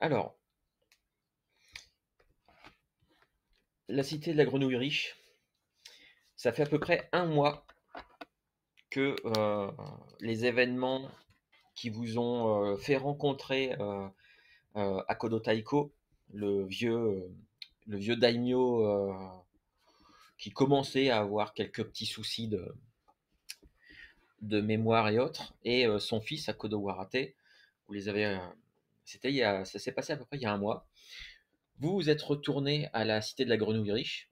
Alors, la cité de la grenouille riche, ça fait à peu près un mois que euh, les événements qui vous ont euh, fait rencontrer euh, Akodo Taiko, le vieux, le vieux daimyo qui commençait à avoir quelques petits soucis de, de mémoire et autres, et son fils Akodo Warate, vous les avez c'était il ça s'est passé à peu près il y a un mois. Vous vous êtes retourné à la cité de la grenouille riche.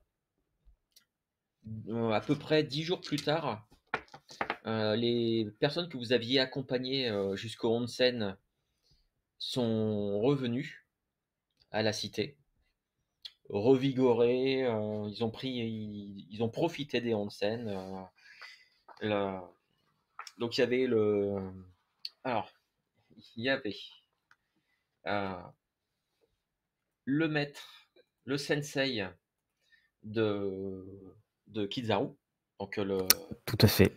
Euh, à peu près dix jours plus tard, euh, les personnes que vous aviez accompagnées euh, jusqu'au Onsen sont revenues à la cité, revigorées. ils ont pris, ils, ont profité des Onsen. Donc il y avait le, alors il y avait euh, le maître, le sensei de, de Kizaru, donc le tout à fait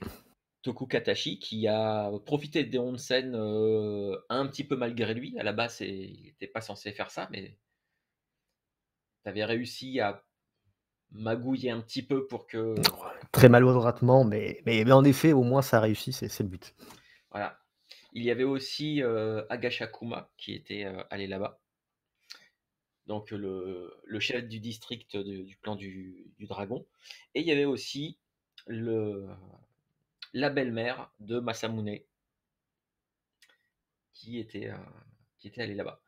Toku Katashi, qui a profité des onsen euh, un petit peu malgré lui. À la base, il n'était pas censé faire ça, mais tu avais réussi à magouiller un petit peu pour que. Très maladroitement, mais, mais, mais en effet, au moins ça a réussi, c'est le but. Voilà. Il y avait aussi euh, Kuma qui était euh, allé là-bas. Donc le, chef du district du clan du, dragon. Et il y avait aussi la belle-mère de Masamune qui était, euh, qui était allée là-bas.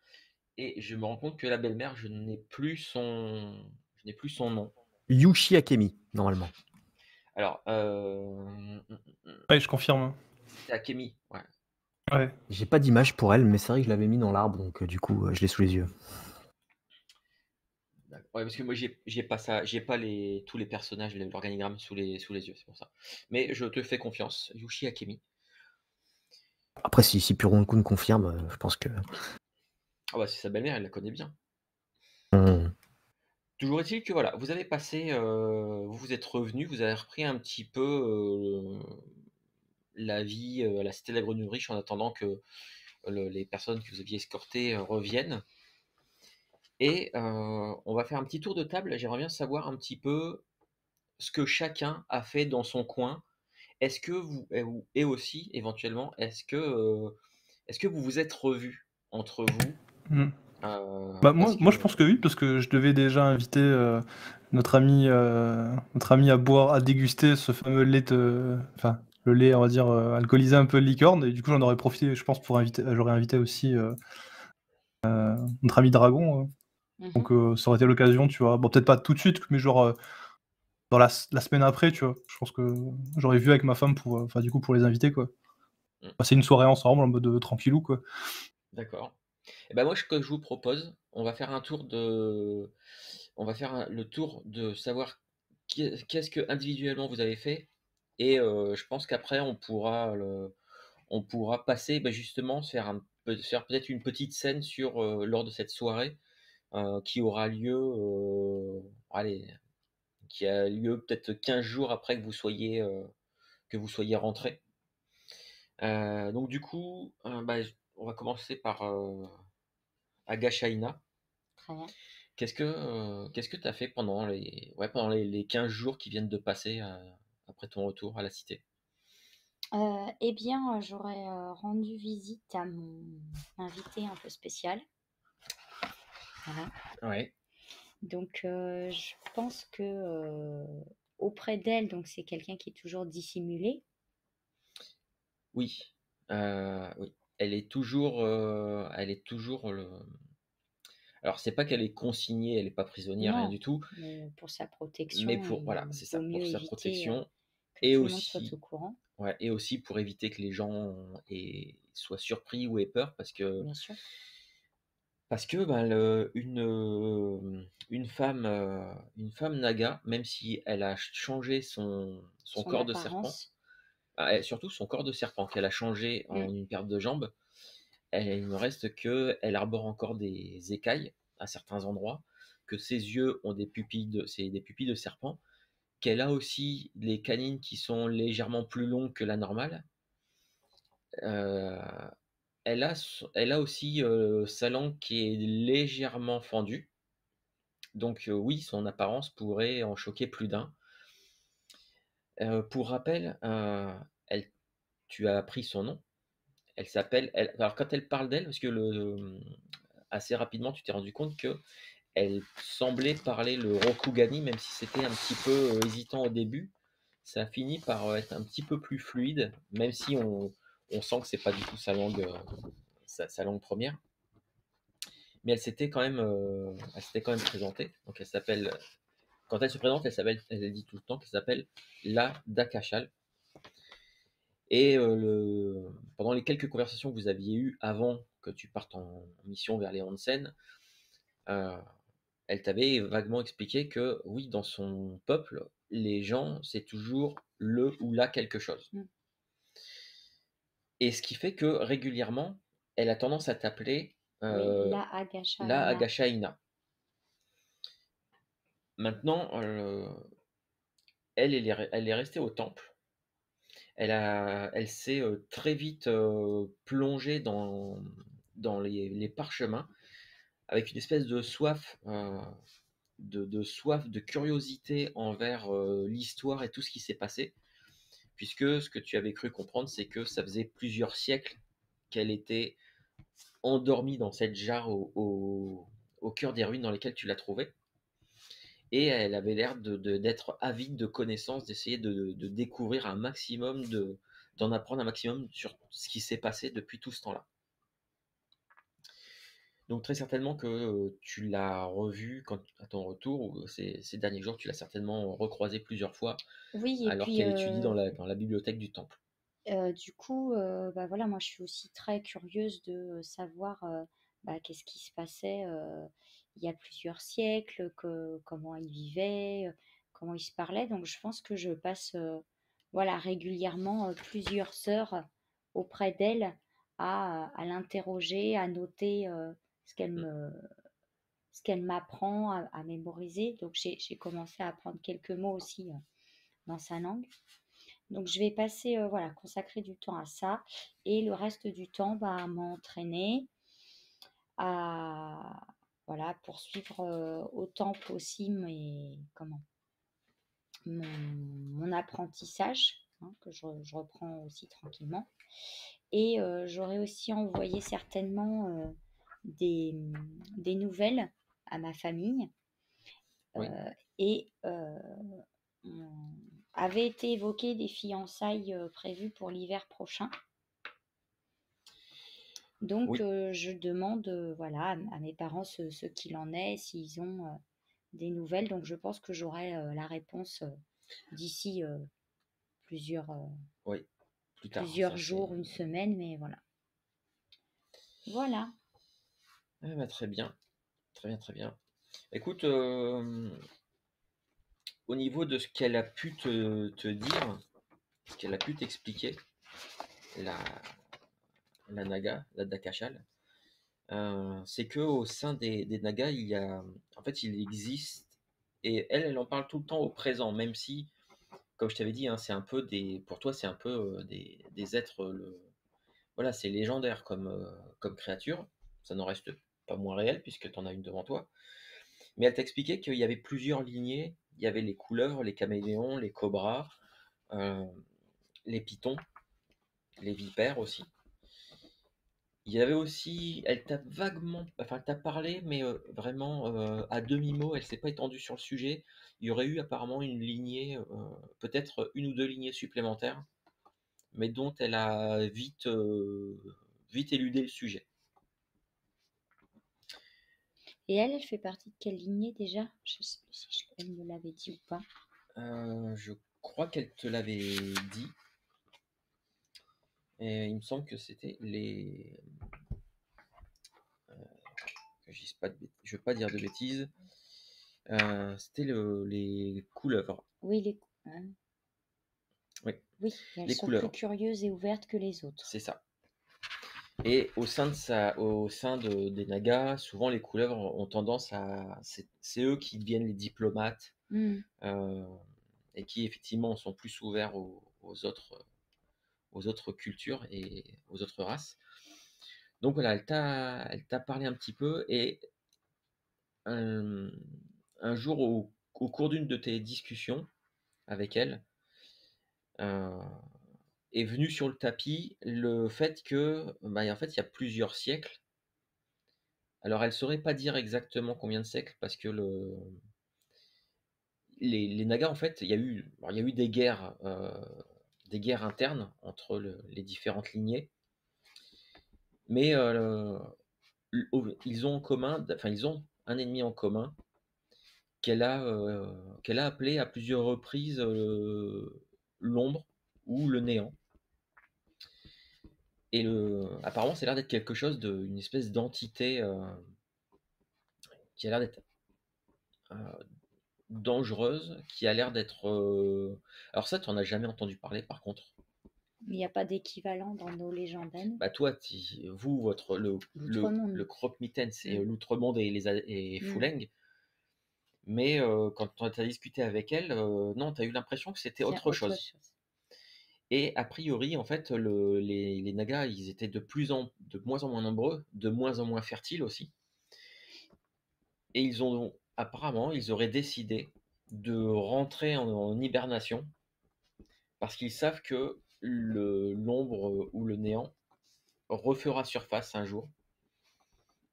Et je me rends compte que la belle-mère, je n'ai plus son, n'ai plus son nom. Yushi Akemi, normalement. Alors, euh... Mm, mm, mm. je confirme. C'est hein. Akemi, ouais. J'ai pas d'image pour elle, mais c'est vrai que je l'avais mis dans l'arbre, donc euh, du coup, euh, je l'ai sous les yeux. Ouais, parce que moi, j'ai pas ça, j'ai pas les, tous les personnages, l'organigramme sous les, yeux, c'est pour ça. Mais je te fais confiance, Yushi Akemi. Après, si, si Puronkun confirme, euh, je pense que. Ah bah, c'est sa belle-mère, elle la connaît bien. Mmh. Toujours est-il que voilà, vous avez passé, vous vous êtes revenu, vous avez repris un petit peu la vie euh, à la cité de la grenouille riche en attendant que euh, les personnes que vous aviez escortées euh, reviennent. Et on va faire un petit tour de table. J'aimerais bien savoir un petit peu ce que chacun a fait dans son coin. Est-ce que vous, et aussi éventuellement, est-ce que, que vous vous êtes revus entre vous hmm. bah, moi, je pense que oui, parce que je devais déjà inviter notre, ami, notre ami à boire, à déguster ce fameux lait de. Enfin, le lait, on va dire, euh, alcoolisé un peu de licorne. Et du coup, j'en aurais profité, je pense, pour inviter. Euh, j'aurais invité aussi euh, notre ami Dragon. Mhm. Donc, ça aurait été l'occasion, tu vois. Bon, peut-être pas tout de suite, mais genre dans la, semaine après, tu vois. Je pense que j'aurais vu avec ma femme pour, enfin, du coup, pour les inviter, quoi. Mm. Passer une soirée ensemble en mode de, tranquillou, quoi. D'accord. Et eh ben moi, ce que je vous propose, on va faire un tour de, on va faire le tour de savoir qu'est-ce que individuellement vous avez fait et je pense qu'après, on pourra, le, on pourra passer bah, justement, faire, un, faire peut-être une petite scène sur, lors de cette soirée qui aura lieu, allez, qui a lieu peut-être 15 jours après que vous soyez, que vous soyez rentré. donc du coup, bah, on va commencer par euh, Agashaina. Qu'est-ce que qu'est-ce que tu as fait pendant les ouais, pendant les, les, 15 jours qui viennent de passer après ton retour à la cité euh, Eh bien, euh, j'aurais euh, rendu visite à mon invité un peu spécial. Voilà. Donc, je pense que auprès d'elle, donc c'est quelqu'un qui est toujours dissimulé. Oui. oui. Elle est toujours, elle est toujours le, alors, c'est pas qu'elle est consignée, elle n'est pas prisonnière, rien du tout. Mais pour sa protection. Mais pour, voilà, c'est ça, pour sa protection et aussi, Ouais, et aussi pour éviter que les gens soient surpris ou aient peur parce que. Parce que ben, une, une, femme, une femme naga, même si elle a changé son, son, corps de serpent, ah, surtout son corps de serpent qu'elle a changé en mmh. une perte de jambes, il me reste que elle arbore encore des écailles à certains endroits, que ses yeux ont des pupilles de, des pupilles de serpent, qu'elle a aussi les canines qui sont légèrement plus longues que la normale. elle, a, elle a aussi sa langue qui est légèrement fendue. Donc oui, son apparence pourrait en choquer plus d'un. pour rappel, elle, tu as appris son nom. Elle s'appelle. alors quand elle parle d'elle, parce que assez rapidement tu t'es rendu compte que elle semblait parler le Rokugani, même si c'était un petit peu euh, hésitant au début. Ça finit par euh, être un petit peu plus fluide, même si on, sent que c'est pas du tout sa langue, euh, sa, langue première. Mais elle s'était quand même, quand même présentée. Donc elle s'appelle, quand elle se présente, elle dit tout le temps qu'elle s'appelle la Dakachal. Et le, pendant les quelques conversations que vous aviez eues avant que tu partes en mission vers les Hansen, elle t'avait vaguement expliqué que oui, dans son peuple, les gens, c'est toujours le ou la quelque chose. Mmh. Et ce qui fait que régulièrement, elle a tendance à t'appeler euh, la Agashaina. Maintenant, euh, elle, est, restée au temple. Elle, elle s'est euh, très vite plongée dans, dans les parchemins avec une espèce de soif, euh, de, soif, de curiosité envers euh, l'histoire et tout ce qui s'est passé, puisque ce que tu avais cru comprendre, c'est que ça faisait plusieurs siècles qu'elle était endormie dans cette jarre au, cœur des ruines dans lesquelles tu l'as trouvée. Et elle avait l'air d'être avide de connaissances, d'essayer de, découvrir un maximum, d'en apprendre un maximum sur ce qui s'est passé depuis tout ce temps-là. Donc très certainement que tu l'as revue quand, à ton retour, ou ces, derniers jours, tu l'as certainement recroisé plusieurs fois, oui, alors qu'elle étudie dans la, dans la, bibliothèque du temple. du coup, bah voilà, moi je suis aussi très curieuse de savoir bah, qu'est-ce qui se passait il y a plusieurs siècles, que, comment ils vivaient, comment ils se parlaient. Donc je pense que je passe voilà, régulièrement plusieurs heures auprès d'elle à, à l'interroger, à noter Mmh. ce qu'elle m'apprend à, mémoriser. Donc j'ai commencé à apprendre quelques mots aussi euh, dans sa langue. Donc je vais passer, euh, voilà, consacrer du temps à ça et le reste du temps va bah, m'entraîner, à voilà, poursuivre euh, autant possible comment, mon, apprentissage, hein, que je, reprends aussi tranquillement. Et j'aurais aussi envoyé certainement des, nouvelles à ma famille. Euh, et euh, avait été évoqué des fiançailles euh, prévues pour l'hiver prochain. Donc je demande voilà à mes parents ce, qu'il en est, s'ils ont des nouvelles. Donc je pense que j'aurai la réponse d'ici plusieurs, hein, plusieurs jours, une semaine, mais voilà. Voilà. Eh ben, très bien, très bien, très bien. Écoute, euh, au niveau de ce qu'elle a pu te, dire, ce qu'elle a pu t'expliquer, la, la Naga, la Dakachal, euh, c'est que au sein des, des Nagas, il y a, en fait, il existe, et elle, elle en parle tout le temps au présent, même si, comme je t'avais dit, hein, c'est un peu des, pour toi, c'est un peu euh, des, des êtres, voilà, c'est légendaire comme, comme créature, ça n'en reste pas moins réelle puisque tu en as une devant toi. Mais elle t'expliquait qu'il y avait plusieurs lignées. Il y avait les couleurs, les caméléons, les cobras, euh, les pitons, les vipères aussi. Il y avait aussi, elle t'a vaguement, enfin, t'a parlé, mais euh, vraiment euh, à demi-mot, elle s'est pas étendue sur le sujet. Il y aurait eu apparemment une lignée, peut-être une ou deux lignées supplémentaires, mais dont elle a vite, vite éludé le sujet. Et elle, elle fait partie de quelle lignée déjà Je sais plus si elle me l'avait dit ou pas. Euh, je crois qu'elle te l'avait dit. Et il me semble que c'était les. Euh, je ne bêt... veux pas dire de bêtises. Euh, c'était les couleuvres. Oui, les. couleuvres. Hein. oui. Oui, elles les sont couleurs. plus curieuses et ouvertes que les autres. C'est ça. Et au sein, de au sein des Nagas, souvent les couleuvres ont tendance à. C'est eux qui deviennent les diplomates mmh. euh, et qui, effectivement, sont plus ouverts aux, autres, euh, aux autres cultures et aux autres races. Donc voilà, elle t'a parlé un petit peu et euh, un, jour, au, cours d'une de tes discussions avec elle, est venu sur le tapis le fait que, bah, en fait, il y a plusieurs siècles. Alors, elle ne saurait pas dire exactement combien de siècles, parce que le... les, les Nagas, en fait, il y a eu, il y eu des guerres, euh, des guerres internes entre les différentes lignées, mais euh, ils ont en commun, enfin, ils ont un ennemi en commun qu'elle a, euh, qu'elle a appelé à plusieurs reprises l'ombre ou le néant. Et le... apparemment, c'est l'air d'être quelque chose d'une espèce d'entité euh, qui a l'air d'être euh, dangereuse, qui a l'air d'être. Euh, alors, ça, tu en as jamais entendu parler, par contre. Il n'y a pas d'équivalent dans nos légendes. Bah toi, vous, votre le le, croque c'est mm. l'outre-monde et les et mm. Fouleng. Mais quand tu as discuté avec elle, non, tu as eu l'impression que c'était autre, chose. Et a priori, en fait, les, Nagas, ils étaient de plus en de moins en moins nombreux, de moins en moins fertiles aussi. Et ils ont apparemment, ils auraient décidé de rentrer en, hibernation parce qu'ils savent que l'ombre ou le néant refera surface un jour.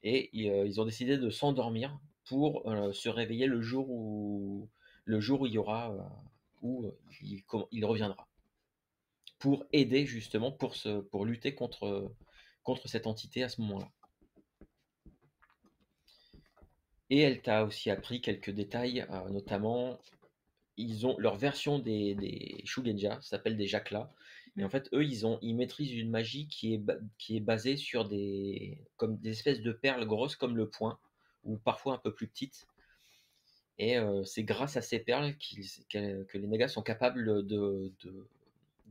Et ils euh, ont décidé de s'endormir pour euh, se réveiller le jour où le jour où il y aura euh, où il reviendra pour aider justement, pour, pour lutter contre, contre cette entité à ce moment-là. Et elle t'a aussi appris quelques détails, euh, notamment ils ont leur version des, des Shugenja s'appelle des Jakla. Et en fait, eux, ils, ont, ils maîtrisent une magie qui est, qui est basée sur des, comme des espèces de perles grosses comme le poing, ou parfois un peu plus petites. Et euh, c'est grâce à ces perles que les Nagas sont capables de,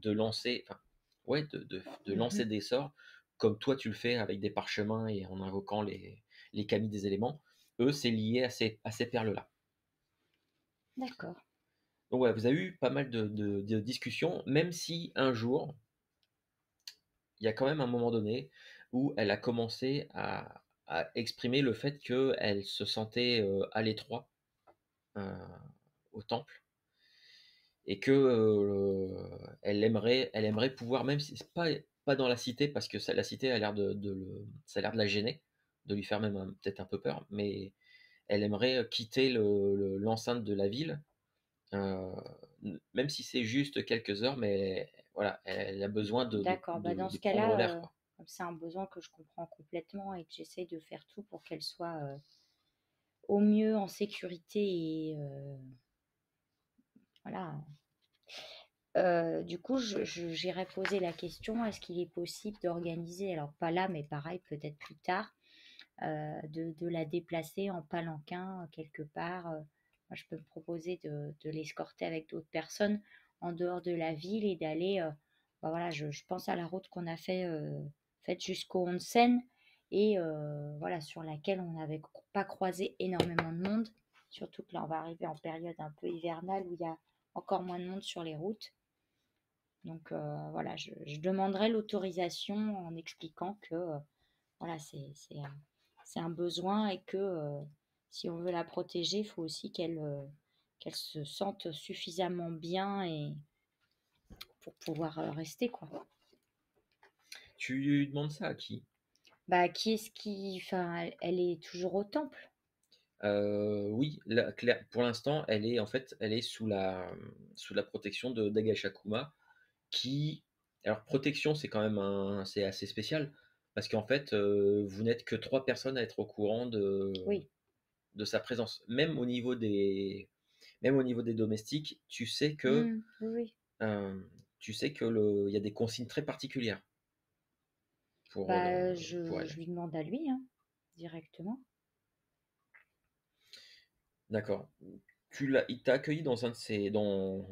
de lancer, ouais, de, mmh lancer des sorts comme toi tu le fais avec des parchemins et en invoquant les, les camis des éléments. Eux, c'est lié à ces, à ces perles-là. D'accord. Donc ouais, vous avez eu pas mal de, discussions, même si un jour, il y a quand même un moment donné où elle a commencé à, exprimer le fait qu'elle se sentait euh, à l'étroit euh, au temple et que euh, elle aimerait, elle aimerait pouvoir même si c'est pas pas dans la cité parce que la cité a l'air de, le, ça a l'air de la gêner, de lui faire même peut-être un peu peur, mais elle aimerait euh, quitter l'enceinte de la ville, euh, même si c'est juste quelques heures, mais voilà, elle, a besoin de. D'accord, bah dans ce cas-là, c'est un besoin que je comprends complètement et que j'essaie de faire tout pour qu'elle soit au mieux en sécurité et voilà. Euh, du coup, j'irai poser la question est-ce qu'il est possible d'organiser, alors pas là, mais pareil, peut-être plus tard, euh, de, la déplacer en palanquin euh, quelque part Moi, je peux me proposer de, de l'escorter avec d'autres personnes en dehors de la ville et d'aller. Bah voilà, je, pense à la route qu'on a fait, faite jusqu'au Onsen et voilà, sur laquelle on n'avait pas croisé énormément de monde. Surtout que là, on va arriver en période un peu hivernale où il y a encore moins de monde sur les routes. Donc euh, voilà, je, demanderai l'autorisation en expliquant que euh, voilà, c'est, un besoin et que euh, si on veut la protéger, il faut aussi qu'elle qu'elle se sente suffisamment bien et pour pouvoir rester quoi. Tu demandes ça à qui Bah qui est-ce qui enfin elle est toujours au temple oui, pour l'instant, elle est en fait, elle est sous la mmh, sous la protection de d'Agashakuma, qui, alors protection, c'est quand même un, c'est assez spécial parce qu'en fait, vous n'êtes que trois personnes à être au courant de mmh, de sa présence. Même au niveau des même au niveau des domestiques, tu sais que mmh, tu sais que le, il y a des consignes très particulières. bah, je, lui demande à lui hein, directement. D'accord. Tu il t'a accueilli dans un de ses, dans,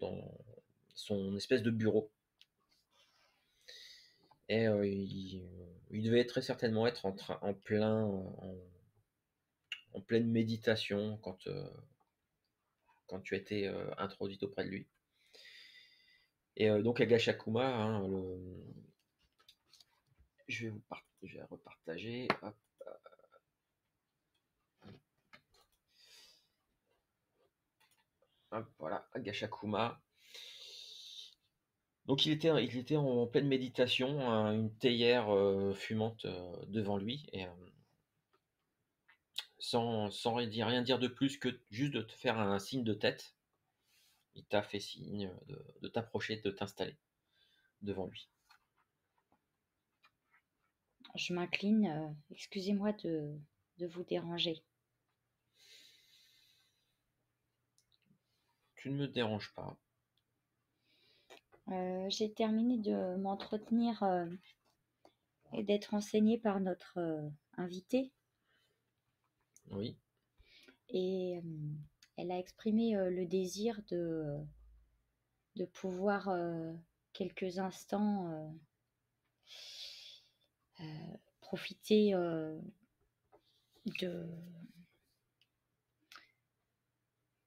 dans son espèce de bureau. Et euh, il, devait très certainement être en, en plein, en, pleine méditation quand, euh, quand tu étais euh, introduite auprès de lui. Et donc Agashakuma, hein, je vais vous je vais repartager. voilà, Agashakuma. Donc il était, il était en pleine méditation, hein, une théière euh, fumante euh, devant lui, et euh, sans, rien dire de plus que juste de te faire un signe de tête, il t'a fait signe de, t'approcher, de t'installer devant lui. Je m'incline, excusez-moi de, de vous déranger. ne me dérange pas. Euh, j'ai terminé de m'entretenir euh, et d'être enseignée par notre invité euh, invitée. Oui. Et elle a exprimé le désir de, de pouvoir quelques instants profiter de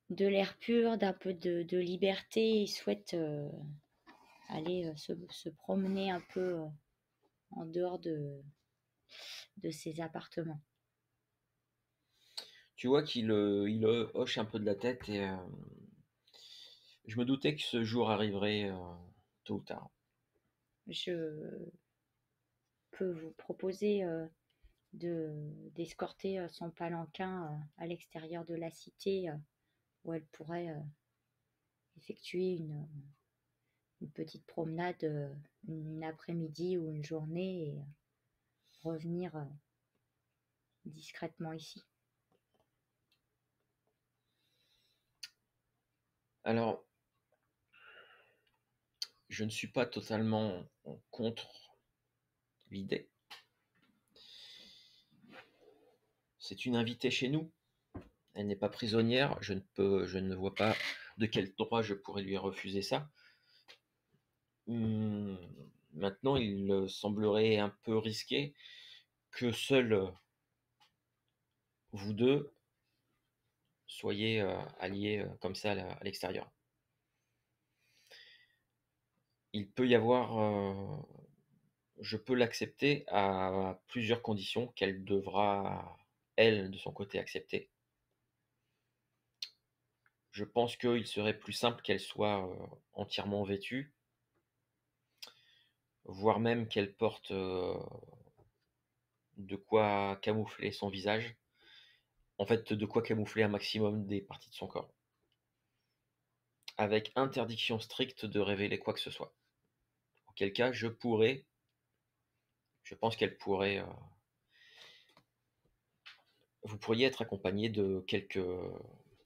de l'air pur, d'un peu de, liberté. il souhaite euh, aller euh, se, promener un peu euh, en dehors de, de appartements. Tu vois qu'il hoche un peu de la tête et je me doutais que ce jour arriverait tôt ou tard. Je peux vous proposer de d'escorter son palanquin à l'extérieur de la cité où elle pourrait euh, effectuer une, euh, une, petite promenade euh, une après-midi ou une journée et revenir discrètement ici. Alors, je ne suis pas totalement contre l'idée. C'est une invitée chez nous elle n'est pas prisonnière, je ne, peux, je ne vois pas de quel droit je pourrais lui refuser ça. Hum, maintenant, il semblerait un peu risqué que seuls vous deux soyez euh, alliés euh, comme ça à, l'extérieur. Il peut y avoir, euh, je peux l'accepter à plusieurs conditions qu'elle devra, elle, de son côté, accepter je pense qu'il serait plus simple qu'elle soit entièrement vêtue, voire même qu'elle porte de quoi camoufler son visage, en fait de quoi camoufler un maximum des parties de son corps, avec interdiction stricte de révéler quoi que ce soit. Auquel cas, je pourrais, je pense qu'elle pourrait... vous pourriez être accompagné de quelques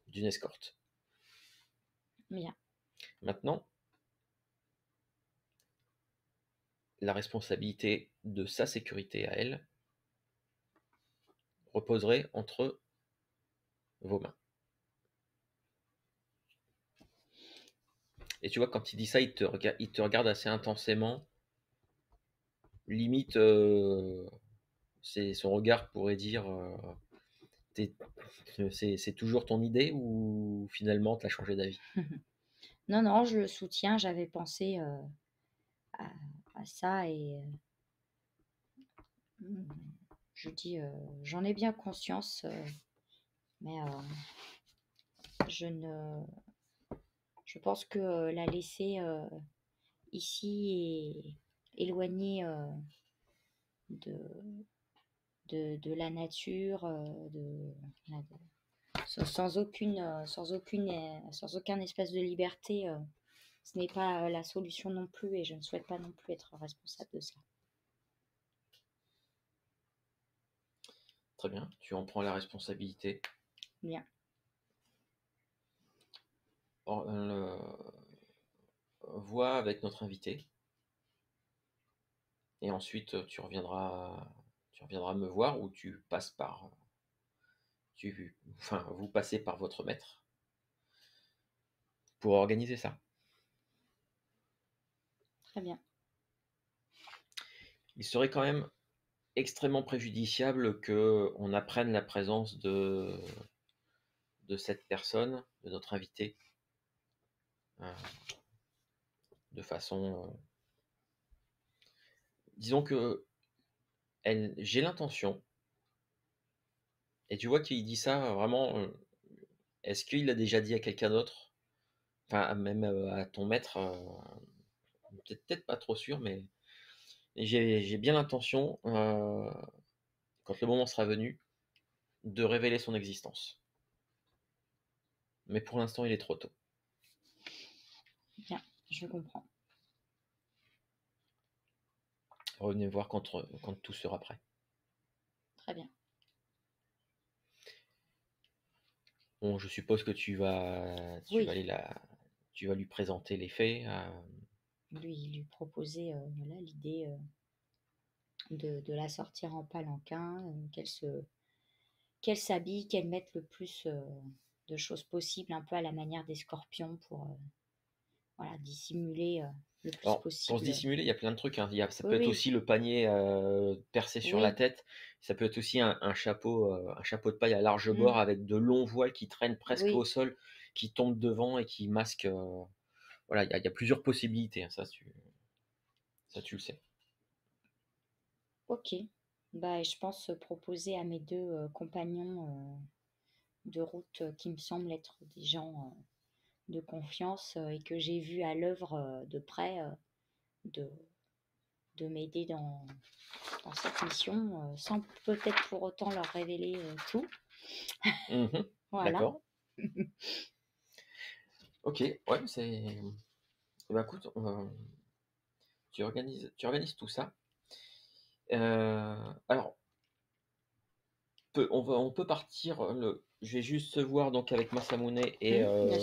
d'une escorte. Maintenant, la responsabilité de sa sécurité à elle reposerait entre vos mains. Et tu vois, quand il dit ça, il te, il te regarde assez intensément. Limite, euh, son regard pourrait dire euh, euh, c'est toujours ton idée ou finalement tu as changé d'avis Non, non, je le soutiens. J'avais pensé euh, à, ça et euh, je dis, j'en ai bien conscience, mais je ne. Je pense que la laisser ici et éloignée de, de, la nature, euh, de, sans, aucune, sans, aucune, euh, euh, sans aucun espace de liberté. ce n'est pas la solution non plus et je ne souhaite pas non plus être responsable de ça. Très bien, tu en prends la responsabilité. Bien. On avec notre invité. Et ensuite, tu reviendras viendra me voir ou tu passes par. Euh, tu, enfin, vous passez par votre maître pour organiser ça. Très bien. Il serait quand même extrêmement préjudiciable que on apprenne la présence de, de cette personne, de notre invité, euh, de façon. Euh, disons que j'ai l'intention. Et tu vois qu'il dit ça vraiment. Euh, est-ce qu'il l'a déjà dit à quelqu'un d'autre Enfin, même euh, à ton maître euh, peut-être pas trop sûr, mais j'ai bien l'intention, quand le moment sera venu, de révéler son existence. Mais pour l'instant, il est trop tôt. Bien, je comprends. revenez voir quand, euh, quand tout sera prêt. Très bien. Bon, je suppose que tu vas, aller la, tu vas lui présenter les faits. Euh. Lui, lui proposer euh, l'idée de, la sortir en palanquin, qu'elle se, qu'elle s'habille, qu'elle mette le plus de choses possibles, un peu à la manière des scorpions pour voilà dissimuler pour se dissimuler, il y a plein de trucs. Hein. ça peut être aussi le panier euh, percé sur la tête. Ça peut être aussi un, chapeau, euh, un chapeau de paille à large mmh. bord avec de longs voiles qui traînent presque au sol, qui tombent devant et qui masquent. Euh, voilà, il y, a, plusieurs possibilités. Hein, ça, tu... ça, tu le sais. Ok. Bah, je pense proposer à mes deux compagnons de route qui me semblent être des gens de confiance euh, et que j'ai vu à l'œuvre euh, de près euh, de, de m'aider dans, dans, cette mission sans peut-être pour autant leur révéler tout. Mmh voilà. D'accord. ok, ouais, c'est. bah écoute, tu, organises, tu organises tout ça. alors, on, peut partir. Euh, le... Je vais juste voir donc avec Masamune et, mmh, euh,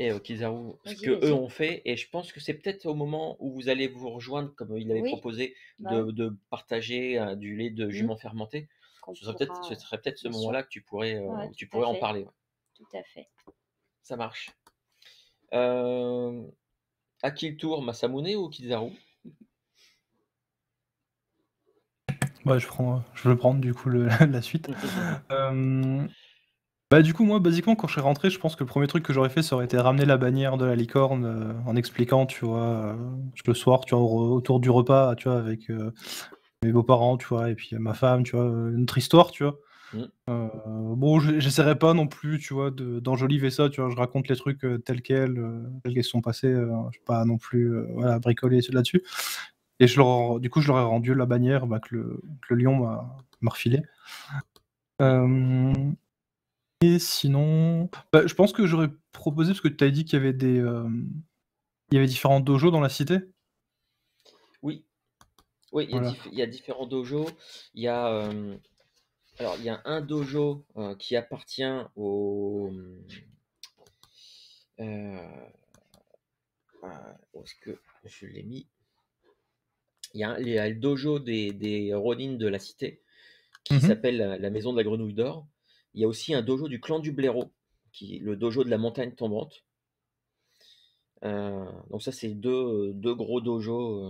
euh, Kizaru ce que eux ont fait. Et je pense que c'est peut-être au moment où vous allez vous rejoindre, comme il avait proposé, bah de, partager du lait de mmh. jument fermenté. Ce serait peut-être ce, moment-là que tu pourrais, en parler. Tout à fait. Ça marche. à qui le tour, Masamune ou Kizaru Bah, je prends, je veux prendre du coup la suite. Euh, bah du coup moi basiquement quand je serais rentré, je pense que le premier truc que j'aurais fait, ça aurait été ramener la bannière de la licorne euh, en expliquant, tu vois, euh, le soir, tu vois, autour du repas, tu vois, avec mes beaux-parents, tu vois, et puis ma femme, tu vois, notre histoire, tu vois. Mm. bon, j'essaierai pas non plus, tu vois, d'enjoliver ça, tu vois, je raconte les trucs tels quels, tels qu'ils sont passés, je pas non plus, voilà, bricoler là-dessus. Et je leur, du coup, je leur ai rendu la bannière bah, que, le, lion m'a refilé. Euh, et sinon, bah, je pense que j'aurais proposé, parce que tu as dit qu'il y avait des. Euh, y avait différents dojos dans la cité Oui. Oui, il, y a différents dojos. Il y euh, alors, il y a un dojo qui appartient au. où est-ce que je l'ai mis il y a, le dojo des, rodines de la cité qui mhm. s'appelle la, maison de la grenouille d'or. Il y a aussi un dojo du clan du blaireau, qui est le dojo de la montagne tombante. Euh, donc ça, c'est deux, gros dojos.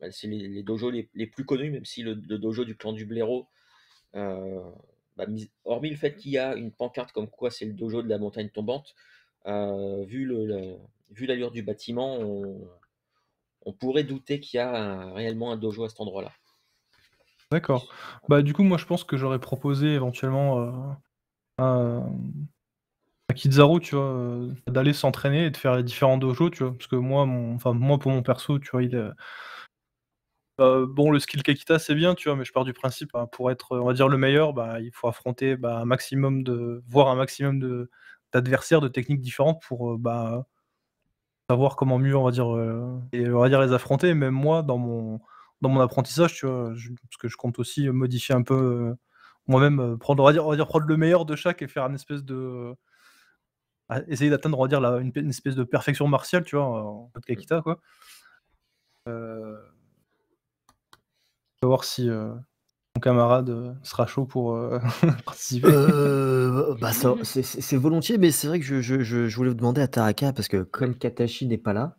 Euh, c'est les, dojos les, plus connus, même si le, dojo du clan du blaireau, euh, bah, hormis le fait qu'il y a une pancarte comme quoi c'est le dojo de la montagne tombante, vu l'allure du bâtiment, on pourrait douter qu'il y a réellement un dojo à cet endroit-là. D'accord. Bah du coup, moi je pense que j'aurais proposé éventuellement à, euh, Kizaru, tu vois, euh, d'aller s'entraîner et de faire les différents dojos, tu vois, parce que moi, mon, enfin moi pour mon perso, tu vois, euh, bon, le skill Kakita, c'est bien, tu vois, mais je pars du principe, hein, pour être, on va dire, le meilleur, bah, il faut affronter bah, un maximum de, voir un maximum de d'adversaires, de techniques différentes pour bah, savoir comment mieux, on va dire, euh, et on va dire les affronter. Même moi, dans mon, dans mon apprentissage, tu vois, je, parce que je compte aussi modifier un peu euh, moi-même, euh, prendre, on va, dire, on va dire, prendre le meilleur de chaque et faire une espèce de essayer d'atteindre, on va dire, la, une, espèce de perfection martiale, tu vois, en mode Kakita, quoi. Euh... Savoir si camarade euh, sera chaud pour euh, participer euh, bah, C'est volontiers, mais c'est vrai que je, je, voulais vous demander à Taraka, parce que comme Katashi n'est pas là,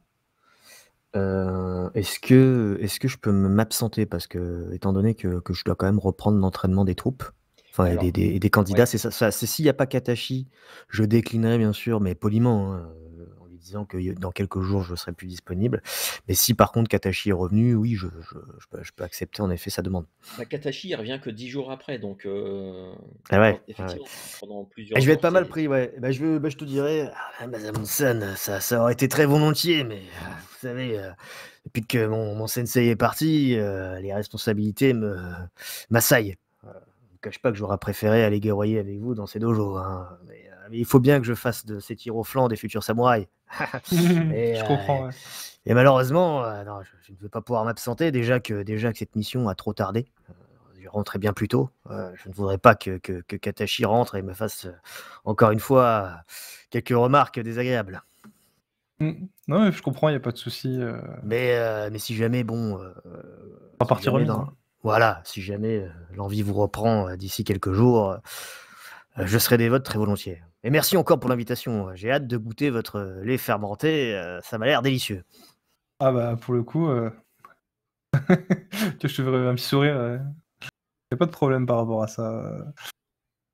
est-ce que, est que je peux m'absenter Parce que, étant donné que, je dois quand même reprendre l'entraînement des troupes, enfin, des, candidats, c'est ça. ça S'il n'y a pas Katashi, je déclinerai bien sûr, mais poliment. Hein, disant que dans quelques jours, je ne serai plus disponible. Mais si par contre Katashi est revenu, oui, je, je, peux, accepter en effet sa demande. Bah, Katashi, il revient que 10 jours après, donc euh, ah ouais, effectivement, ah ah, Je vais être pas mal pris, ouais. Bah, je, bah, je te dirais, ah, ça, ça aurait été très volontiers, mais vous savez, euh, depuis que mon, sensei est parti, euh, les responsabilités m'assaillent. je ne cache pas que j'aurais préféré aller guerroyer avec vous dans ces dojos, jours. Hein, mais il faut bien que je fasse de ces tirs au flanc des futurs samouraïs. je comprends. Euh, et, malheureusement, euh, non, je, ne vais pas pouvoir m'absenter. Déjà que, déjà que cette mission a trop tardé. Euh, je rentrais bien plus tôt. je ne voudrais pas que, que, que, Katashi rentre et me fasse encore une fois quelques remarques désagréables. Mm. Non, mais je comprends, il n'y a pas de souci. Mais, mais si jamais, bon. on partir Voilà, si jamais l'envie vous reprend d'ici quelques jours, euh, je serai des votes très volontiers. Et merci encore pour l'invitation. J'ai hâte de goûter votre euh, lait fermenté. Euh, ça m'a l'air délicieux. Ah bah pour le coup, je te ferai un petit sourire. a pas de problème par rapport à ça.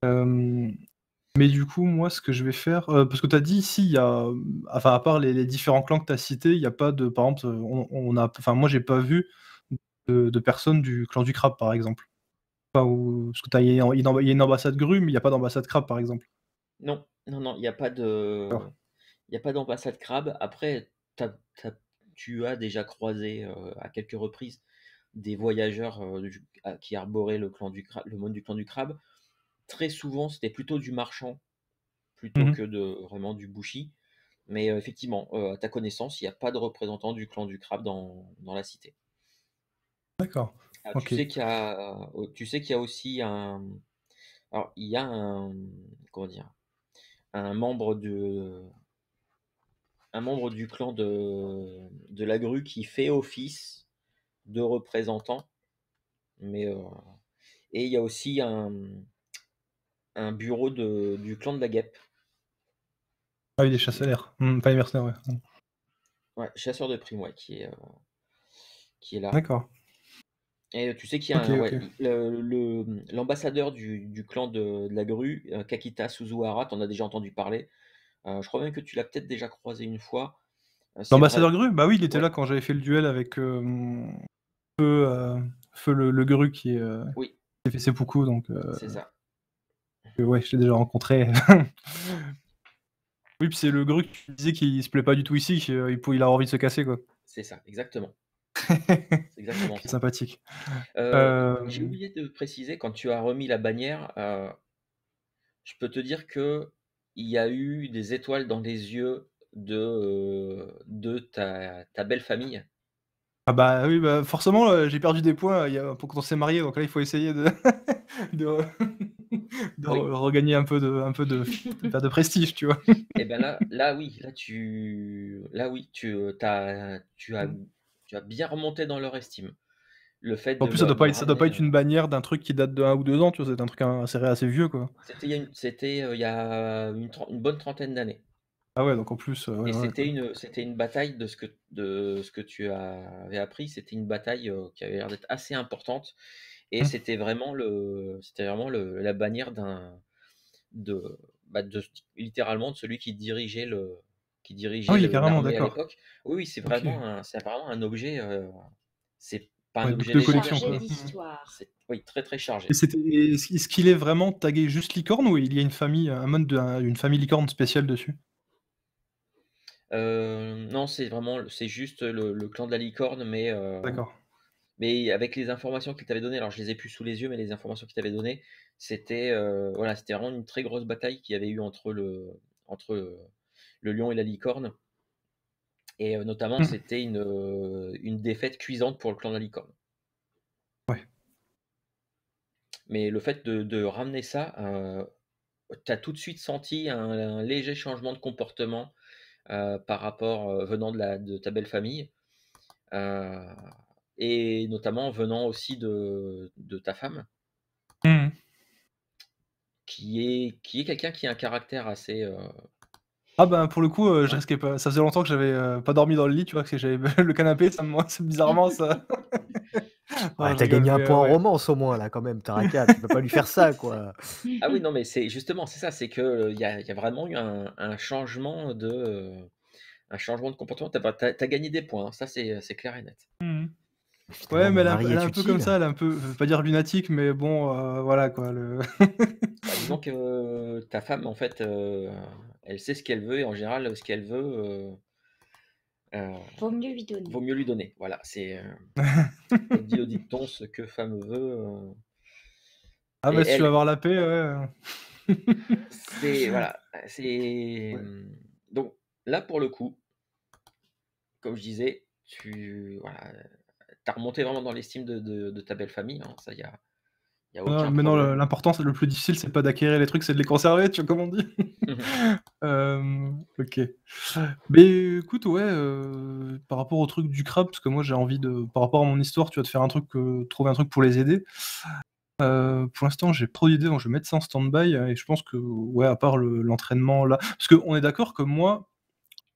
Mais du coup, moi, ce que je vais faire, parce que tu as dit ici, il y a, enfin, à part les, différents clans que tu as cités, il n'y a pas de, par exemple, on, a, enfin, moi, j'ai pas vu de, de, personnes du clan du crabe, par exemple ou... Parce que tu as une, ambassade grue, mais il n'y a pas d'ambassade crabe, par exemple. Non, non, non, il n'y a pas de. Ah. Il n'y a pas d'ambassade crabe. Après, tu as déjà croisé euh, à quelques reprises des voyageurs euh, qui arboraient le, clan du le monde du clan du crabe. Très souvent, c'était plutôt du marchand plutôt mhm. que de, vraiment du bouchy Mais euh, effectivement, à ta connaissance, il n'y a pas de représentant du clan du crabe dans, dans la cité. D'accord. Ah, tu sais qu'il y a, oh, tu sais qu'il y a aussi un, alors il y a un, comment dire, un membre de, un membre du clan de, de la grue qui fait office de représentant, mais euh, et il y a aussi un, un bureau de, du clan de la guêpe. Ah oui, des chasseurs. Pas mmh, les mercenaires, ouais. Ouais, chasseur de primes, ouais, qui est, euh, qui est là. D'accord. Et euh, tu sais qu'il y a l'ambassadeur du, clan de, la grue, euh, Kakita Suzuhara, t'en as déjà entendu parler. Euh, je crois même que tu l'as peut-être déjà croisé une fois. L'ambassadeur grue Bah oui, il était là quand j'avais fait le duel avec Feu, le, le, grue qui s'est oui. fait ses donc. C'est ça. ouais, je l'ai déjà rencontré. oui, puis c'est le grue qui disais qu'il se plaît pas du tout ici, qu'il a envie de se casser, quoi. C'est ça, exactement. C'est exactement Sympathique. Euh, euh, j'ai oublié de préciser, quand tu as remis la bannière, euh, je peux te dire que il y a eu des étoiles dans les yeux de, de ta, ta belle famille. Ah bah oui, bah forcément, j'ai perdu des points pour quand on s'est marié, donc là il faut essayer de, de, regagner un peu de, un peu de, de prestige, tu vois. Et eh ben là, là oui, là tu, là oui, tu, as, tu as mm tu as bien remonté dans leur estime. Le fait en plus, ça doit, pas doit pas être une euh, bannière d'un truc qui date de un ou deux ans, tu vois, c'est un truc assez, assez vieux. quoi. C'était il y a euh, une, bonne trentaine d'années. Ah ouais, donc en plus. Euh, et c'était une, c'était une bataille de ce que, de ce que tu avais appris. C'était une bataille qui avait l'air d'être assez importante. Et mmh. c'était vraiment le, c'était vraiment la bannière d'un, bah, de, littéralement de celui qui dirigeait le, qui dirigeait ah oui, carrément, à l'époque. Oui, c'est vraiment, un, un objet. Euh, c'est pas un objet de collection. C'est, oui, très très chargé. est-ce qu'il est vraiment tagué juste licorne ou il y a une famille, un mode d'une famille licorne spéciale dessus euh, Non, c'est vraiment, c'est juste le, clan de la licorne, mais. Euh, d'accord. Mais avec les informations qu'il t'avait données, alors je les ai plus sous les yeux, mais les informations qu'il t'avait données, c'était voilà, c'était vraiment une très grosse bataille qui avait eu entre le entre le Lion et la Licorne. Et euh, notamment, hmm. c'était une, euh, une, défaite cuisante pour le clan de la Licorne. Ouais. Mais le fait de, ramener ça, euh, tu as tout de suite senti un, léger changement de comportement par rapport venant de, ta belle famille. et notamment venant aussi de, ta femme, hmm. qui est, qui est quelqu'un qui a un caractère assez, ah ben pour le coup, euh, je risquais pas. Ça faisait longtemps que j'avais euh, pas dormi dans le lit, tu vois, que j'avais le canapé, ça me c'est bizarrement ça. Ah, ouais, t'as gagné un point en romance au moins là quand même, Taraka, tu peux pas lui faire ça quoi. Ah oui non mais c'est justement c'est ça, c'est que euh, il y, a vraiment eu un, changement de un changement de comportement. T'as as, gagné des points, hein. ça c'est clair et net. Mmh. Ouais, mais elle, est un peu comme ça, elle est un peu, je veux pas dire lunatique, mais bon, euh, voilà quoi. Le... Bah, disons que euh, ta femme, en fait, euh, elle sait ce qu'elle veut et en général, ce qu'elle veut. vaut mieux lui donner. Vaut mieux lui donner. Voilà, c'est. dit au dicton ce que femme veut. Ah, mais si tu vas avoir la paix, ouais. c'est. Voilà. C'est. Donc, là, pour le coup, comme je disais, tu. Voilà as remonté vraiment dans l'estime de, ta belle famille. Hein, ça, y a, a aucun mais non, l'important, le plus difficile, c'est pas d'acquérir les trucs, c'est de les conserver, tu vois, comme on dit. Euh, ok. Mais écoute, ouais, euh, par rapport au truc du crap, parce que moi, j'ai envie de, par rapport à mon histoire, tu vas te faire un truc, euh, trouver un truc pour les aider. pour l'instant, j'ai trop d'idées, donc je vais mettre ça en stand-by. Et je pense que, ouais, à part l'entraînement là. Parce que on est d'accord que moi,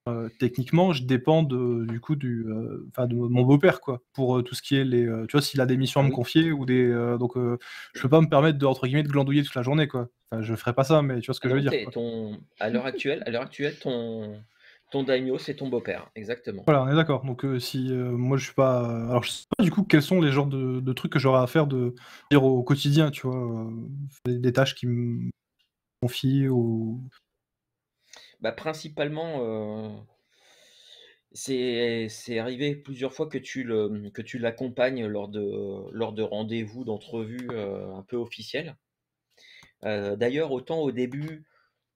euh, techniquement, je dépends du coup du, euh, de mon beau-père quoi, pour euh, tout ce qui est les, tu vois, s'il a des missions à ah me confier ou des, donc je peux pas me permettre de entre guillemets de glandouiller toute la journée quoi. Enfin, je ferai pas ça, mais tu vois ce que ah je veux dire. À l'heure actuelle, à l'heure actuelle, ton ton daimyo, c'est ton beau-père, exactement. Voilà, on est d'accord. Donc si moi je suis pas, alors je sais pas du coup quels sont les genres de, trucs que j'aurais à faire de dire au quotidien, tu vois, des, tâches qui me confient ou bah, principalement, euh, c'est arrivé plusieurs fois que tu l'accompagnes lors de, lors de rendez-vous, d'entrevues euh, un peu officielles. Euh, d'ailleurs, autant au début,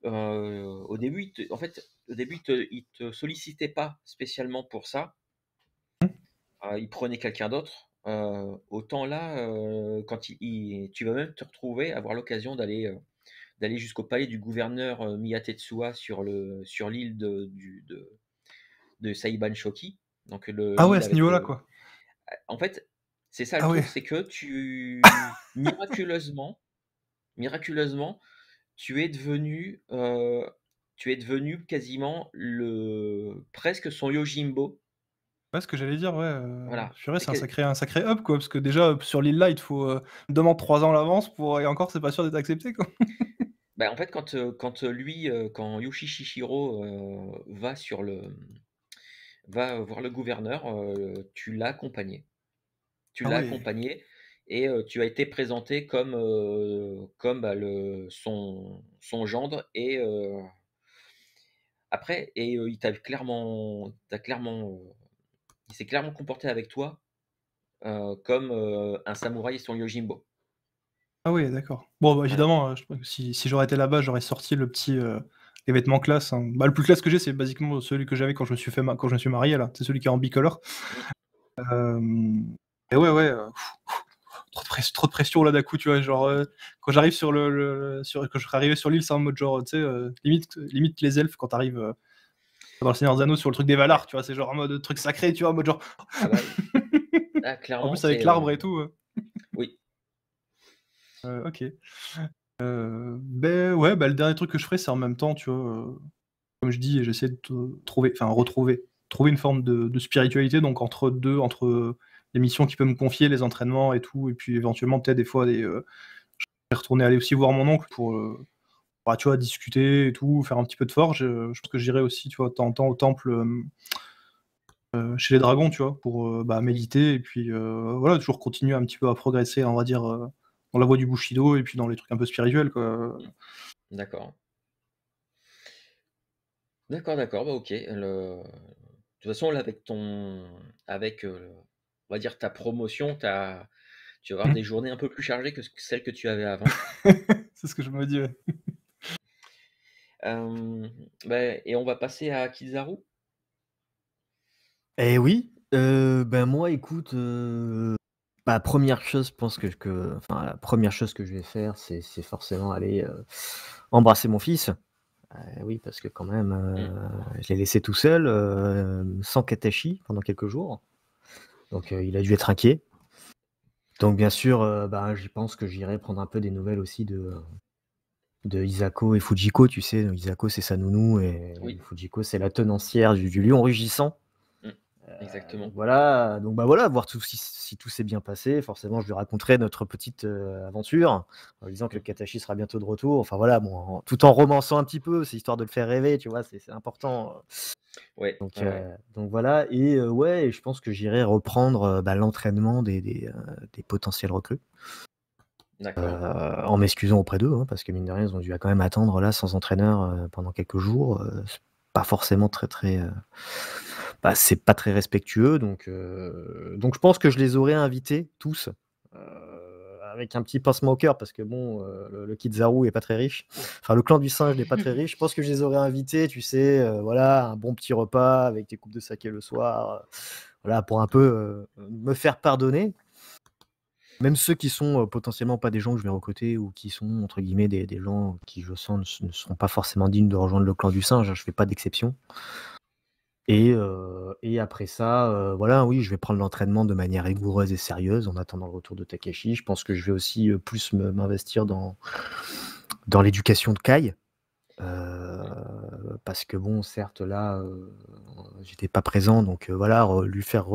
au début, te, en fait, au début, il te sollicitait pas spécialement pour ça. Mmh. Ah, il prenait quelqu'un d'autre. autant là, quand il, tu vas même te retrouver, avoir l'occasion d'aller d'aller jusqu'au palais du gouverneur euh, Miyatetsuwa sur le sur l'île de, du, de, de Saiban Shoki. Donc ah ouais, à ce niveau-là, quoi. Ah, en fait, c'est ça le ah truc, c'est que tu miraculeusement, miraculeusement, tu es devenu, euh, tu es devenu quasiment le presque son Yojimbo. Ouais, ce que j'allais dire, ouais. Euh, voilà. Je c'est un sacré, un sacré up, quoi, parce que déjà, sur l'île là, il te faut demander demande trois ans l'avance pour, et encore, c'est pas sûr d'être accepté, quoi. Bah, en fait, quand, quand lui, quand Yoshi Shishiro va sur le, mmh, va voir le gouverneur, tu l'as accompagné. Tu ah l'as accompagné et tu as été présenté comme, comme bah, le, son, son gendre et après, et il t'a clairement, clairement, il s'est clairement comporté avec toi comme un samouraï et son Yojimbo. Ah oui, d'accord. Bon, bah, évidemment, euh, si, si j'aurais été là-bas, j'aurais sorti le petit, les euh, vêtements classe, hein. bah, le plus classe que j'ai, c'est basiquement celui que j'avais quand je me suis fait quand je suis marié là, c'est celui qui est en bicolore. Euh, et ouais, ouais, trop de pression là d'un coup, tu vois? Genre, quand j'arrive sur le sur quand je arrivé sur l'île, c'est en mode genre, tu sais, limite limite les elfes quand tu arrives, dans le Seigneur des sur le truc des Valar, tu vois? C'est genre en mode truc sacré, tu vois? En mode genre ah bah ah, en plus avec l'arbre et tout, Oui ok. Euh, ben ouais, ben, le dernier truc que je ferai c'est en même temps, tu vois, euh, comme je dis, j'essaie de trouver, enfin retrouver, trouver une forme de, spiritualité, donc entre deux, entre les missions qui peuvent me confier, les entraînements et tout, et puis éventuellement peut-être des fois des, euh, je retourner aller aussi voir mon oncle pour bah, tu vois, discuter et tout, faire un petit peu de forge. Je, pense que j'irai aussi, tu vois, de temps en temps au temple chez les dragons, tu vois, pour bah, méditer et puis voilà, toujours continuer un petit peu à progresser, on va dire, la voie du Bushido et puis dans les trucs un peu spirituels. Quoi. D'accord. D'accord, d'accord, bah ok. De toute façon, là, avec ton. Avec, euh, on va dire, ta promotion, tu vas avoir mmh. des journées un peu plus chargées que celles que tu avais avant. C'est ce que je me dis, euh, bah, et on va passer à Kizaru. Eh oui, euh, ben moi, écoute, euh, bah, première chose, pense que, enfin, la première chose que je vais faire, c'est, forcément aller euh, embrasser mon fils. Euh, oui, parce que quand même, euh, mmh. je l'ai laissé tout seul, sans Katashi, pendant quelques jours. Donc, il a dû être inquiet. Donc, bien sûr, bah, je pense que j'irai prendre un peu des nouvelles aussi de, de Isako et Fujiko. Tu sais, Isako, c'est sa nounou, et Fujiko, c'est la tenancière du lion rugissant. Exactement. Euh, voilà, donc bah voilà, voir tout, si, tout s'est bien passé. Forcément, je lui raconterai notre petite euh, aventure en disant que le mmh. Katashi sera bientôt de retour. Enfin voilà, bon, tout en romançant un petit peu, c'est histoire de le faire rêver, tu vois, c'est important. Ouais. Donc, euh, voilà, et ouais, je pense que j'irai reprendre bah, l'entraînement des, potentiels recrues. en m'excusant auprès d'eux, hein, parce que mine de rien, ils ont dû quand même attendre là sans entraîneur pendant quelques jours. pas forcément très très bah, c'est pas très respectueux. Donc, euh, donc je pense que je les aurais invités tous euh, avec un petit pincement au cœur parce que bon, euh, le, Kizaru est pas très riche. Enfin, le clan du singe n'est pas très riche. Je pense que je les aurais invités, tu sais, voilà, un bon petit repas avec des coupes de saké le soir. voilà, pour un peu me faire pardonner. Même ceux qui sont potentiellement pas des gens que je vais recruter ou qui sont entre guillemets des, gens qui, je sens, ne, seront pas forcément dignes de rejoindre le clan du singe, hein, je fais pas d'exception. Et, après ça, voilà, oui, je vais prendre l'entraînement de manière rigoureuse et sérieuse en attendant le retour de Takeshi. Je pense que je vais aussi plus m'investir dans, dans l'éducation de Kai. parce que bon, certes, là, j'étais pas présent, donc voilà, lui faire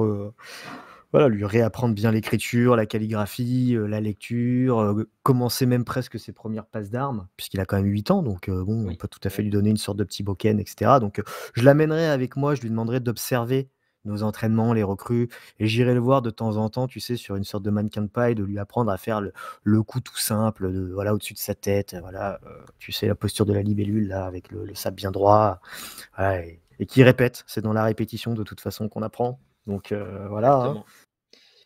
voilà, lui réapprendre bien l'écriture, la calligraphie, euh, la lecture, euh, commencer même presque ses premières passes d'armes, puisqu'il a quand même 8 ans, donc euh, bon, on peut tout à fait lui donner une sorte de petit bouquin, etc. Donc je l'amènerai avec moi, je lui demanderai d'observer nos entraînements, les recrues, et j'irai le voir de temps en temps, tu sais, sur une sorte de mannequin de paille, de lui apprendre à faire le, coup tout simple, voilà, au-dessus de sa tête, voilà, tu sais, la posture de la libellule, là, avec le, sable bien droit, et qui répète, c'est dans la répétition de toute façon qu'on apprend. Donc euh, voilà. Hein.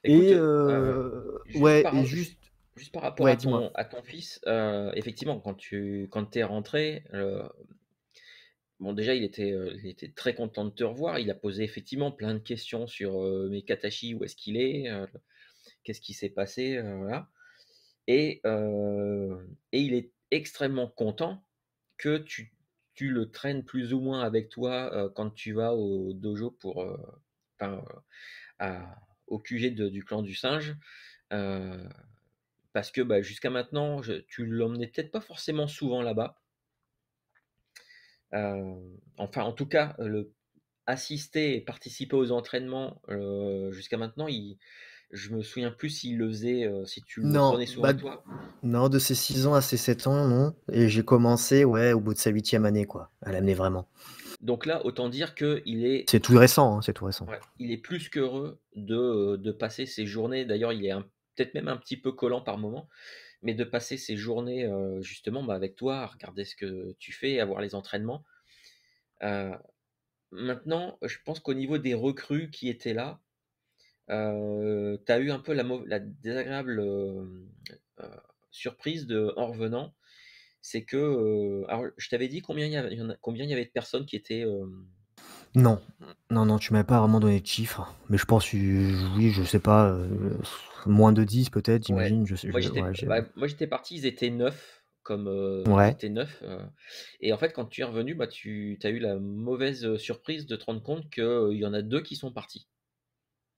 et euh, euh, juste ouais, par... juste juste par rapport à, ton, fils, effectivement, quand tu quand es rentré, bon, déjà, il était, était très content de te revoir. Il a posé effectivement plein de questions sur mes Katashi, où est-ce qu'il est, qu'est-ce qui s'est passé, voilà. Et, il est extrêmement content que tu, tu, le traînes plus ou moins avec toi quand tu vas au dojo pour, au QG du clan du singe. parce que bah, jusqu'à maintenant, tu l'emmenais peut-être pas forcément souvent là-bas. enfin, en tout cas, assister et participer aux entraînements jusqu'à maintenant, il, je me souviens plus s'il le faisait, si tu le prenais souvent bah, toi. Non, de ses 6 ans à ses 7 ans, non. Et j'ai commencé, ouais, au bout de sa huitième année, quoi, à l'amener vraiment. Donc là, autant dire qu'il est. C'est tout récent, hein, c'est tout récent. il est plus qu'heureux euh, de, passer ses journées. D'ailleurs, il est peut-être même un petit peu collant par moment, mais de passer ses journées euh, justement bah, avec toi, regarder ce que tu fais, avoir les entraînements. Euh, maintenant, je pense qu'au niveau des recrues qui étaient là, tu as eu un peu la, la désagréable surprise de, en revenant c'est que. alors, je t'avais dit combien il y, avait, combien il y avait de personnes qui étaient. Non, non, non, tu m'avais pas vraiment donné de chiffres, mais je pense, oui, je sais pas, moins de 10 peut-être, j'imagine. Je sais, bah, Moi, j'étais parti, ils étaient neuf. Comme ils neuf. et en fait, quand tu es revenu, bah, tu as eu la mauvaise surprise de te rendre compte qu'il y en a deux qui sont partis.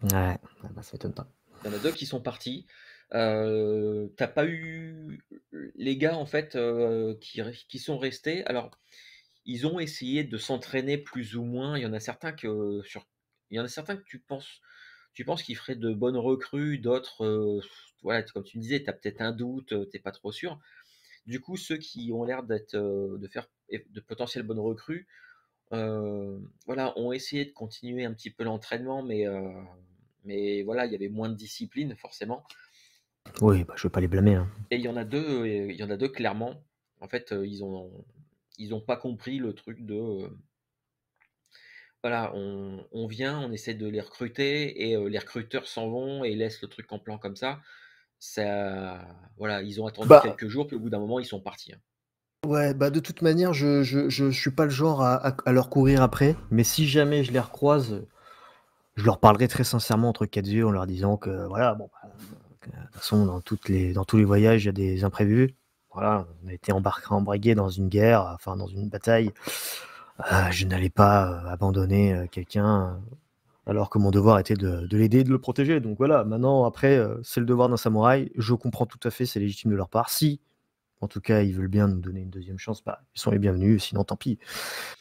Ouais, ah bah, ça m'étonne pas. Il y en a deux qui sont partis. Euh, T'as pas eu les gars en fait qui, qui, sont restés. Alors, ils ont essayé de s'entraîner plus ou moins. Il y en a certains que sur, il y en a certains que tu penses, tu penses qu'ils feraient de bonnes recrues, d'autres, voilà, comme tu me disais, tu as peut-être un doute, t'es pas trop sûr. Du coup, ceux qui ont l'air d'être, de faire de potentielles bonnes recrues, voilà, ont essayé de continuer un petit peu l'entraînement, mais, mais voilà, il y avait moins de discipline forcément. Oui, bah, je ne vais pas les blâmer. Hein. Et il y en a deux, euh, il y en a deux clairement. En fait, euh, ils ont, ils ont pas compris le truc de. Euh, voilà, on, on vient, on essaie de les recruter et les recruteurs s'en vont et laissent le truc en plan comme ça. Ça, voilà, ils ont attendu bah quelques jours puis au bout d'un moment ils sont partis. Hein. Ouais, bah de toute manière, je, je, je, suis pas le genre à, leur courir après, mais si jamais je les recroise, je leur parlerai très sincèrement entre quatre yeux en leur disant que voilà, bon, bah, toute façon, dans, les, dans tous les voyages, il y a des imprévus. Voilà, on a été embarqué, embrigué dans une guerre, enfin dans une bataille. Euh, je n'allais pas euh, abandonner euh, quelqu'un alors que mon devoir était de, l'aider de le protéger. Donc voilà, maintenant, après, c'est le devoir d'un samouraï. Je comprends tout à fait, c'est légitime de leur part. Si, en tout cas, ils veulent bien nous donner une deuxième chance, bah, ils sont les bienvenus, sinon tant pis.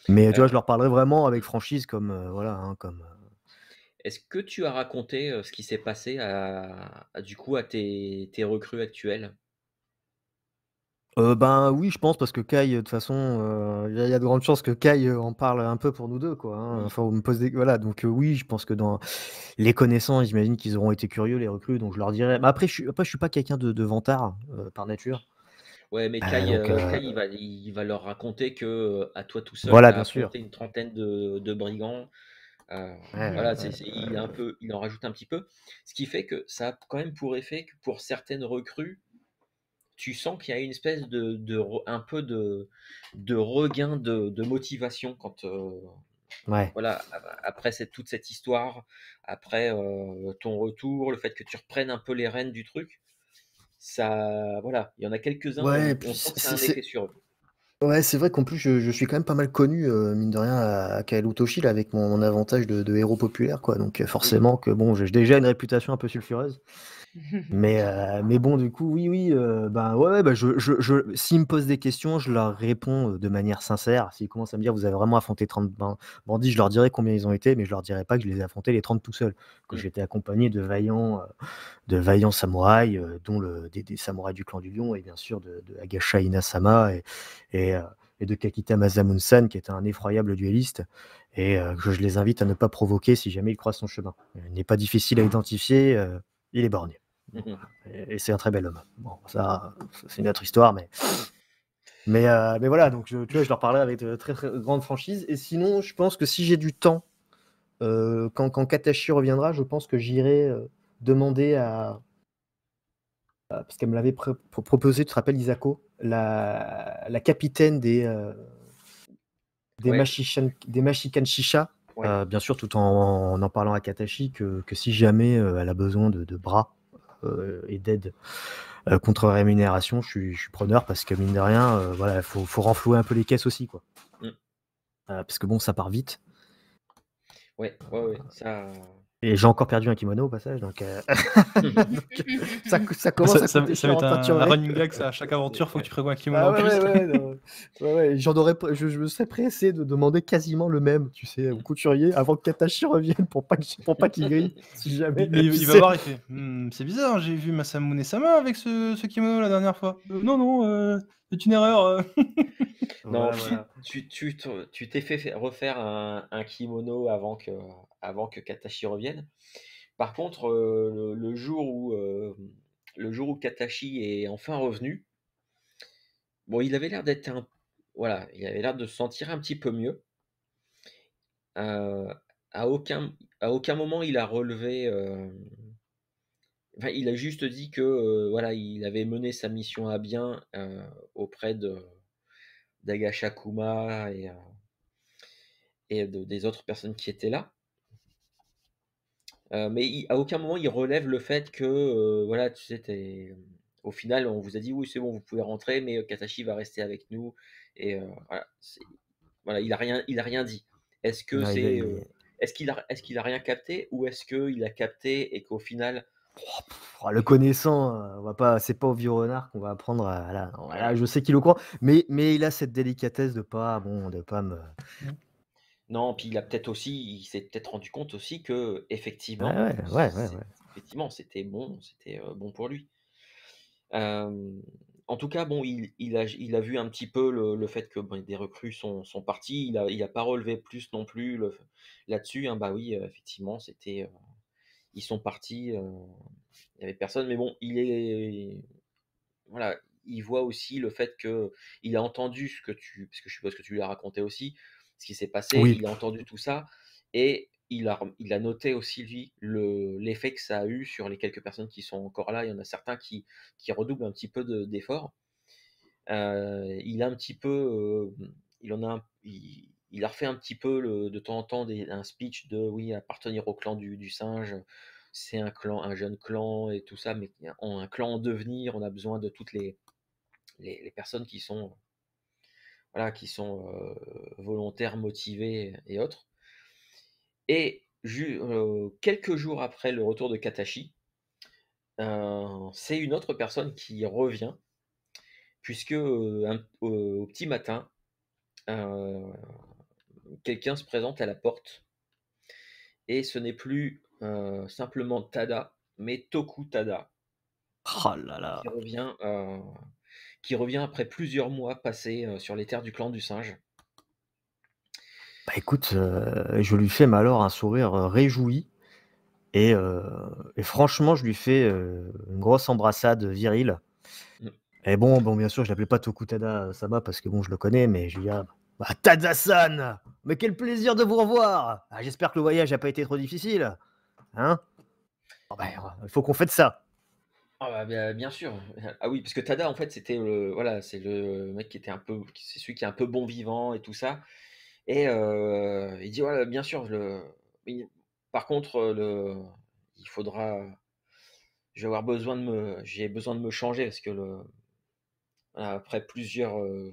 Mais tu vois, je leur parlerai vraiment avec franchise, comme, voilà, hein, comme, est-ce que tu as raconté ce qui s'est passé à, du coup à tes, recrues actuelles ben oui, je pense parce que Kai, de toute façon, il y, a de grandes chances que Kai en parle un peu pour nous deux, quoi. Hein. Mmh. Enfin, on me pose des... voilà. Donc oui, je pense que dans les connaissants, j'imagine qu'ils auront été curieux les recrues, donc je leur dirais. Mais après, je ne je suis pas quelqu'un de, vantard par nature. Ouais, mais Kai, euh, il, va, leur raconter que à toi tout seul, voilà, bien sûr. une trentaine de brigands euh, voilà, c'est il, un peu, il en rajoute un petit peu. Ce qui fait que ça a quand même pour effet que pour certaines recrues, tu sens qu'il y a une espèce de, un peu de, de regain de, motivation quand euh, voilà après cette, toute cette histoire, après euh, ton retour, le fait que tu reprennes un peu les rênes du truc, ça voilà, il y en a quelques uns qui ont un effet sur eux. Ouais, c'est vrai qu'en plus, je, suis quand même pas mal connu, euh, mine de rien, à, Kael avec mon, avantage de, de, héros populaire, quoi. Donc, euh, mmh forcément, que bon, j'ai déjà une réputation un peu sulfureuse. mais, euh, mais bon, du coup, oui, oui, euh, bah, ouais, bah, je, s'ils me posent des questions, je leur réponds euh, de manière sincère. S'ils commencent à me dire, vous avez vraiment affronté 30 ben, bandits, je leur dirai combien ils ont été, mais je leur dirai pas que je les ai affrontés les 30 tout seul, que mmh. j'étais accompagné de vaillants, euh, de vaillants samouraïs, dont le, des, samouraïs du clan du lion, et bien sûr de, de Agasha Inasama et, et, de Kakita Mazamunsan, qui est un effroyable dueliste et que je les invite à ne pas provoquer si jamais ils croisent son chemin. Il n'est pas difficile à identifier, il est borné et, c'est un très bel homme. Bon, ça, c'est une autre histoire, mais. Mais, euh, mais voilà, donc je, euh, tu vois, je leur parlais avec de très, très grande franchise. Et sinon, je pense que si j'ai du temps, euh, quand, Katashi reviendra, je pense que j'irai demander à. parce qu'elle me l'avait proposé, tu te rappelles, Isako, la, la capitaine des. des, ouais. des Machikan Shisha. bien sûr, tout en, en, parlant à Katashi que, que si jamais elle a besoin de bras euh, et d'aide euh, contre rémunération, je suis, preneur parce que mine de rien, euh, voilà, faut, renflouer un peu les caisses aussi, quoi. Mm. parce que bon, ça part vite. Ouais, ouais, ouais. Ça, et j'ai encore perdu un kimono au passage, donc, euh, euh, ça, ça, commence ça, à va être un, running gag, ça, à chaque aventure, faut que tu prévois un kimono. en plus. J'en je, me serais pressé de demander quasiment le même, tu sais, au couturier, avant que Katashi revienne pour pas, qu'il grille, si jamais. il, va voir, il hmm, c'est bizarre, j'ai vu Masamune Sama avec ce, kimono la dernière fois. Euh, non, non, c'est une erreur. Euh. non, tu, t'es fait refaire un, kimono avant que, avant que Katashi revienne. Par contre, euh, le, jour où, euh, le jour où Katashi est enfin revenu, bon, il avait l'air d'être un, voilà, il avait l'air de se sentir un petit peu mieux. à aucun, à aucun moment il a relevé, il a juste dit que euh, voilà, il avait mené sa mission à bien euh, auprès de d'Agashakuma et, euh, et des autres personnes qui étaient là. mais à aucun moment il relève le fait que voilà, tu au final on vous a dit oui c'est bon vous pouvez rentrer, mais Katashi va rester avec nous et voilà, il a rien, il rien dit. Est-ce que est-ce qu'il a, est-ce qu'il a rien capté ou est-ce qu'il a capté et qu'au final Oh, le connaissant, euh, on va pas, c'est pas au vieux renard qu'on va apprendre. voilà, je sais qu'il le croit, mais, mais il a cette délicatesse de pas, bon, de pas me. Mm. Non, puis il a peut-être aussi, il s'est peut-être rendu compte aussi que effectivement, ouais, ouais, ouais, effectivement, c'était bon, c'était euh, bon pour lui. Euh, en tout cas, bon, il, il, a, il a vu un petit peu le, fait que bon, des recrues sont, sont partis. Il a, il a pas relevé plus non plus là-dessus. Hein, bah oui, effectivement, c'était ils sont partis. Euh, il n'y avait personne. Mais bon, il est. Voilà, il voit aussi le fait que il a entendu ce que tu. Parce que je suppose que tu lui as raconté aussi ce qui s'est passé. Il a entendu tout ça. Et il a, il a noté aussi, lui, l'effet que ça a eu sur les quelques personnes qui sont encore là. Il y en a certains qui, qui redoublent un petit peu d'efforts. Euh, il a un petit peu. Euh, il en a. Il, il a refait un petit peu de temps en temps un speech de oui, appartenir au clan du, singe, c'est un clan, un jeune clan et tout ça, mais en, un clan en devenir, on a besoin de toutes les, les, personnes qui sont, voilà, qui sont euh, volontaires, motivées et autres. Et euh, quelques jours après le retour de Katashi, euh, c'est une autre personne qui revient, puisque au, petit matin, quelqu'un se présente à la porte. Et ce n'est plus euh, simplement Tada, mais Toku Tada. Oh là là. Qui revient, euh, après plusieurs mois passés euh, sur les terres du clan du singe. Bah écoute, je lui fais alors un sourire réjoui. Et, franchement, je lui fais une grosse embrassade virile. Mm. Et bon, bon, bien sûr, je l'appelais pas Tokutada Saba parce que bon, je le connais, mais je lui dis, ah, bah, San Mais quel plaisir de vous revoir ah, J'espère que le voyage n'a pas été trop difficile. Hein ben, Il faut qu'on fasse ça. Ah, bah, bien sûr. Ah oui, parce que Tada, en fait, c'était le, voilà, c'est le mec qui était un peu, c'est celui qui est un peu bon vivant et tout ça. Et euh, il dit voilà, bien sûr. par contre, le, il faudra, vais avoir besoin de me, j'ai besoin de me changer parce que après plusieurs euh,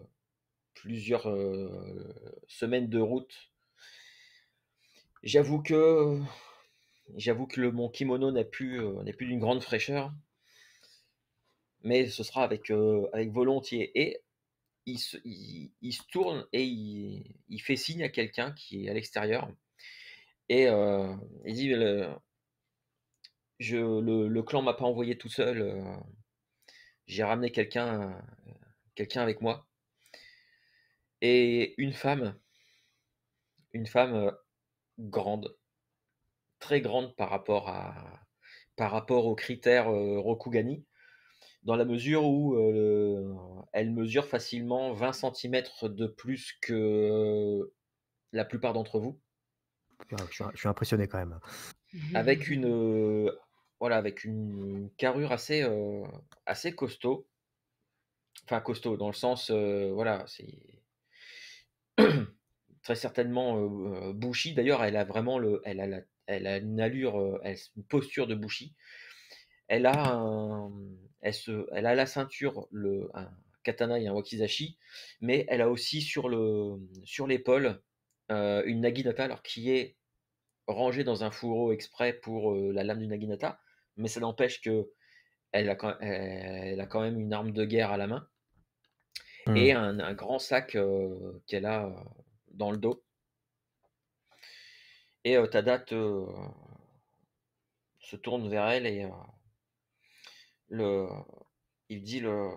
plusieurs euh, semaines de route. J'avoue que j'avoue que le, mon kimono n'a plus, euh, n'est plus d'une grande fraîcheur, mais ce sera avec, euh, avec volontiers. Et il se, tourne et il, fait signe à quelqu'un qui est à l'extérieur. Et il dit le, je, le, clan m'a pas envoyé tout seul. J'ai ramené quelqu'un quelqu'un avec moi. Et une femme, une femme euh, grande, très grande par rapport, à, par rapport aux critères euh, Rokugani, dans la mesure où euh, elle mesure facilement 20 cm de plus que la plupart d'entre vous. Ah, je suis, impressionné quand même. Mmh. Avec une, voilà, avec une carrure assez, assez costaud. Enfin, costaud dans le sens, voilà, c'est très certainement euh, euh, Bushi. D'ailleurs, elle a vraiment le, elle a, elle a une allure, euh, une posture de Bushi. Elle a, elle, a la ceinture, le, un katana et un wakizashi, mais elle a aussi sur le, sur l'épaule une naginata, alors qui est rangée dans un fourreau exprès pour la lame du naginata, mais ça n'empêche que elle a, elle a quand même une arme de guerre à la main. Mmh. et un, grand sac qu'elle a dans le dos. Et Tada se tourne vers elle et le, il dit le,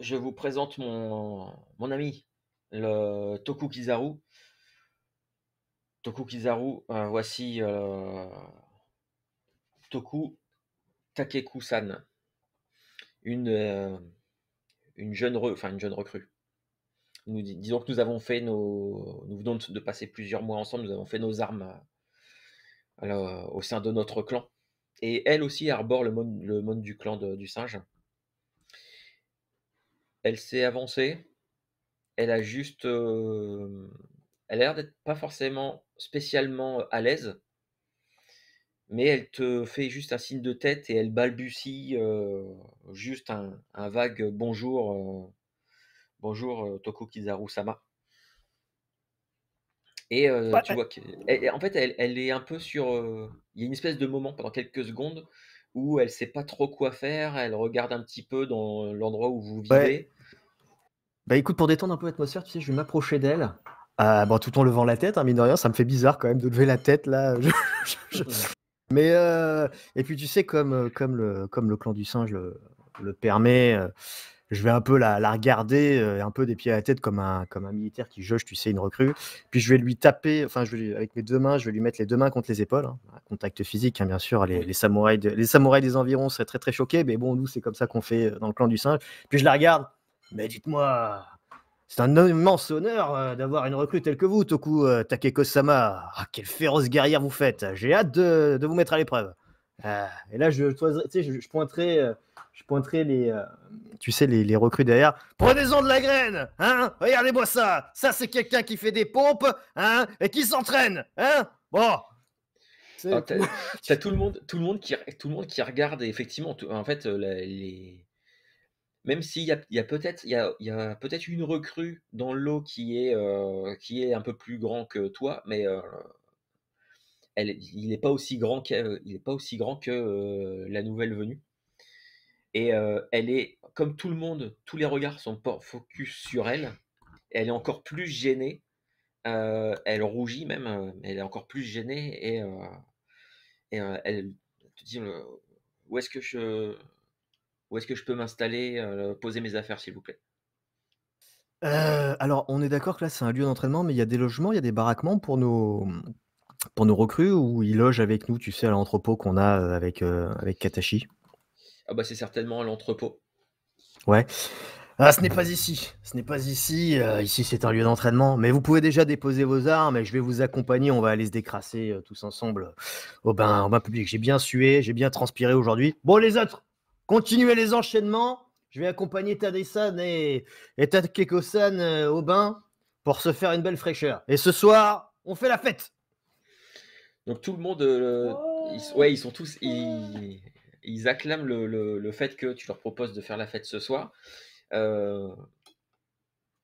je vous présente mon, mon ami, le Toku Kizaru. Toku Kizaru, euh, voici Toku Takekusan. une, une jeune, enfin une jeune recrue. Nous, disons que nous avons fait nos, nous venons de passer plusieurs mois ensemble, nous avons fait nos armes euh, euh, au sein de notre clan. Et elle aussi arbore le monde, le du clan du singe. Elle s'est avancée. Elle a juste, euh, elle a l'air d'être pas forcément spécialement à l'aise mais elle te fait juste un signe de tête et elle balbutie juste un, vague bonjour, bonjour Toko Kizaru-sama. Et tu vois en fait, elle, est un peu sur. Il y a une espèce de moment pendant quelques secondes où elle sait pas trop quoi faire. Elle regarde un petit peu dans l'endroit où vous vivez. Bah écoute, pour détendre un peu l'atmosphère, tu sais, je vais m'approcher d'elle. Ah, bon, tout en levant la tête, hein, mine rien, ça me fait bizarre quand même de lever la tête là. Mmh. Mais et puis tu sais comme comme le comme le clan du singe le, le permet, je vais un peu la, regarder un peu des pieds à la tête comme un comme un militaire qui juge tu sais une recrue. Puis je vais lui taper, enfin je vais avec mes deux mains, je vais lui mettre les deux mains contre les épaules, hein. contact physique hein, bien sûr. Les, samouraïs les samouraïs des environs seraient très très choqués, mais bon nous c'est comme ça qu'on fait dans le clan du singe. Puis je la regarde, mais dites-moi c'est un immense honneur euh, d'avoir une recrue telle que vous, Toku euh, Takeko-sama. Ah, quelle féroce guerrière vous faites. J'ai hâte de, vous mettre à l'épreuve. Euh, et là, je, je, je, pointerai, je les, tu sais, les, recrues derrière. Prenez-en de la graine, hein Regardez-moi ça. Ça, c'est quelqu'un qui fait des pompes, hein Et qui s'entraîne, hein Bon. Ah, t'as tout le monde, tout le monde qui, tout le monde qui regarde. effectivement, en fait, les même s'il y a, peut-être une recrue dans l'eau qui, est euh, qui est un peu plus grand que toi, mais euh, il n'est pas aussi grand que, euh, la nouvelle venue. Et elle est, comme tout le monde, tous les regards sont focus sur elle. Elle est encore plus gênée. elle rougit même. Elle est encore plus gênée et, et elle te dit où est-ce que je où est-ce que je peux m'installer, euh, poser mes affaires, s'il vous plaît euh, alors, on est d'accord que là, c'est un lieu d'entraînement, mais il y a des logements, il y a des baraquements pour nos, pour nos recrues ou ils logent avec nous, tu sais, à l'entrepôt qu'on a euh, avec, avec Katashi. Ah bah c'est certainement l'entrepôt. Ouais. Ah, ce n'est pas ici. Ce n'est pas ici. ici, c'est un lieu d'entraînement. Mais vous pouvez déjà déposer vos armes et je vais vous accompagner. On va aller se décrasser tous ensemble au au bain public. J'ai bien sué, j'ai bien transpiré aujourd'hui. Bon, les autres, Continuer les enchaînements. Je vais accompagner Tadesan et, et san euh, au bain pour se faire une belle fraîcheur. Et ce soir, on fait la fête. Donc tout le monde, euh, ils, sont tous, ils, acclament le, fait que tu leur proposes de faire la fête ce soir. Euh,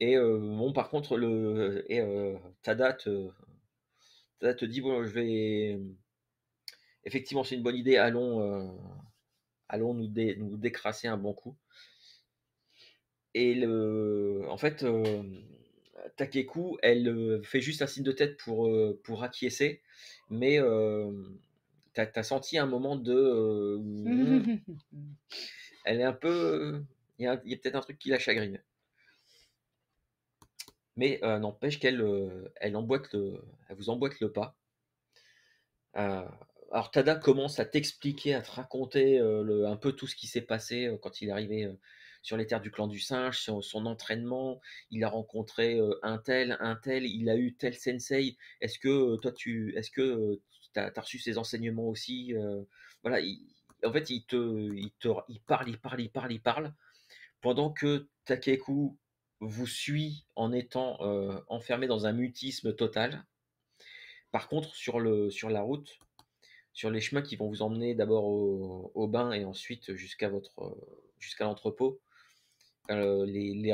et bon, par contre, le, et, Tada te, te dit bon, je vais effectivement, c'est une bonne idée. Allons allons nous, nous décrasser un bon coup. Et le, en fait, euh, Takeku, elle euh, fait juste un signe de tête pour, euh, pour acquiescer, mais t'as as senti un moment de. elle est un peu. Il y a, peut-être un truc qui la chagrine. Mais n'empêche qu'elle elle emboîte le, elle vous emboîte le pas alors Tada commence à t'expliquer, à te raconter euh, un peu tout ce qui s'est passé euh, quand il est arrivé euh, sur les terres du clan du singe, son entraînement, il a rencontré un tel, un tel, il a eu tel sensei. Est-ce que toi tu, est-ce que t'as as reçu ses enseignements aussi Voilà, en fait il te, il te, il parle, il parle, il parle, il parle, pendant que Takeku vous suit en étant enfermé dans un mutisme total. Par contre, sur, le, sur la route, sur les chemins qui vont vous emmener d'abord au, bain et ensuite jusqu'à votre jusqu'à l'entrepôt. Euh, les,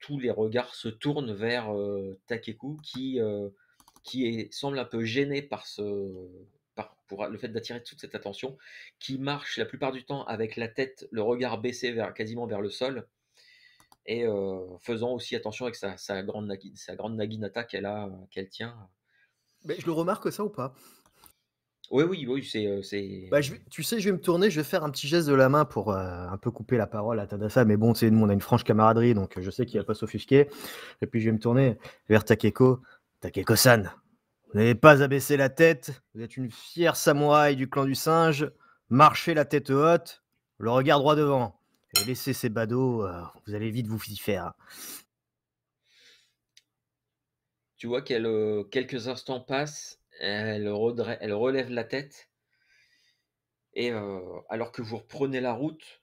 tous les regards se tournent vers euh, Takeku qui, euh, qui semble un peu gêné par, ce, pour le fait d'attirer toute cette attention, qui marche la plupart du temps avec la tête, le regard baissé vers, quasiment vers le sol, et faisant aussi attention avec sa, sa grande, sa grande naginata qu'elle a, qu'elle tient. Mais je le remarque ça ou pas oui, oui, oui, c'est. Euh, bah, tu sais, je vais me tourner, je vais faire un petit geste de la main pour euh, un peu couper la parole à Tadassa, mais bon, nous, on a une franche camaraderie, donc euh, je sais qu'il va pas s'offusquer. Et puis, je vais me tourner vers Takeko. Takeko-san, vous n'avez pas à baisser la tête, vous êtes une fière samouraï du clan du singe, marchez la tête haute, le regard droit devant, et laissez ces badauds, vous allez vite vous y faire. Tu vois qu'elle quelques instants passent elle, relève la tête. Et alors que vous reprenez la route,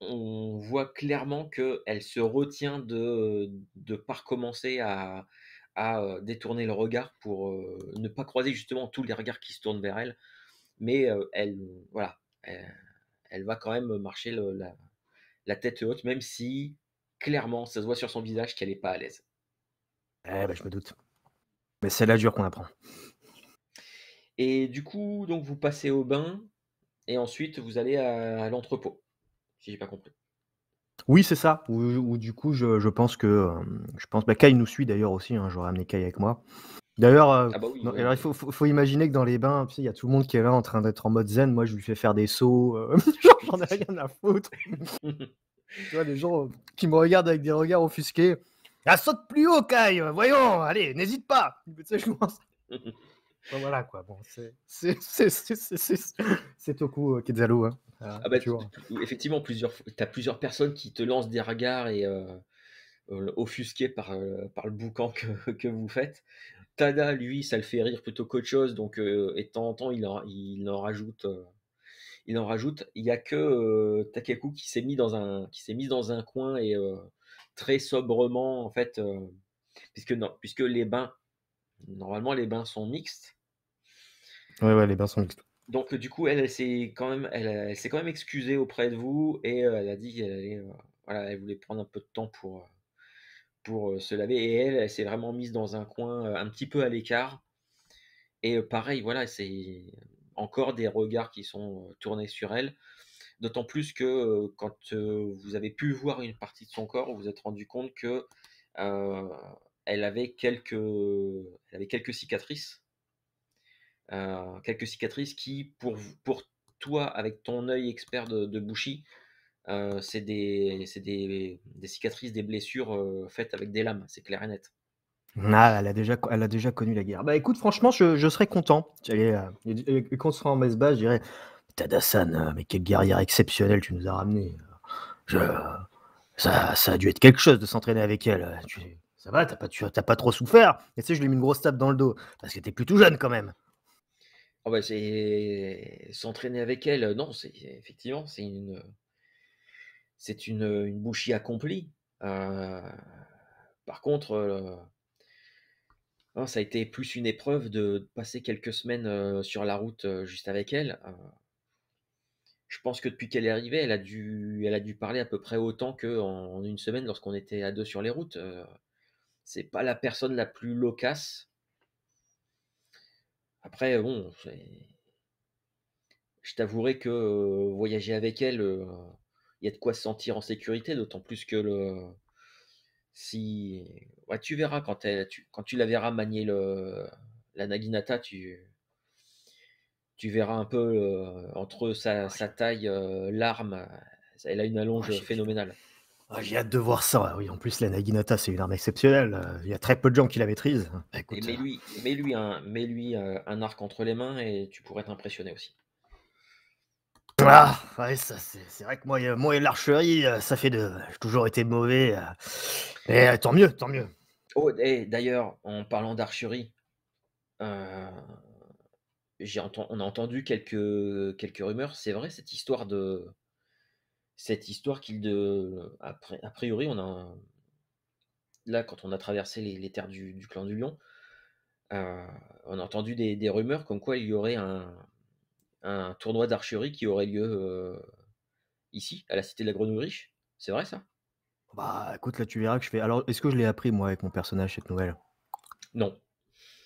on voit clairement qu'elle se retient de ne pas recommencer à, détourner le regard pour ne pas croiser justement tous les regards qui se tournent vers elle. Mais elle, voilà, elle, va quand même marcher la, tête haute, même si clairement ça se voit sur son visage qu'elle n'est pas à l'aise. Eh ben, je me doute. Mais c'est la dure qu'on apprend. Et du coup, donc vous passez au bain et ensuite vous allez à, l'entrepôt, si j'ai pas compris. Oui, c'est ça. Ou, du coup, je, pense que je pense. Bah, Kai nous suit d'ailleurs aussi. Hein, j'aurais amené Kai avec moi. D'ailleurs, euh, ah bah il faut, imaginer que dans les bains, il y a tout le monde qui est là en train d'être en mode zen. Moi, je lui fais faire des sauts. Euh, j'en ai rien à foutre. tu vois, les gens euh, qui me regardent avec des regards offusqués. Ah, saute plus haut, Kai. Voyons, allez, n'hésite pas. voilà quoi. Bon, c'est Toku Kedzalo. tu Effectivement, plusieurs, tu as plusieurs personnes qui te lancent des regards et euh, euh, offusqués par, euh, par le boucan que, vous faites. Tada, lui, ça le fait rire plutôt qu'autre chose. Donc, et de temps en temps, il en, il en rajoute. il en rajoute. Il y a que Takaku qui s'est mis dans un, qui s'est mis dans un coin et très sobrement en fait, puisque non, puisque les bains, normalement les bains sont mixtes les bains Donc, euh, du coup, elle, s'est quand, même, euh, quand même excusée auprès de vous et euh, elle a dit qu'elle voulait prendre un peu de temps pour, pour se laver. Et elle, s'est vraiment mise dans un coin un petit peu à l'écart. Et pareil, voilà, c'est encore des regards qui sont tournés sur elle. D'autant plus que quand vous avez pu voir une partie de son corps, vous vous êtes rendu compte que elle avait quelques, elle avait quelques cicatrices quelques cicatrices qui, pour, pour toi, avec ton œil expert de, de euh, c'est des, des, cicatrices, des blessures euh, faites avec des lames, c'est clair et net. Ah, elle, a déjà, elle a déjà connu la guerre. Bah écoute, franchement, je, je serais content. Euh, quand on sera en messe je dirais Tadassan mais quelle guerrière exceptionnelle tu nous as ramené. Je... Ça, ça, a dû être quelque chose de s'entraîner avec elle. ça va, t'as pas, pas trop souffert. Et tu sais, je lui ai mis une grosse tape dans le dos, parce que t'es plutôt jeune quand même. Ah bah, s'entraîner avec elle, euh, non, c'est effectivement c'est une euh, c'est euh, une, bouchie accomplie. par contre, hein, ça a été plus une épreuve de passer quelques semaines sur la route juste avec elle. je pense que depuis qu'elle est arrivée, elle a dû elle a dû parler à peu près autant que une semaine lorsqu'on était à deux sur les routes. c'est pas la personne la plus loquace après, bon, je t'avouerai que voyager avec elle, il y a de quoi se sentir en sécurité, d'autant plus que le. Si. Ouais, tu verras quand, elle, tu, quand tu la verras manier le, la Naginata, tu. Tu verras un peu entre sa, sa taille, l'arme, elle a une allonge phénoménale. Ah, j'ai hâte de voir ça. Oui, en plus, la Naginata, c'est une arme exceptionnelle. Euh, il y a très peu de gens qui la maîtrisent. Bah, euh, mets lui, un, euh, un arc entre les mains et tu pourrais t'impressionner aussi. Ah, c'est, vrai que moi, moi et l'archerie, ça fait de. J'ai toujours été mauvais. Et tant mieux, tant mieux. Oh, et d'ailleurs, en parlant d'archerie, on a entendu quelques, quelques rumeurs. C'est vrai, cette histoire de, cette histoire qu'il de. A priori, on a. Là, quand on a traversé les, terres du, clan du Lion, euh, on a entendu des, rumeurs comme quoi il y aurait un, tournoi d'archerie qui aurait lieu euh, ici, à la cité de la grenouille riche. C'est vrai ça Bah écoute, là tu verras que je fais. Alors, est-ce que je l'ai appris moi avec mon personnage cette nouvelle Non.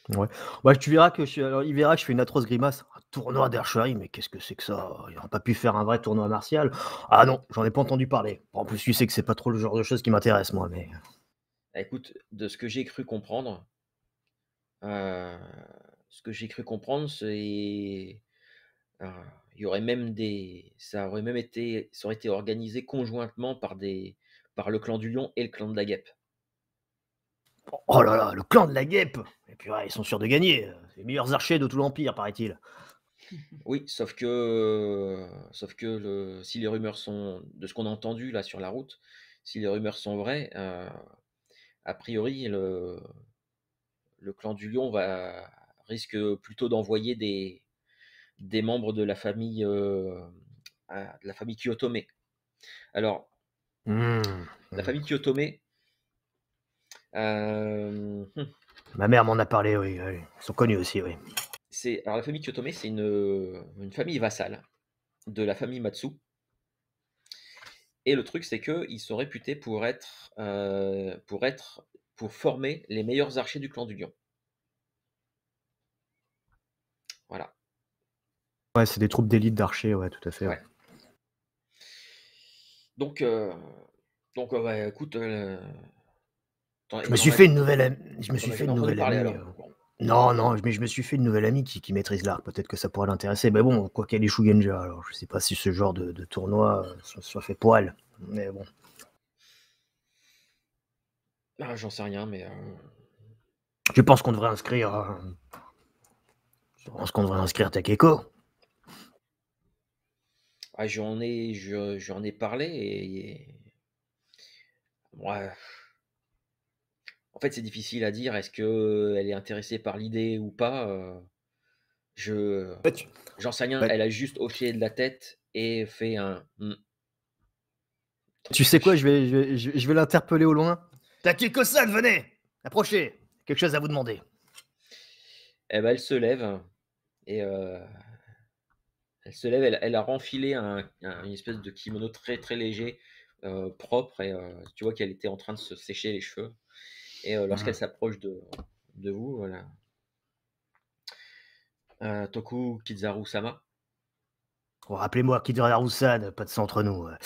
Ouais. Bah, tu verras que je... Alors, il verra que je fais une atroce grimace. Tournoi d'Hershey, mais qu'est-ce que c'est que ça Il n'aurait pas pu faire un vrai tournoi martial. Ah non, j'en ai pas entendu parler. En plus, tu sais que c'est pas trop le genre de choses qui m'intéresse, moi, mais. Bah, écoute, de ce que j'ai cru comprendre, euh, ce que j'ai cru comprendre, c'est euh, il y aurait même des, ça aurait même été, ça aurait été organisé conjointement par des, par le clan du lion et le clan de la guêpe. Oh là là, le clan de la guêpe Et puis ouais, ils sont sûrs de gagner, les meilleurs archers de tout l'empire, paraît-il. Oui, sauf que, sauf que si les rumeurs sont, de ce qu'on a entendu là sur la route, si les rumeurs sont vraies, euh, a priori, le, clan du lion va, risque plutôt d'envoyer des, membres de la famille, euh, de la famille Kyotome. Alors, mmh, la mmh. famille Kyotome. Euh, hmm. Ma mère m'en a parlé, oui, oui. Ils sont connus aussi, oui alors la famille Kyotome, c'est euh, une, famille vassale de la famille Matsu. Et le truc, c'est qu'ils sont réputés pour être, euh, pour être, pour former les meilleurs archers du clan du lion. Voilà. Ouais, c'est des troupes d'élite d'archers, ouais, tout à fait. Donc, euh, donc écoute. je me suis fait une nouvelle, je me suis fait une nouvelle non, non, mais je me suis fait une nouvelle amie qui, maîtrise l'art. Peut-être que ça pourrait l'intéresser. Mais bon, quoi qu'elle est Shugenja, alors je sais pas si ce genre de, tournoi euh, soit, fait poil. Mais bon. Ah, j'en sais rien, mais. Euh, je pense qu'on devrait inscrire. Euh, je pense qu'on devrait inscrire Takeko. Ah, j'en ai, ai parlé et. Ouais en fait, c'est difficile à dire. Est-ce qu'elle est intéressée par l'idée ou pas euh, Je. Bah, J'en Elle a juste hoché de la tête et fait un. «Hum». Tu sais quoi Je vais, je l'interpeller au loin. chose Cossane, venez Approchez Quelque chose à vous demander. Eh ben, elle se lève et euh, elle se lève. Elle, a renfilé une espèce de kimono très très léger, euh, propre, et tu vois qu'elle était en train de se sécher les cheveux. Et euh, lorsqu'elle s'approche de, vous, voilà. Euh, Toku Kizaru-sama. Rappelez-moi Kizaru-san, pas de centre entre nous. Euh.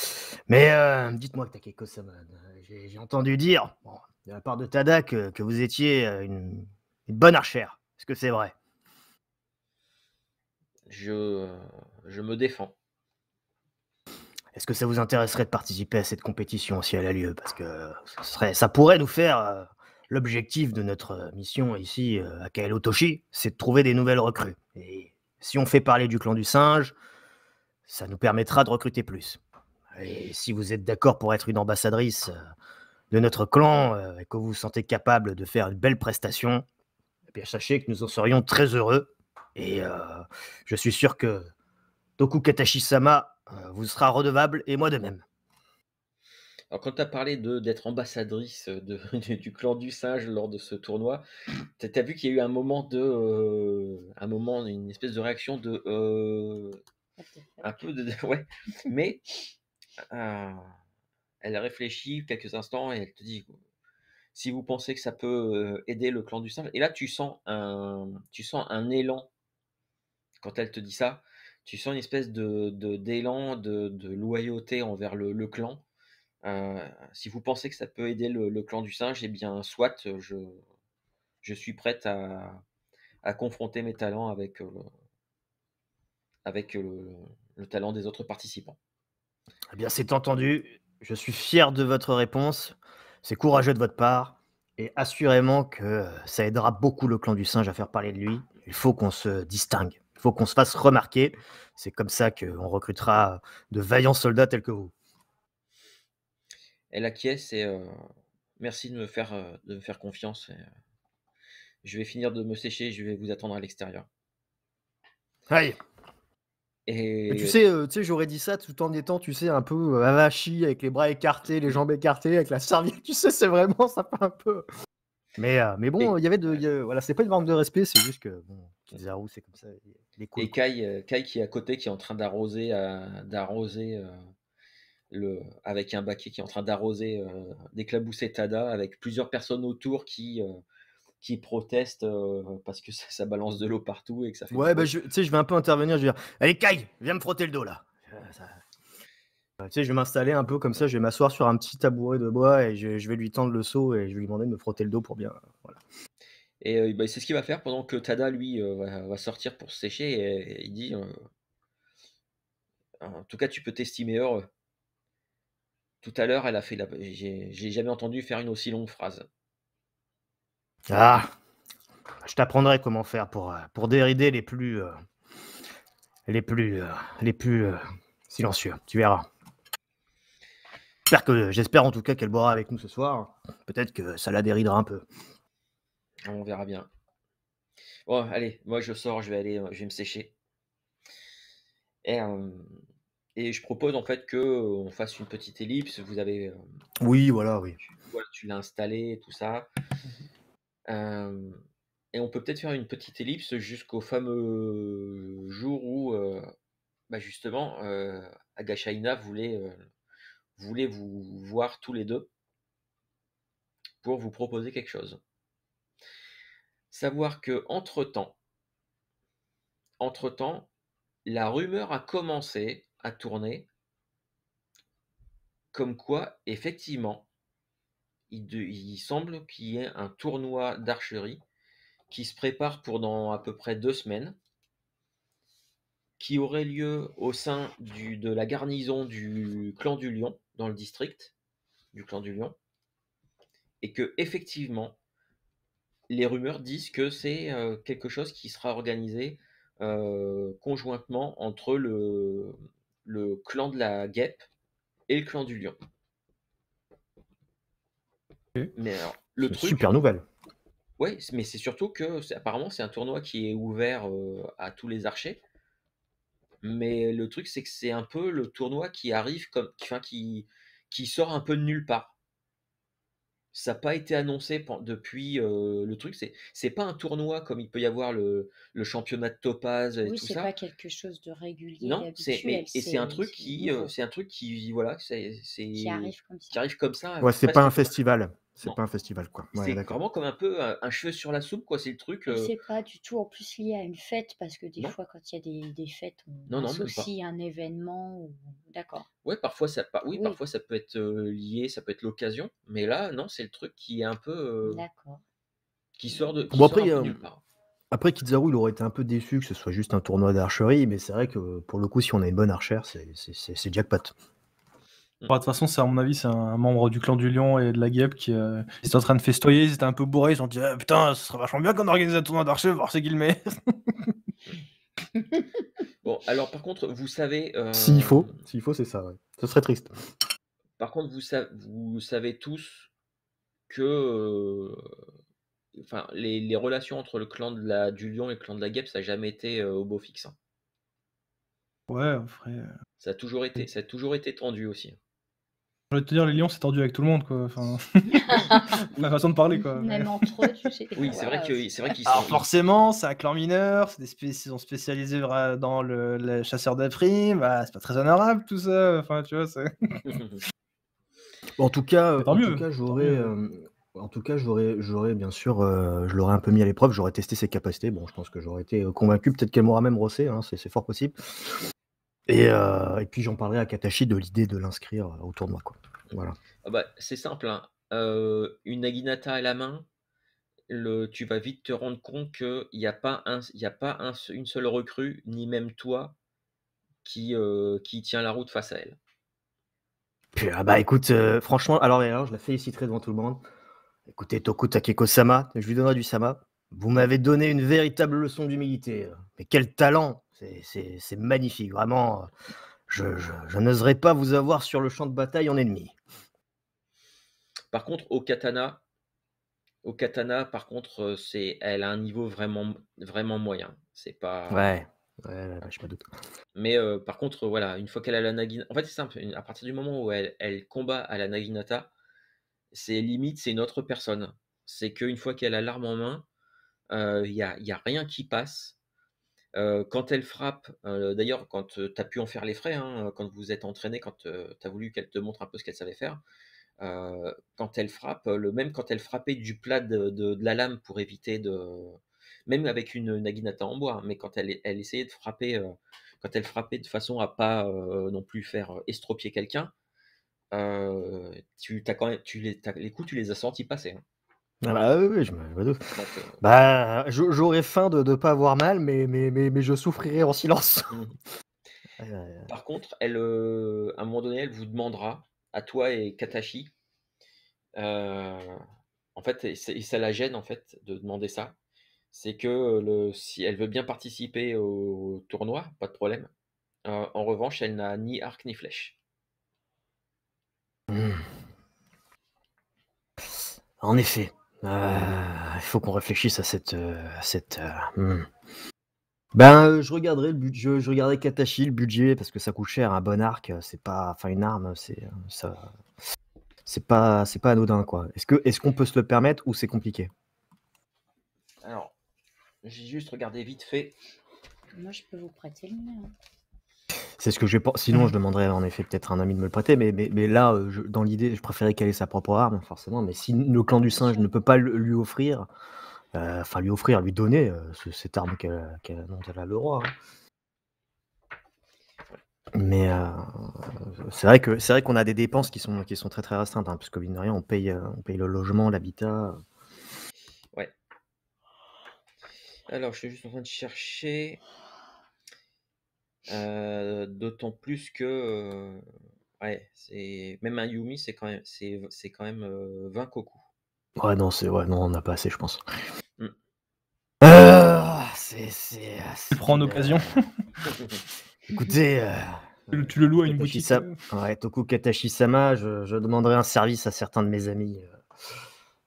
Mais dites-moi que Takeko-sama, j'ai entendu dire, de la part de Tada, que, vous étiez une, bonne archère. Est-ce que c'est vrai je, je me défends. Est-ce que ça vous intéresserait de participer à cette compétition si elle a lieu Parce que serait, ça pourrait nous faire l'objectif de notre euh, mission ici euh, à Kaelotoshi, c'est de trouver des nouvelles recrues. Et si on fait parler du clan du singe, ça nous permettra de recruter plus. Et si vous êtes d'accord pour être une ambassadrice euh, de notre clan et que vous vous sentez capable de faire une belle prestation, eh bien sachez que nous en serions très heureux. Et je suis sûr que Toku Katashi-sama vous sera redevable et moi de même. Alors, quand tu as parlé d'être ambassadrice euh, de, du clan du singe lors de ce tournoi, tu as vu qu'il y a eu un moment de. Euh, un moment, une espèce de réaction de. Euh, un peu de. Ouais. Mais. Ah, elle réfléchit quelques instants et elle te dit si vous pensez que ça peut aider le clan du singe. Et là, tu sens un, tu sens un élan quand elle te dit ça. Tu sens une espèce de d'élan, de, loyauté envers le clan euh, si vous pensez que ça peut aider le, clan du singe, eh bien, soit euh, je, je suis prête à, à confronter mes talents avec, le, euh, avec le, le talent des autres participants. Eh bien, c'est entendu. Je suis fier de votre réponse. C'est courageux de votre part. Et assurément que ça aidera beaucoup le clan du singe à faire parler de lui. Il faut qu'on se distingue. Il faut qu'on se fasse remarquer. C'est comme ça qu'on recrutera de vaillants soldats tels que vous elle acquiesce et euh, merci de me faire, de me faire confiance. je vais finir de me sécher, je vais vous attendre à l'extérieur. Aïe. Et... tu sais, tu sais j'aurais dit ça tout en étant, tu sais, un peu avachi, avec les bras écartés, les jambes écartées, avec la serviette. Tu sais, c'est vraiment, ça fait un peu. Mais, mais bon, il y avait de. voilà, c'est pas une manque de respect, c'est juste que. Bon, c'est comme ça. Les et Kai, qui est à côté, qui est en train d'arroser, d'arroser le, avec un baquet qui est en train d'arroser, euh, d'éclabousser Tada, avec plusieurs personnes autour qui, euh, qui protestent euh, parce que ça, balance de l'eau partout et que ça Ouais, bah, tu sais, je vais un peu intervenir. Je vais dire Allez, Kai, viens me frotter le dos là. Tu sais, je vais m'installer un peu comme ça, je vais m'asseoir sur un petit tabouret de bois et je, je, vais lui tendre le seau et je vais lui demander de me frotter le dos pour bien. Voilà. Et ben c'est ce qu'il va faire pendant que Tada, lui, va, sortir pour se sécher et, il dit En tout cas, tu peux t'estimer heureux. Tout à l'heure, elle a fait la. J'ai jamais entendu faire une aussi longue phrase. Ah Je t'apprendrai comment faire pour, euh, pour dérider les plus. Euh, les plus. Euh, les plus silencieux. Tu verras. J'espère j'espère en tout cas qu'elle boira avec nous ce soir. Peut-être que ça la déridera un peu. On verra bien. Bon, allez, moi je sors, je vais aller, je vais me sécher. Et et je propose en fait que euh, on fasse une petite ellipse. Vous avez. Euh, oui, voilà, oui. tu, l'as installé, tout ça. Mhm. Euh, et on peut peut-être faire une petite ellipse jusqu'au fameux jour où, bah, justement, euh, voulait, voulait vous voir tous les deux pour vous proposer quelque chose. Savoir que entre temps, entre temps, la rumeur a commencé tourner, comme quoi, effectivement, il, semble qu'il y ait un tournoi d'archerie qui se prépare pour dans à peu près deux semaines, qui aurait lieu au sein du, de la garnison du clan du Lion, dans le district du clan du Lion, et que effectivement, les rumeurs disent que c'est euh, quelque chose qui sera organisé euh, conjointement entre le, le clan de la guêpe et le clan du lion. Mais le super nouvelle. Oui, mais c'est surtout que apparemment c'est un tournoi qui est ouvert euh, à tous les archers. Mais le truc c'est que c'est un peu le tournoi qui arrive comme, qui, qui sort un peu de nulle part ça n'a pas été annoncé depuis le truc. C'est c'est pas un tournoi comme il peut y avoir le, le championnat de Topaz et oui, tout ça. pas quelque chose de régulier. Non, et c'est un truc qui c'est un truc qui voilà c'est qui arrive comme ça. Ouais, c'est pas un festival. C'est pas un festival, quoi. c'est vraiment comme un peu un, cheveu sur la soupe, quoi. C'est le truc. Euh. C'est pas du tout en plus lié à une fête, parce que des fois, quand il y a des, fêtes, on aussi un événement. D'accord. Ouais, parfois ça, oui, parfois ça peut être euh, lié, ça peut être l'occasion, mais là, non, c'est le truc qui est un peu. Euh, d'accord. Qui sort de. Qui bon, après, Après, Kizaru, il aurait été un peu déçu que ce soit juste un tournoi d'archerie, mais c'est vrai que pour le coup, si on a une bonne archère, c'est jackpot. Bah, de toute façon, c'est à mon avis, c'est un membre du clan du lion et de la guêpe qui était euh, en train de festoyer, ils étaient un peu bourrés, ils ont dit ah, putain, ce serait vachement bien qu'on organise un tournoi d'archers, voir ce qu'il met. bon, alors par contre, vous savez. Euh, s'il faut, s'il faut, c'est ça, ouais. Ce serait triste. Par contre, vous, vous savez tous que euh, enfin, les, relations entre le clan du lion et le clan de la guêpe, ça n'a jamais été au beau fixe. Hein. Ouais, frère. Ça a toujours été, ça a toujours été tendu aussi. Je vais te dire, les lions, c'est tordu avec tout le monde, quoi. la façon de parler, quoi. Même entre eux, tu sais. Oui, c'est vrai que c'est vrai qu'ils sont. forcément, c'est un clan mineur, c'est des ils sont spécialisés dans le, chasseur d'après. Bah, c'est pas très honorable tout ça. Enfin, tu vois, euh, en tout cas, j'aurais. en tout cas, j'aurais, bien sûr, euh, je l'aurais un peu mis à l'épreuve, j'aurais testé ses capacités. Bon, je pense que j'aurais été euh, convaincu, peut-être qu'elle m'aura même rossé, hein. c'est fort possible. Euh, et, puis j'en parlerai à Katashi de l'idée de l'inscrire euh, au tournoi. Quoi. Voilà. Ah bah, c'est simple. Hein. Euh, une Naginata à la main, le, tu vas vite te rendre compte qu'il n'y a pas, un, y a pas une seule recrue, ni même toi, qui, qui tient la route face à elle. Puis, ah bah écoute, franchement, alors, alors, je la féliciterai devant tout le monde. Écoutez, Toku Takeko-sama, je lui donnerai du sama. Vous m'avez donné une véritable leçon d'humilité. Mais quel talent c'est magnifique, vraiment. Je, n'oserais pas vous avoir sur le champ de bataille en ennemi. Par contre, au katana, au katana, par contre, euh, c'est, elle a un niveau vraiment, vraiment moyen. C'est pas. Ouais. Ouais, doute. Mais euh, par contre, voilà, une fois qu'elle a la Naginata, en fait, c'est simple. À partir du moment où elle, combat à la Naginata, c'est limite, c'est une autre personne. C'est qu'une fois qu'elle a l'arme en main, euh, il n'y y a rien qui passe quand elle frappe, d'ailleurs, quand tu as pu en faire les frais, hein, quand vous êtes entraîné, quand tu as voulu qu'elle te montre un peu ce qu'elle savait faire, quand elle frappe, le même quand elle frappait du plat de, la lame pour éviter de. Même avec une naginata en bois, hein, mais quand elle, essayait de frapper, quand elle frappait de façon à pas non plus faire estropier quelqu'un, tu, quand tu les, coups, tu les as sentis passer. Hein bah je me, Bah, j'aurais faim de ne pas avoir mal, mais, mais, je souffrirai en silence. Mmh. Par contre, elle, euh, à un moment donné, elle vous demandera, à toi et Katashi, euh, en fait, ça la gêne en fait de demander ça. C'est que le, si elle veut bien participer au tournoi, pas de problème. Euh, en revanche, elle n'a ni arc ni flèche. Mmh. En effet, ah, il faut qu'on réfléchisse à cette. Euh, cette euh, hmm. Ben, euh, je regarderai le budget, je, regarderai Katashi, le budget, parce que ça coûte cher. Un bon arc, c'est pas. Enfin, une arme, c'est. Ça... C'est pas, c'est pas anodin, quoi. Est-ce, que, est-ce qu'on peut se le permettre ou c'est compliqué Alors, j'ai juste regardé vite fait. Moi, je peux vous prêter le mien. C'est ce que je vais Sinon, mmh. je demanderais en effet peut-être à un ami de me le prêter, mais, mais, là, euh, dans l'idée, je préférais ait sa propre arme, forcément. Mais si le clan du singe ne peut pas lui offrir, euh, enfin lui offrir, lui donner euh, cette arme qu'elle, dont elle a le droit. Hein. Mais c'est vrai qu'on a des dépenses qui sont qui sont très très restreintes, hein, parce que rien, on paye on paye le logement, l'habitat. Ouais. Alors, je suis juste en train de chercher. Euh, d'autant plus que, euh, ouais, c'est même un Yumi, c'est quand même, c'est, quand même 20 euh, Ouais, non, c'est ouais, non, on n'a pas assez, je pense. Mm. Ah, c'est, ah, Tu prends l'occasion. Écoutez. Tu, le loues à une boutique. Toku Katashi-sama, je, demanderai un service à certains de mes amis.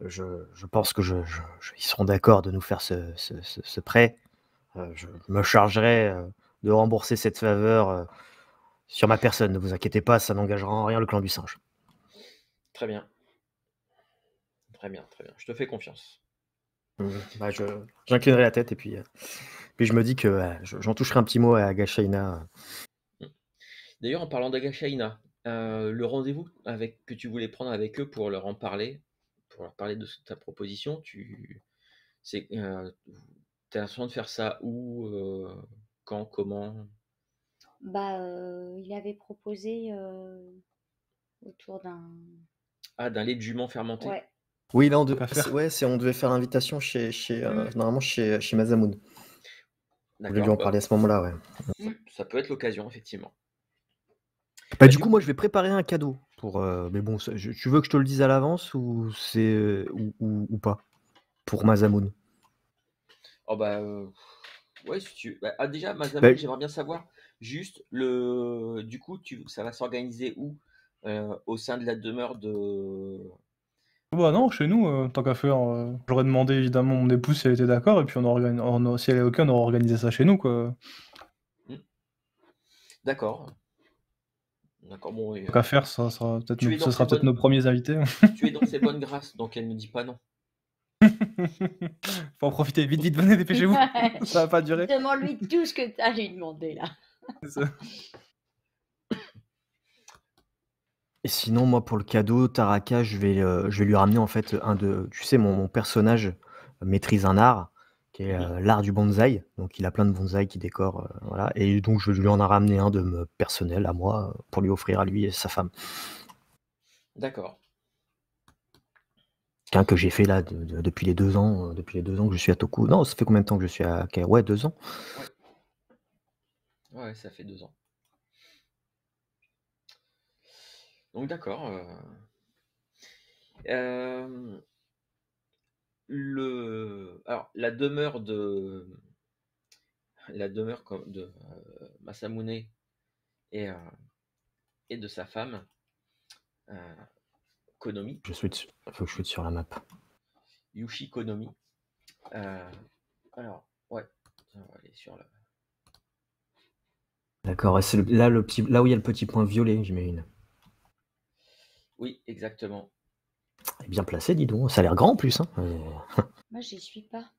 Je, je pense que je, ils seront d'accord de nous faire ce, ce prêt. je me chargerai de rembourser cette faveur euh, sur ma personne. Ne vous inquiétez pas, ça n'engagera en rien le clan du singe. Très bien. Très bien, très bien. Je te fais confiance. Mmh. Bah, j'inclinerai la tête et puis, euh, puis je me dis que euh, j'en toucherai un petit mot à Agachaina. Mmh. D'ailleurs, en parlant d'Agashaina, le rendez-vous que tu voulais prendre avec eux pour leur en parler, pour leur parler de ta proposition, tu c'est, as l'intention de faire ça où quand, comment Bah, euh, il avait proposé euh, autour d'un. Ah, d'un lait de jument fermenté Oui, là, on, devait ah, faire, on devait faire l'invitation chez, chez euh, mm. normalement chez, chez Mazamoun. On lui en parler à ce moment-là, ouais. Ça peut être l'occasion, effectivement. Bah, du coup, moi, je vais préparer un cadeau. Pour, mais bon, tu veux que je te le dise à l'avance ou c'est ou, pas pour Mazamoun Oh bah, Ouais, tu bah, ah, déjà, bah, j'aimerais bien savoir juste le. Du coup, tu... ça va s'organiser où euh, Au sein de la demeure de. Ah bah non, chez nous, euh, tant qu'à faire, euh, j'aurais demandé évidemment mon épouse si elle était d'accord, et puis on, organ... on si elle est ok, on aurait organisé ça chez nous, quoi. Hmm. D'accord. D'accord, tant qu'à faire, ça sera peut-être nos... nos premiers invités. tu es dans ses bonnes grâces, donc elle ne dit pas non. Faut en profiter. Vite, vite, venez, dépêchez-vous. ça va pas durer. Demande-lui tout ce que tu as lui demandé là. Et sinon, moi, pour le cadeau, Taraka, je vais, euh, je lui ramener en fait un de. Tu sais, mon, personnage maîtrise un art, qui est euh, l'art du bonsaï. Donc, il a plein de bonsaï qui décorent. Euh, voilà. Et donc, je lui en ai ramené un de personnel à moi pour lui offrir à lui et sa femme. D'accord que j'ai fait là depuis les deux ans, euh, depuis les deux ans que je suis à Toku. Non, ça fait combien de temps que je suis à Ouais, deux ans. Ouais. ça fait deux ans. Donc d'accord. Euh. Euh, le... Alors, la demeure de la demeure de euh, Masamune et, et de sa femme Konomi. Je il faut que je sur la map. Yushi Konomi. Euh, alors, ouais, on va aller sur la. D'accord, c'est là, le là où il y a le petit point violet, mets une. Oui, exactement. Bien placé, dis donc. Ça a l'air grand en plus. Hein. Euh, Moi, j'y suis pas.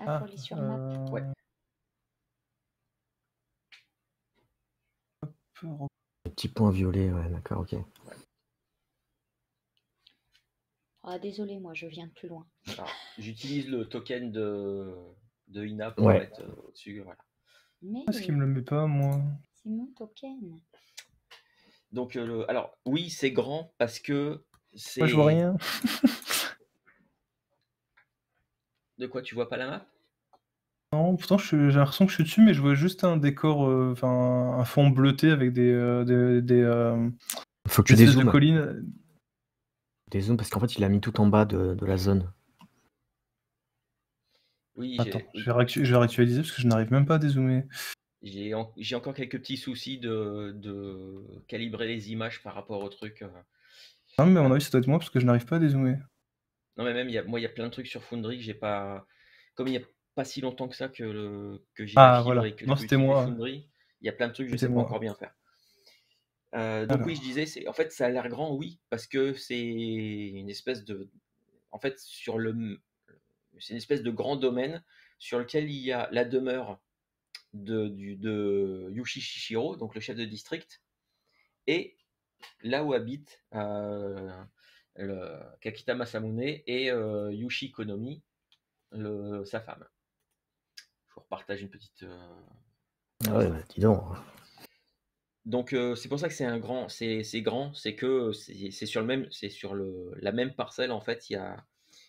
Ah, ah pour aller sur sur map. Euh, ouais. petit point violet, ouais, d'accord, ok. Ah, désolé, moi, je viens de plus loin. J'utilise le token de, de Ina pour être euh, au-dessus. Voilà. Mais... Est-ce qu'il me le met pas, moi C'est mon token. Donc, euh, alors, oui, c'est grand parce que c'est. Moi, je vois rien. de quoi tu vois pas la map Non, pourtant, j'ai l'impression que je suis dessus, mais je vois juste un décor, euh, enfin, un fond bleuté avec des. des, des Faut que tu collines des parce qu'en fait, il a mis tout en bas de, la zone. Oui, Attends, je vais, parce que je n'arrive même pas à dézoomer. J'ai, encore quelques petits soucis de, calibrer les images par rapport au truc. Euh. Non, mais à mon avis, ça doit être moi parce que je n'arrive pas à dézoomer. Non, mais même, moi, il y a plein de trucs sur Foundry que j'ai pas. Comme il n'y a pas si longtemps que ça que, j'ai ah, voilà. non, c'était moi. il y a plein de trucs que je ne sais pas encore bien faire. Euh, donc oui, je disais, c'est en fait ça a l'air grand, oui, parce que c'est une espèce de, en fait sur le, c'est une espèce de grand domaine sur lequel il y a la demeure de, du, de donc le chef de district, et là où habitent euh, Kakita Masamune et euh, Yushi Konomi, le, sa femme. Je vous repartage une petite. Euh, ah ouais, bah, dis donc. Hein. Donc c'est pour ça que c'est un grand, c'est grand, c'est que c'est sur le même, c'est sur le la même parcelle en fait. Il y a,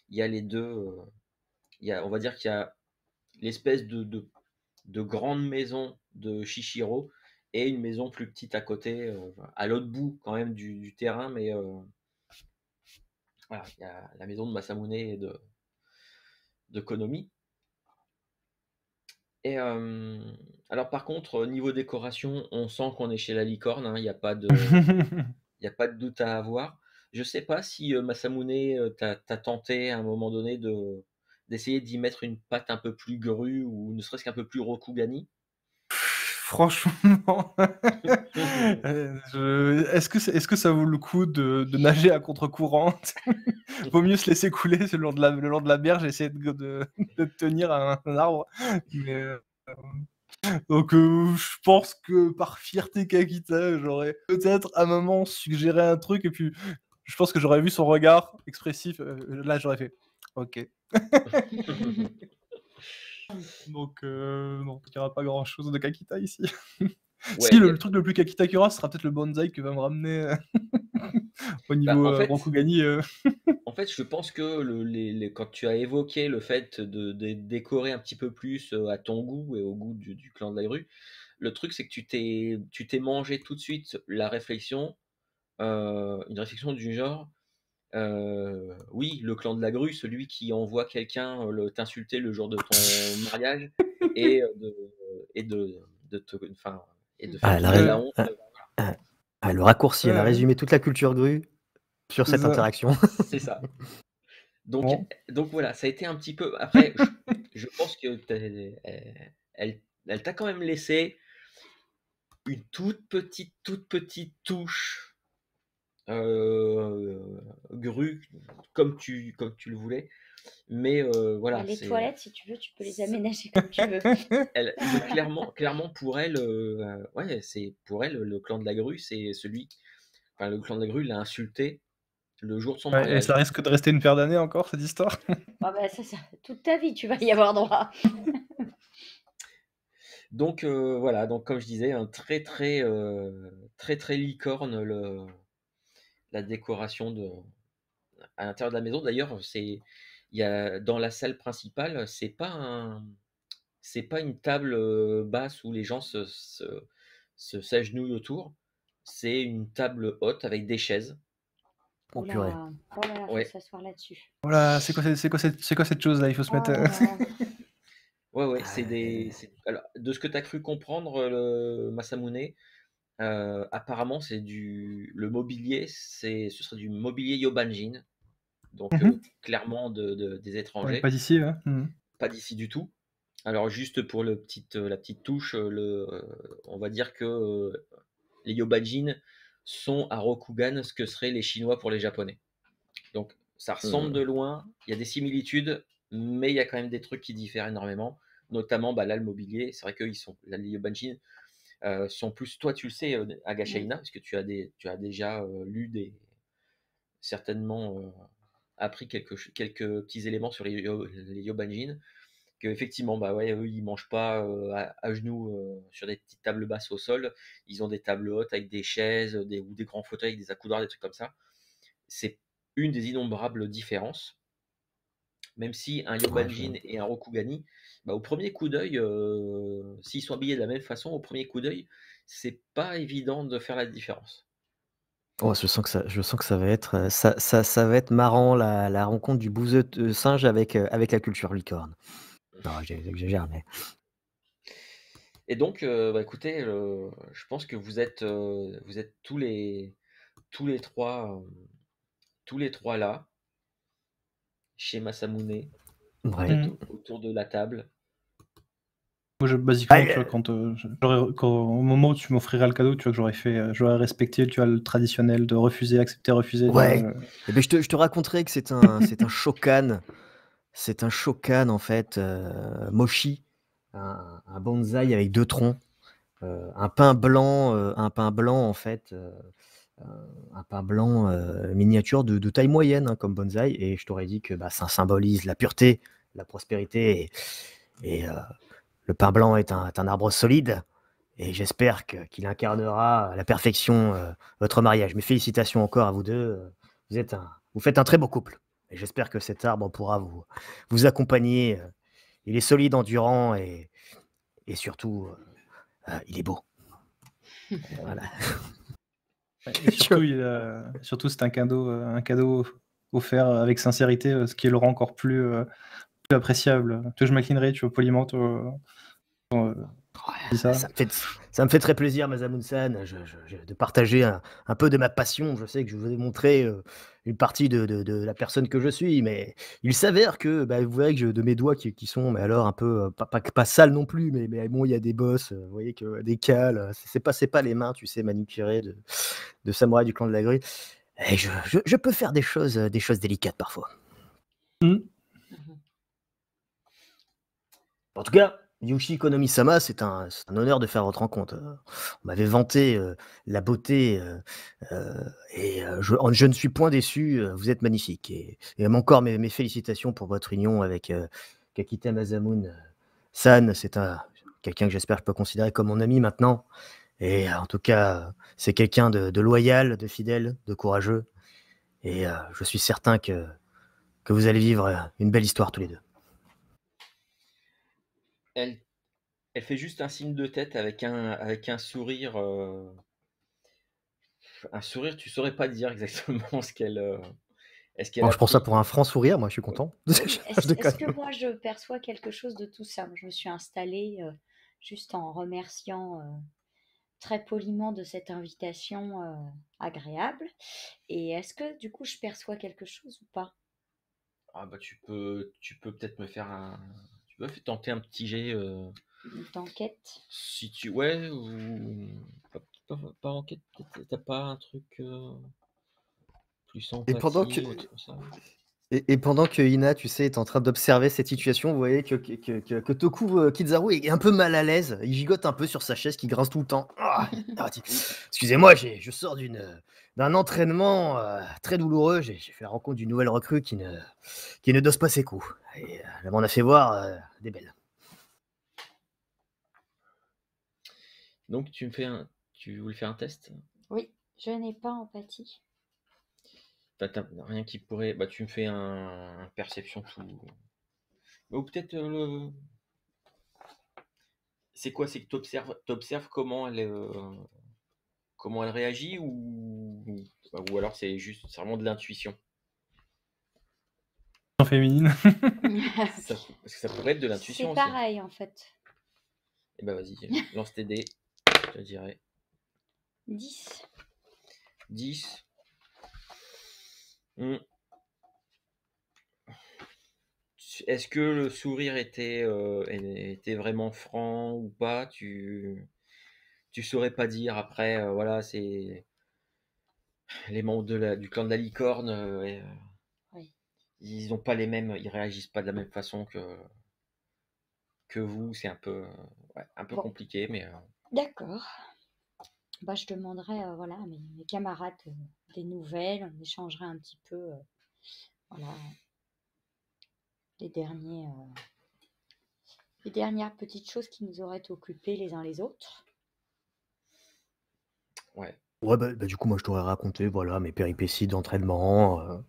il les deux, il y a, on va dire qu'il y a l'espèce de, grande maison de Shichiro et une maison plus petite à côté, à l'autre bout quand même du, terrain, mais voilà, il y a la maison de Masamune et de de Konomi. Et alors par contre, niveau décoration, on sent qu'on est chez la licorne, hein, il n'y a, pas de... y a pas de doute à avoir. Je ne sais pas si euh, Masamune, euh, t'a tenté à un moment donné de d'essayer d'y mettre une patte un peu plus grue ou ne serait-ce qu'un peu plus Rokugani. Franchement, euh, est-ce que, est que ça vaut le coup de, nager à contre-courant Vaut mieux se laisser couler le long de la, le long berge, essayer de, tenir un, arbre. Euh, donc euh, je pense que par fierté Kakita, j'aurais peut-être à un moment suggéré un truc et puis je pense que j'aurais vu son regard expressif. Euh, là, j'aurais fait OK. Donc, euh, non, il n'y aura pas grand-chose de Kakita ici. si, le, truc le plus Kakitakura sera peut-être le bonsaï que va me ramener euh, au bah, niveau bah, en euh, fait, euh. en fait, je pense que le, les, quand tu as évoqué le fait de, décorer un petit peu plus à ton goût et au goût du, clan de la grue, le truc c'est que tu t'es, tu t'es mangé tout de suite la réflexion, une réflexion du genre. oui, le clan de la grue, celui qui envoie quelqu'un t'insulter le jour de ton mariage et de, et de, de te, ah, la, ah, euh, ah, le raccourci, elle a résumé toute la culture grue sur cette interaction. C'est ça. Donc, voilà, ça a été un petit peu. Après, je, pense que elle, t'a quand même laissé une toute petite, toute petite touche euh, grue, comme tu le voulais, mais euh, voilà. Les toilettes, si tu veux, tu peux les aménager comme tu veux. clairement, clairement, pour elle, euh, euh, ouais, c'est pour elle le clan de la grue, c'est celui, enfin le clan de la grue l'a insulté le jour de son mariage. et ça risque de rester une paire d'années encore cette histoire. Ah bah, ça, toute ta vie, tu vas y avoir droit. donc voilà, donc comme je disais, un très très très très licorne le, la décoration de à l'intérieur de la maison. D'ailleurs, c'est y a, dans la salle principale, c'est pas un, c'est pas une table basse où les gens se, se, se s'agenouillent autour. C'est une table haute avec des chaises. Oh purée. Oh s'asseoir là-dessus. c'est oh quoi, c'est quoi, cette, chose là Il faut se oh mettre. ouais, ouais, c'est ah, des. Alors, de ce que tu as cru comprendre, le Masamune, euh, apparemment, c'est du. Le mobilier, c'est... ce serait du mobilier Yobanjin donc mhm. euh, clairement de, des étrangers. pas d'ici, hein pas d'ici du tout. Alors juste pour le petite, euh, la petite touche, euh, le, on va dire que les Yobajin sont à Rokugan ce que seraient les Chinois pour les Japonais. Donc ça ressemble hmm. de loin, il y a des similitudes, mais il y a quand même des trucs qui diffèrent énormément, notamment bah, là le mobilier. C'est vrai que sont, les Yobajin sont plus, toi tu le sais, Agashaina, parce que tu as, des, tu as déjà lu des, certainement appris quelques, quelques petits éléments sur les, les que Effectivement, bah ouais, ils mangent pas euh, à, genoux euh, sur des petites tables basses au sol. Ils ont des tables hautes avec des chaises des, ou des grands fauteuils avec des accoudoirs, des trucs comme ça. C'est une des innombrables différences. Même si un Yobanjin et un Rokugani, bah, au premier coup d'œil, euh, s'ils sont habillés de la même façon, au premier coup d'œil, c'est pas évident de faire la différence. Oh, je sens que ça, je sens que ça va être, euh, ça, ça, va être marrant la, rencontre du bouseux euh, singe avec, euh, avec la culture licorne. Non, j'ai mmh. jamais. Et donc, bah, écoutez, je pense que vous êtes, vous êtes tous les, tous les trois, tous les trois là, chez Masamune, mmh. autour de la table. Moi, basiquement, euh, euh, quand, au moment où tu m'offriras le cadeau, tu vois que j'aurais fait, euh, j'aurais respecté, tu as le traditionnel de refuser, accepter, refuser. Eh ben, je, te, je te raconterai que c'est un, c'est un shokan, c'est un shokan en fait, mochi, un, un bonsaï avec deux troncs, un pain blanc, un pain blanc en fait un pain blanc miniature de, de, taille moyenne hein, comme bonsaï et je t'aurais dit que bah, ça symbolise la pureté, la prospérité et, le pain blanc est un, arbre solide et j'espère qu'il incarnera à la perfection euh, votre mariage. Mes félicitations encore à vous deux. Vous, êtes vous faites un très beau couple et j'espère que cet arbre pourra vous, accompagner. Euh. Il est solide, endurant et, et surtout, euh, il est beau. voilà. surtout, c'est un cadeau, un cadeau offert avec sincérité, ce qui le rend encore plus, appréciable. je m'inclinerais, tu vois, poliment. Euh, euh ça. me fait, ça. me fait, très plaisir, Mazamoun-san, de partager un, peu de ma passion. Je sais que je vous ai montré euh, une partie de, la personne que je suis, mais il s'avère que, bah, vous voyez que de mes doigts qui, sont, mais alors un peu, euh, pas, pas, pas sales non plus, mais, mais bon, il y a des bosses, vous voyez que des cales, c'est pas, pas les mains, tu sais, manucurées de, de samouraï du clan de la grille. Et je, peux faire des choses, des choses délicates parfois. Hmm. En tout cas, Yoshi Konomi Sama, c'est un, honneur de faire votre rencontre. On m'avait vanté euh, la beauté euh, euh, et je, ne suis point déçu. vous êtes magnifique. Et, encore mes, félicitations pour votre union avec Kakita Mazamun San. C'est un, quelqu'un que j'espère que je peux considérer comme mon ami maintenant. Et en tout cas, c'est quelqu'un de, de, loyal, de fidèle, de courageux. Et je suis certain que, que vous allez vivre une belle histoire tous les deux elle, fait juste un signe de tête avec un, avec un sourire. Euh, un sourire, tu saurais pas dire exactement ce qu'elle. Euh, est-ce qu'elle je prends ça pour un franc sourire, moi je suis content. Est-ce que moi je perçois quelque chose de tout ça Je me suis installée euh, juste en remerciant très poliment de cette invitation agréable. Et est-ce que du coup je perçois quelque chose ou pas ah bah tu peux tu peux peut-être me faire un, bah, tenter un petit jet. Euh, si tu. Ouais, ou. Pas, enquête, t'as pas un truc. Euh... et pendant que. Et, pendant que Ina, tu sais, est en train d'observer cette situation, vous voyez que, que, que, que, Toku euh, Kizaru est un peu mal à l'aise. Il gigote un peu sur sa chaise qui grince tout le temps. Ah, Excusez-moi, je sors d'une d'un entraînement euh, très douloureux. J'ai fait la rencontre d'une nouvelle recrue qui ne, qui ne dose pas ses coups. Et, là, on a fait voir des belles. Donc tu me fais un, tu voulais faire un test Oui, je n'ai pas empathie. rien qui pourrait. Bah tu me fais un, perception tout. Ou peut-être euh, le. C'est quoi C'est que tu observes comment elle, euh, comment elle réagit ou ou alors c'est juste c'est vraiment de l'intuition féminine. Ça- ça pourrait être de l'intuition C'est pareil en fait. Et eh ben vas-y, lance tes dés, je te dirais. 10. 10. Est-ce que le sourire était, euh, était vraiment franc ou pas Tu tu saurais pas dire. Après, euh, voilà, c'est les membres de la, du clan de la licorne. Euh, ils n'ont pas les mêmes, ils réagissent pas de la même façon que, que vous. C'est un peu, un peu compliqué, mais. Euh, D'accord. Bah, je demanderai euh, voilà, à mes, camarades euh, des nouvelles, on échangerait un petit peu voilà, les, derniers, les dernières petites choses qui nous auraient occupés les uns les autres. Ouais. Ouais, bah, bah, du coup, moi, je t'aurais raconté voilà, mes péripéties d'entraînement,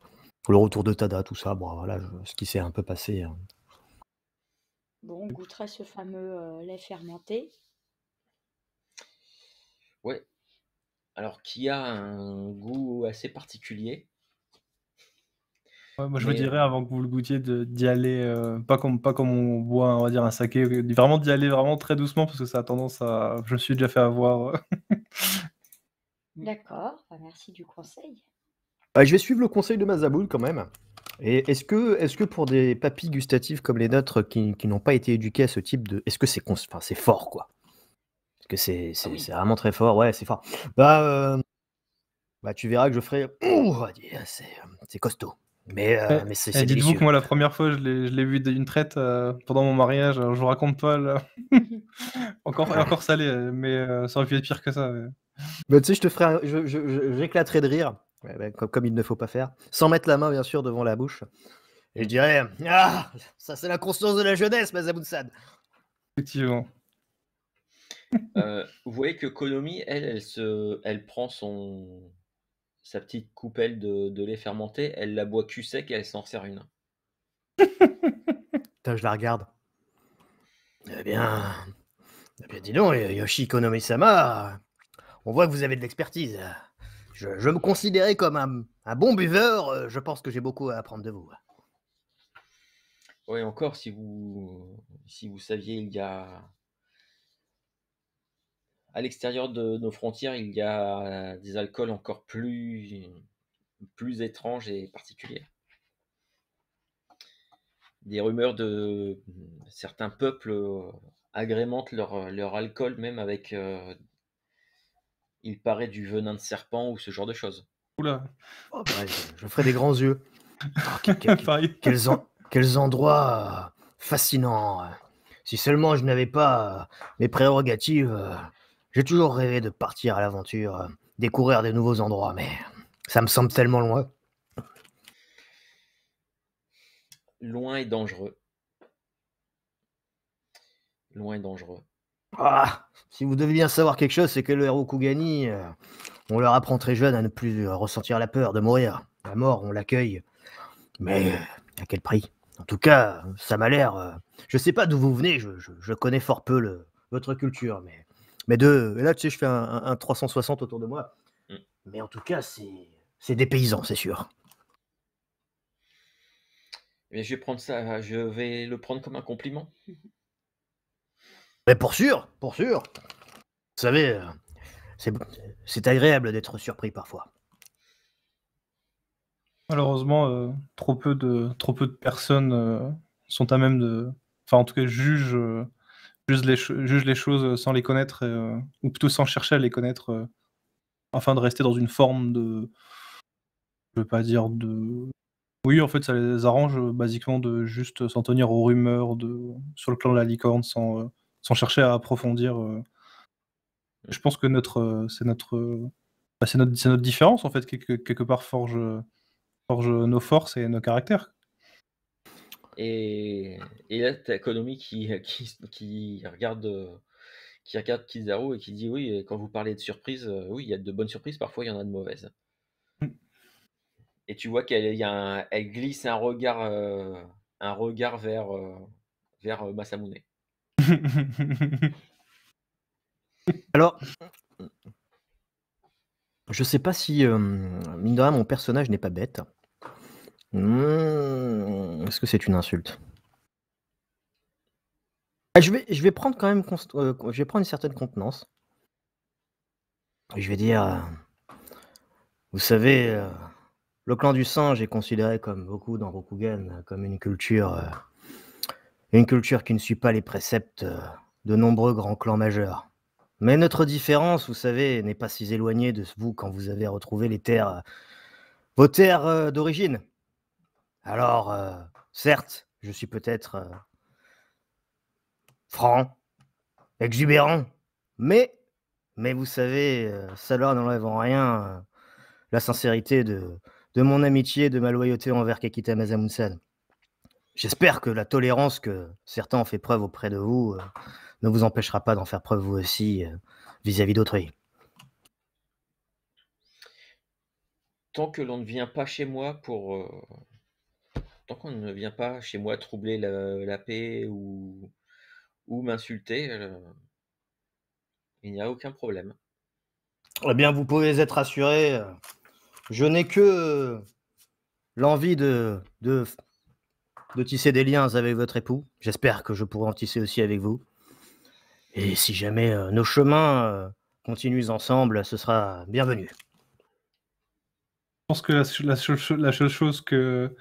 le retour de Tada, tout ça, bon, voilà, ce qui s'est un peu passé. Hein. Bon, on goûterait ce fameux euh, lait fermenté. Ouais. Alors, qui a un goût assez particulier. moi, je vous dirais euh, avant que vous le goûtiez de- d'y aller, euh, pas, comme, pas comme on boit, on va dire, un saké, vraiment d'y aller vraiment très doucement parce que ça a tendance à. Je me suis déjà fait avoir. D'accord, bah, merci du conseil. Bah, je vais suivre le conseil de Mazaboul quand même. Et est-ce que, est que pour des papilles gustatives comme les nôtres qui, n'ont pas été éduqués à ce type de. Est-ce que c'est enfin fort, quoi Est-ce que ah c'est vraiment très fort, ouais, c'est fort. Bah, euh, bah, tu verras que je ferai. C'est costaud. Mais, euh, eh, mais c'est eh, Dites-vous que moi, la première fois, je l'ai vu d'une traite euh, pendant mon mariage. Je vous raconte pas, encore, encore salé, mais ça aurait pu être pire que ça. Mais... Bah, tu sais, je te ferai. J'éclaterai de rire ben, comme, il ne faut pas faire, sans mettre la main bien sûr devant la bouche. Et je dirais Ah, ça c'est la conscience de la jeunesse, Mazaboussad. Effectivement. Euh, vous voyez que Konomi, elle, elle, se, elle prend son, sa petite coupelle de, de lait fermenté, elle la boit cul sec et elle s'en sert une. Putain, je la regarde. Eh bien, eh bien dis donc, Yoshi Konomi-sama, on voit que vous avez de l'expertise je, me considérais comme un, bon buveur. Euh, je pense que j'ai beaucoup à apprendre de vous. Oui, encore, si vous, si vous saviez, il y a. À l'extérieur de nos frontières, il y a euh, des alcools encore plus, plus étranges et particuliers. Des rumeurs de certains peuples euh, agrémentent leur, leur alcool même avec il paraît du venin de serpent ou ce genre de choses. Oula. je, ferai des grands yeux. Ah, quels, endroits euh, fascinants. Euh. Si seulement je n'avais pas euh, mes prérogatives, j'ai toujours rêvé de partir à l'aventure, découvrir des nouveaux endroits, mais ça me semble tellement loin. Loin et dangereux. Loin et dangereux. Ah, si vous devez bien savoir quelque chose, c'est que le héros Kugani, euh, on leur apprend très jeune à ne plus euh, ressentir la peur de mourir. La mort, on l'accueille. Mais euh, à quel prix En tout cas, ça m'a l'air. Je je sais pas d'où vous venez, je, connais fort peu votre culture, mais, mais de. Et là, tu sais, je fais un, 360 autour de moi. Mm. Mais en tout cas, c'est des paysans, c'est sûr. Mais eh je vais prendre ça, je vais le prendre comme un compliment. Mais pour sûr, pour sûr. Vous savez, euh, c'est agréable d'être surpris parfois. Malheureusement, euh, trop, peu de, trop peu de personnes euh, sont à même de. Enfin, en tout cas, jugent, juge les, choses sans les connaître, ou plutôt sans chercher à les connaître, afin de rester dans une forme de. Je veux pas dire de. Oui, en fait, ça les arrange basiquement de juste s'en tenir aux rumeurs de... sur le clan de la licorne sans sans chercher à approfondir. Euh. Mm. Je pense que notre, euh, bah, c'est notre, c'est notre, notre, différence en fait qui quelque part forge, forge nos forces et nos caractères. Et, et là, t'as Konomi qui, euh, qui, qui regarde qui regarde Kizaru et qui dit oui, quand vous parlez de surprise, oui, il y a de bonnes surprises, parfois il y en a de mauvaises. Mm. Et tu vois qu'elle y a elle glisse un regard, un regard vers, vers Masamune. Alors, je sais pas si, euh, mon personnage n'est pas bête. Hmm, est-ce que c'est une insulte ah, je, vais, je vais prendre quand même euh, je vais prendre une certaine contenance. Je vais dire, euh, vous savez, le clan du singe est considéré comme beaucoup dans Rokugan, comme une culture une culture qui ne suit pas les préceptes de nombreux grands clans majeurs. Mais notre différence, vous savez, n'est pas si éloignée de vous quand vous avez retrouvé les terres, vos terres euh, d'origine. Alors, euh, certes, je suis peut-être euh, franc, exubérant, mais, mais vous savez, ça leur n'enlève en rien la sincérité de, de, mon amitié, de ma loyauté envers Kakita Mazamunsan. J'espère que la tolérance que certains ont fait preuve auprès de vous euh, ne vous empêchera pas d'en faire preuve vous aussi euh, vis-à-vis d'autrui. Tant que l'on ne vient pas chez moi pour. Euh, tant qu'on ne vient pas chez moi troubler la, paix ou, ou m'insulter, il n'y a aucun problème. Eh bien, vous pouvez être assuré. Je n'ai que l'envie de, de de tisser des liens avec votre époux. J'espère que je pourrai en tisser aussi avec vous. Et si jamais euh, nos chemins euh, continuent ensemble, ce sera bienvenu. Je pense que la, seule chose que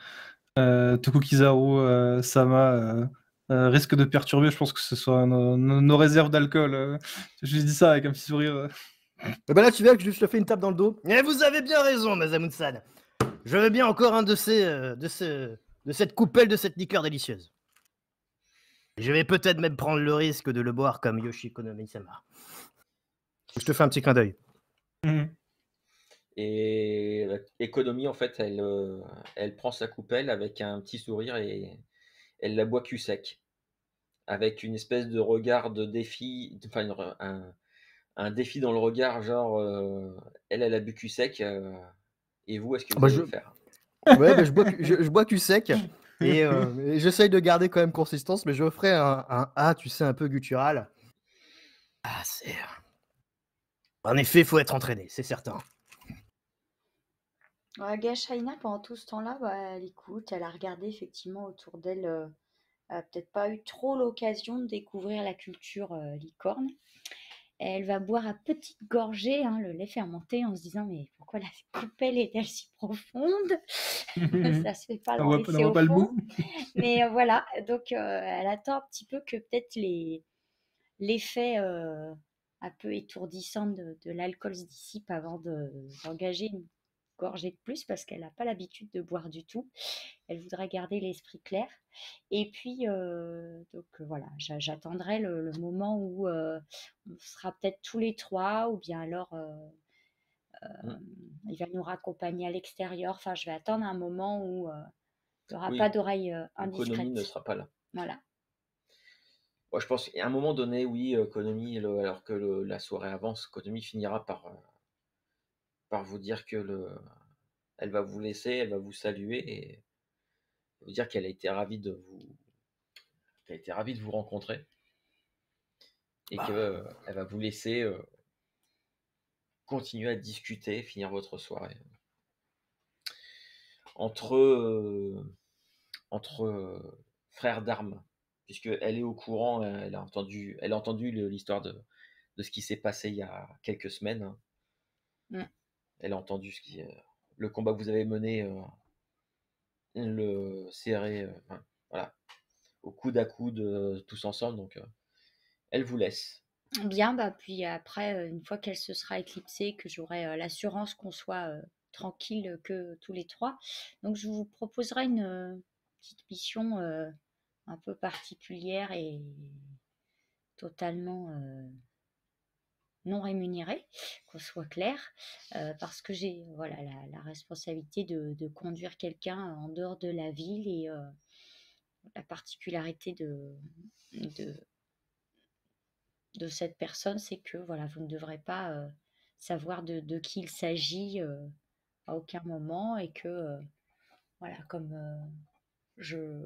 euh, Toku Kizaru, Sama risque de perturber, je pense que ce soit nos, réserves d'alcool. Je lui dis ça avec un petit sourire. Et eh ben là, tu vois que je te fais une tape dans le dos. Et vous avez bien raison, Mazamoun-san. Je veux bien encore un de ces, de ces de cette coupelle de cette liqueur délicieuse. Je vais peut-être même prendre le risque de le boire comme Yoshi Konomi-sama. Je te fais un petit clin d'œil. Mhm. Et économie euh, en fait, elle, euh, elle prend sa coupelle avec un petit sourire et elle la boit cul sec. Avec une espèce de regard de défi, enfin, un, défi dans le regard, genre, euh, elle, elle a bu cul sec. et vous, est-ce que ah vous pouvez bah, le faire Ouais, bah, je, bois, je, bois cul sec. Euh, et, j'essaye de garder quand même consistance, mais je ferai un, A, tu sais, un peu guttural. Ah, c'est. Euh, en effet, il faut être entraîné, c'est certain. Ouais, Gashaina, pendant tout ce temps-là, bah, elle écoute, elle a regardé effectivement autour d'elle. Euh, elle n'a peut-être pas eu trop l'occasion de découvrir la culture licorne. Elle va boire à petites gorgées hein, le lait fermenté en se disant mais pourquoi la coupelle est-elle si profonde Ça se fait pas mais euh, voilà, donc euh, elle attend un petit peu que peut-être l'effet euh, un peu étourdissant de, l'alcool se dissipe avant d'engager de, une gorgée de plus parce qu'elle n'a pas l'habitude de boire du tout. Elle voudrait garder l'esprit clair. Et puis, euh, donc euh, voilà, j'attendrai le, moment où euh, on sera peut-être tous les trois ou bien alors. Mmh. il va nous raccompagner à l'extérieur. Enfin, je vais attendre un moment où il n'y aura pas d'oreille euh, indiscrète. ne sera pas là. Voilà. je pense qu'à un moment donné, oui, Konomi, alors que la soirée avance, Konomi finira par par vous dire que le, elle va vous laisser, elle va vous saluer et vous dire qu'elle a été ravie de vous, a été ravie de vous rencontrer et que bah. qu'elle elle va vous laisser euh, continuer à discuter, finir votre soirée. Entre, euh, entre euh, frères d'armes, puisqu'elle est au courant, hein, elle a entendu, elle a entendu l'histoire de, ce qui s'est passé il y a quelques semaines. Hein. Mm. Elle a entendu ce qui, euh, le combat que vous avez mené, euh, le serré, euh, voilà, au coude à coude, tous ensemble. Donc, elle vous laisse. Bien, bah, puis après, une fois qu'elle se sera éclipsée, que j'aurai l'assurance qu'on soit tranquille que tous les trois. Donc je vous proposerai une petite mission un peu particulière et totalement non rémunéré, qu'on soit clair, euh, parce que j'ai voilà la, responsabilité de, conduire quelqu'un en dehors de la ville et euh, la particularité de, de, cette personne, c'est que voilà vous ne devrez pas euh, savoir de, qui il s'agit à aucun moment et que voilà comme je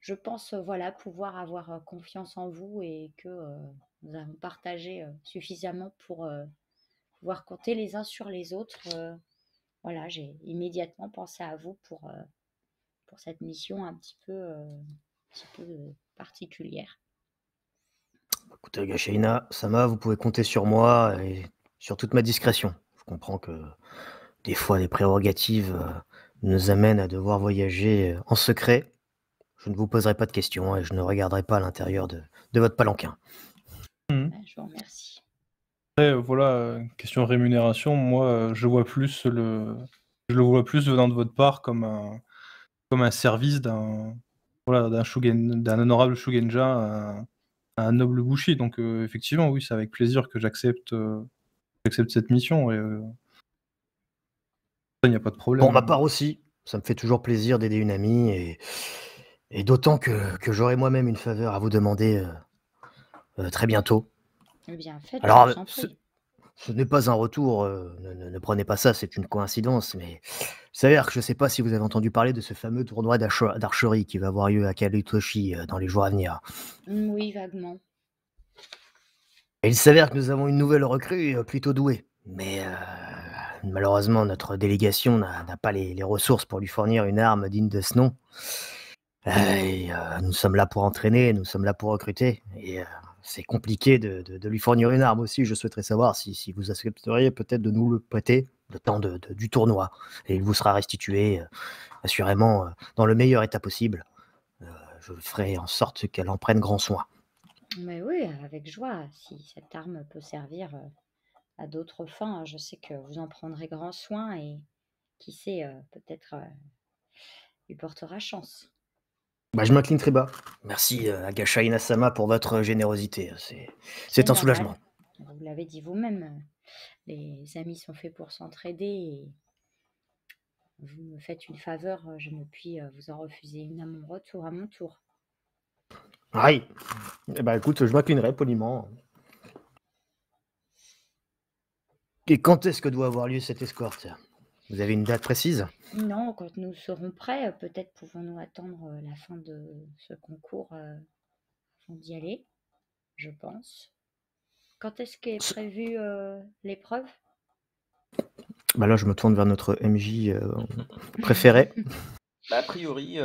je pense voilà pouvoir avoir confiance en vous et que nous avons partagé euh, suffisamment pour euh, pouvoir compter les uns sur les autres. Euh, voilà, j'ai immédiatement pensé à vous pour, pour cette mission un petit peu, particulière. Écoutez, Gachaina, Sama, vous pouvez compter sur moi et sur toute ma discrétion. Je comprends que des fois, les prérogatives nous amènent à devoir voyager en secret. Je ne vous poserai pas de questions et je ne regarderai pas à l'intérieur de votre palanquin. Merci. Euh, voilà, euh, question rémunération. Moi, euh, je vois plus le, je le vois plus venant de votre part comme un, comme un service d'un, voilà, d'un d'un honorable Shugenja à, un noble Bushi. Donc effectivement, oui, c'est avec plaisir que j'accepte, cette mission. Et, il n'y a pas de problème. Pour ma part aussi, ça me fait toujours plaisir d'aider une amie et, d'autant que j'aurai moi-même une faveur à vous demander très bientôt. Eh bien, fait Alors, euh, ce, n'est pas un retour, euh, ne, prenez pas ça, c'est une coïncidence, mais s'avère que je ne sais pas si vous avez entendu parler de ce fameux tournoi d'archerie qui va avoir lieu à Kalutoshi euh, dans les jours à venir. Mm, oui, vaguement. il s'avère que nous avons une nouvelle recrue plutôt douée, mais malheureusement notre délégation n'a pas les, ressources pour lui fournir une arme digne de ce nom. nous sommes là pour entraîner, nous sommes là pour recruter, et c'est compliqué de, lui fournir une arme aussi. Je souhaiterais savoir si, vous accepteriez peut-être de nous le prêter le temps du tournoi. Et il vous sera restitué, euh, assurément, euh, dans le meilleur état possible. Euh, je ferai en sorte qu'elle en prenne grand soin. Mais oui, avec joie, si cette arme peut servir à d'autres fins, je sais que vous en prendrez grand soin et qui sait, peut-être il portera chance. Bah, je m'incline très bas. Merci euh, Agasha Inasama pour votre générosité. C'est un soulagement. Vous l'avez dit vous-même, euh, les amis sont faits pour s'entraider vous me faites une faveur, euh, je ne puis vous en refuser une à mon retour, à mon tour. Aïe eh ben, écoute, je m'inclinerai poliment. Et quand est-ce que doit avoir lieu cette escorte vous avez une date précise Non, quand nous serons prêts, euh, peut-être pouvons-nous attendre euh, la fin de ce concours euh, avant d'y aller, je pense. Quand est-ce qu'est prévue l'épreuve bah Là, je me tourne vers notre MJ préféré. Bah, a priori,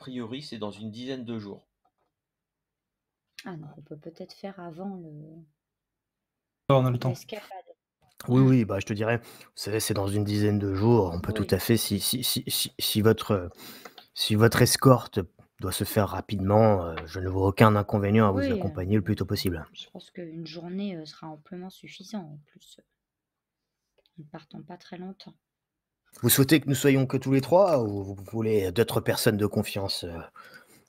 priori c'est dans une dizaine de jours. Ah non, on peut peut-être faire avant le... on a le temps. Oui, mmh. oui, bah, je te dirais, vous savez, c'est dans une dizaine de jours. On peut tout à fait, si, si, si, si, votre, euh, si votre escorte doit se faire rapidement, euh, je ne vois aucun inconvénient à vous euh, accompagner le plus tôt possible. je pense qu'une journée sera amplement suffisante. En plus, nous ne partons pas très longtemps. Vous souhaitez que nous soyons que tous les trois ou vous voulez d'autres personnes de confiance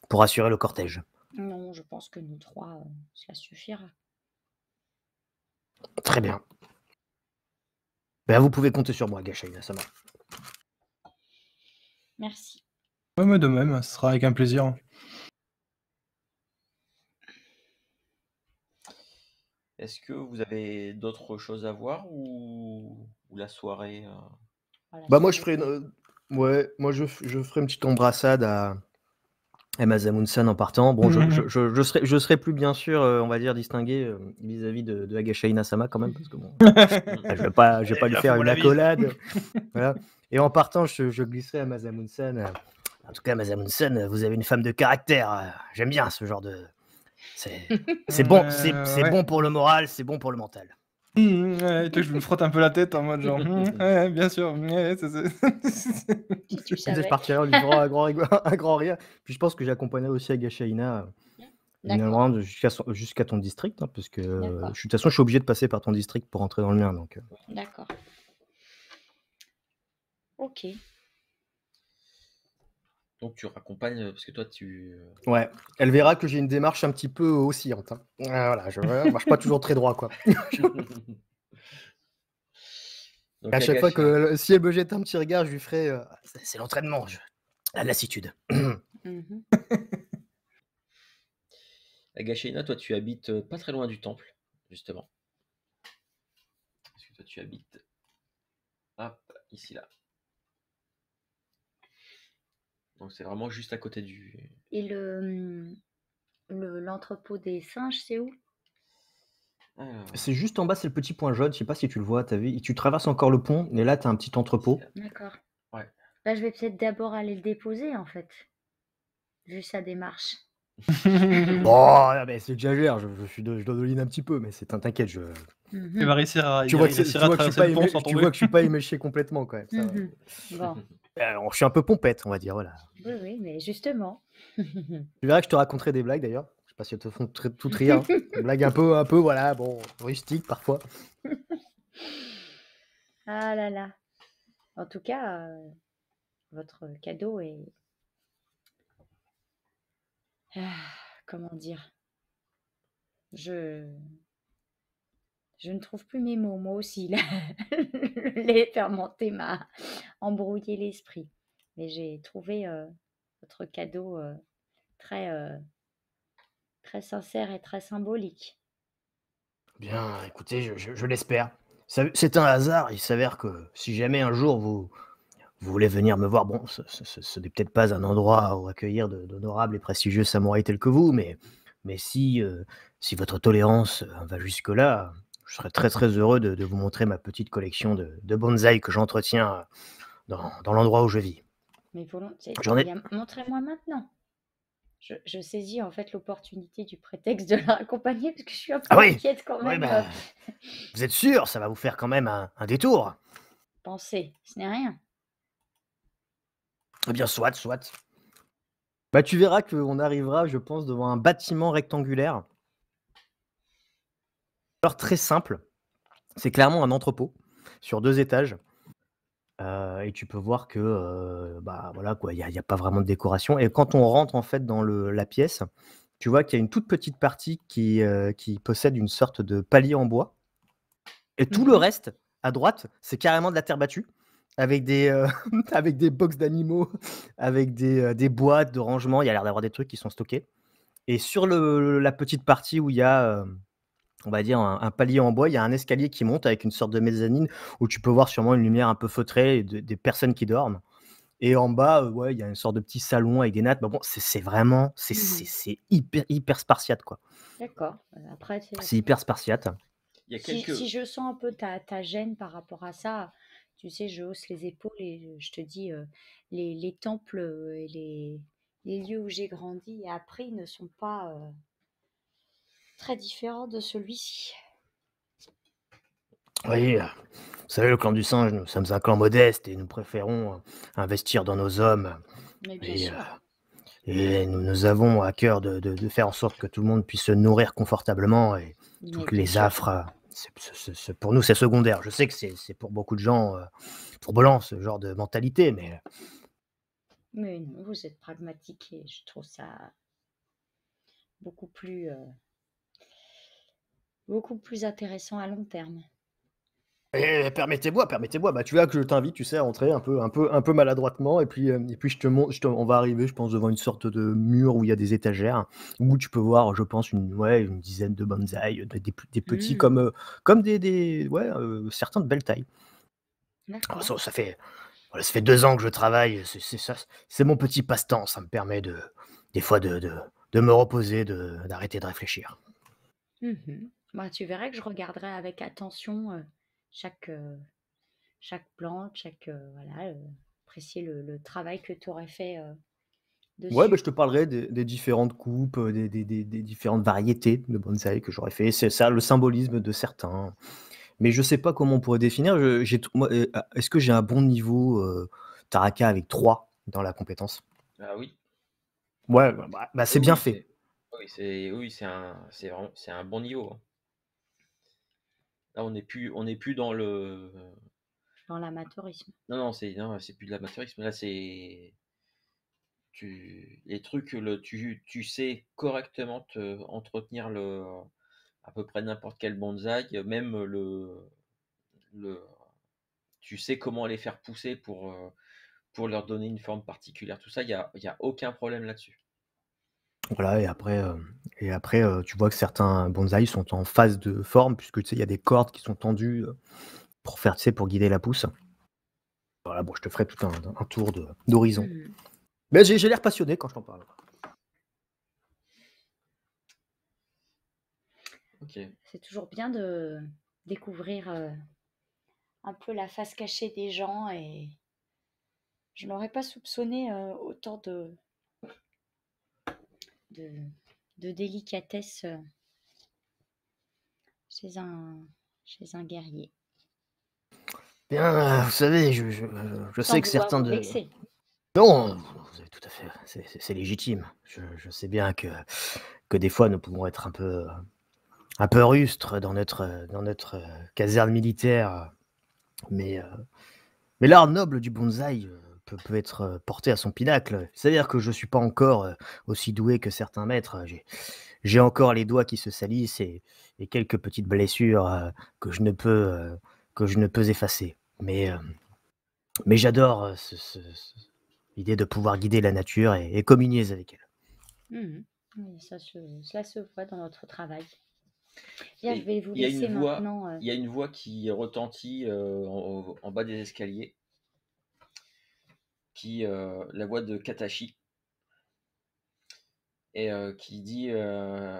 pour assurer le cortège Non, je pense que nous trois, cela suffira. Très bien. Bah, vous pouvez compter sur moi, ça marche. Merci. Oui, de même, ce sera avec un plaisir. Hein. Est-ce que vous avez d'autres choses à voir ou, la soirée euh, ah, Bah moi je ferai euh, ouais, moi je, je ferai une petite embrassade à, et en partant. Bon, je, mhm. je, je, serais, plus bien sûr, euh, on va dire, distingué euh, vis-à-vis de, de Inasama quand même, parce que je ne vais pas, pas lui faire une accolade. Et en partant, je, glisserai à en tout cas, Mazamunsen, vous avez une femme de caractère. J'aime bien ce genre de. C'est bon, c'est euh, bon pour le moral, c'est bon pour le mental. Mmh, tu je me frotte un peu la tête en mode genre, mmh, bien sûr. Mmh, ouais, c'est, je partirais en grand, un, grand, un grand rire. Puis je pense que j'accompagnais aussi Agashaina euh, jusqu'à, ton district, hein, parce que euh, de toute façon, je suis obligé de passer par ton district pour entrer dans le mien. Donc, euh. D'accord. Ok. Donc tu raccompagnes, euh, parce que toi tu... Euh, ouais, elle verra que j'ai une démarche un petit peu oscillante. Hein. Euh, voilà, je marche pas toujours très droit, quoi. à chaque fois que hein. si elle me jette un petit regard, je lui ferai. c'est l'entraînement, la lassitude. Mmh la toi tu habites pas très loin du temple, justement. Parce que toi tu habites. Hop, ici là. Donc c'est vraiment juste à côté du. Et le l'entrepôt des singes, c'est où C'est juste en bas, c'est le petit point jaune. Je sais pas si tu le vois, as vu. Tu traverses encore le pont, mais là, tu as un petit entrepôt. D'accord. Ouais. Là, je vais peut-être d'abord aller le déposer, en fait. Vu sa démarche. bon, c'est exagère, je, je, suis un petit peu, mais c'est t'inquiète, je. Mhm. Tu vas réussir à. vois que, tu vois je suis pas éméché complètement quand même. Mhm. bon je suis un peu pompette, on va dire, voilà. Oui, oui, mais justement. tu verras que je te raconterai des blagues d'ailleurs. Je sais pas si elles te font tout rire. Des blagues un peu, un peu, voilà, bon, rustique parfois. ah là là. En tout cas, euh, votre cadeau est. Ah, comment dire Je. Je ne trouve plus mes mots, moi aussi. le lait fermenté m'a embrouillé l'esprit. Mais j'ai trouvé euh, votre cadeau euh, très, euh, très sincère et très symbolique. Bien, écoutez, je, l'espère. C'est un hasard. Il s'avère que si jamais un jour vous, voulez venir me voir, bon, ce, n'est peut-être pas un endroit où accueillir d'honorables et prestigieux samouraïs tels que vous, mais, mais si, si votre tolérance va jusque-là, je serais très très heureux de, vous montrer ma petite collection de, bonsaï que j'entretiens euh, dans, l'endroit où je vis. Mais volontiers. Ai... Montrez-moi maintenant. Je, saisis en fait l'opportunité du prétexte de l'accompagner parce que je suis un peu ah inquiète quand même. Bah, euh. vous êtes sûr, ça va vous faire quand même un, détour. Pensez, ce n'est rien. Eh bien, soit, soit. Bah, tu verras qu'on arrivera, je pense, devant un bâtiment rectangulaire très simple, c'est clairement un entrepôt sur deux étages. Euh, et tu peux voir que euh, bah voilà quoi, il n'y a, pas vraiment de décoration. Et quand on rentre en fait dans la pièce, tu vois qu'il y a une toute petite partie qui, euh, qui possède une sorte de palier en bois. Et tout le mmh reste, à droite, c'est carrément de la terre battue, avec des, avec des box d'animaux, avec des, boîtes de rangement. Il y a l'air d'avoir des trucs qui sont stockés. Et sur le, la petite partie où il y a on va dire, un, palier en bois. Il y a un escalier qui monte avec une sorte de mezzanine où tu peux voir sûrement une lumière un peu feutrée et des personnes qui dorment. Et en bas, euh, ouais, il y a une sorte de petit salon avec des nattes. Bah bon, c'est vraiment, mmh c'est hyper, hyper spartiate, quoi. D'accord. Euh, c'est hyper spartiate. si, je sens un peu ta, ta, gêne par rapport à ça, tu sais, je hausse les épaules et je te dis, euh, les, temples et les, les, lieux où j'ai grandi et appris ne sont pas très différent de celui-ci. Oui, euh, vous savez, le clan du singe, nous sommes un clan modeste et nous préférons euh, investir dans nos hommes. Mais bien et, sûr. Euh, et nous, nous, avons à cœur de, faire en sorte que tout le monde puisse se nourrir confortablement et toutes les affres. pour nous, c'est secondaire. Je sais que c'est pour beaucoup de gens pour ce genre de mentalité, mais... Mais vous êtes pragmatique et je trouve ça beaucoup plus beaucoup plus intéressant à long terme. Eh, eh, permettez-moi, permettez-moi. Bah, tu vois que je t'invite, tu sais, à entrer un peu, un peu, un peu maladroitement, et puis, euh, et puis je te montre. on va arriver, je pense, devant une sorte de mur où il y a des étagères où tu peux voir, je pense, une, ouais, une dizaine de bonsaïs, euh, des, des, petits mmh. comme, euh, comme des, des ouais, certains de belle taille. Oh, ça, fait, ça fait deux ans que je travaille. C'est ça, c'est mon petit passe-temps. Ça me permet de, des fois, de, de, me reposer, de d'arrêter de réfléchir. Mmh bah, tu verrais que je regarderais avec attention euh, chaque, euh, chaque plante, chaque. Euh, voilà, apprécier le, travail que tu aurais fait Ouais, bah, je te parlerai des, différentes coupes, des, différentes variétés de bonsaï que j'aurais fait. C'est ça le symbolisme de certains. Mais je ne sais pas comment on pourrait définir. Ah, est-ce que j'ai un bon niveau Taraka avec 3 dans la compétence Ah oui, Ouais, bah, bah c'est bien fait. oui, c'est un, un bon niveau. Hein. Là, on n'est plus, on est plus dans le. Dans l'amateurisme. Non, non, c'est, non, c'est plus de l'amateurisme. Là, c'est. Tu, les trucs, le, tu, tu sais correctement te, entretenir le, à peu près n'importe quel bonsaï, même le, le. Tu sais comment les faire pousser pour, euh, pour leur donner une forme particulière. Tout ça, il n'y y a aucun problème là-dessus. Voilà, et après, euh, et après euh, tu vois que certains bonsaïs sont en phase de forme, puisque il y a des cordes qui sont tendues euh, pour faire, tu pour guider la pousse. Voilà, bon, je te ferai tout un, tour d'horizon. Hmm. Mais j'ai l'air passionné quand je t'en parle. C'est toujours bien de découvrir un peu la face cachée des gens et je n'aurais pas soupçonné autant de, de, délicatesse euh, chez un, chez un guerrier. Bien, euh, vous savez, je, euh, sais que certains de... Non, vous avez tout à fait, c'est légitime. Je, sais bien que, que des fois nous pouvons être un peu, un peu rustres dans notre, dans notre caserne militaire, mais, mais l'art noble du bonsaï peut, être porté à son pinacle. C'est-à-dire que je ne suis pas encore aussi doué que certains maîtres. Hein. J'ai encore les doigts qui se salissent et, et quelques petites blessures que, je ne peux, que je ne peux effacer. Mais, mais j'adore l'idée de pouvoir guider la nature et, communier avec elle. Mmh ça se, se voit dans notre travail. Il y a une voix qui retentit en, bas des escaliers qui euh, la voix de Katashi et euh, qui dit euh,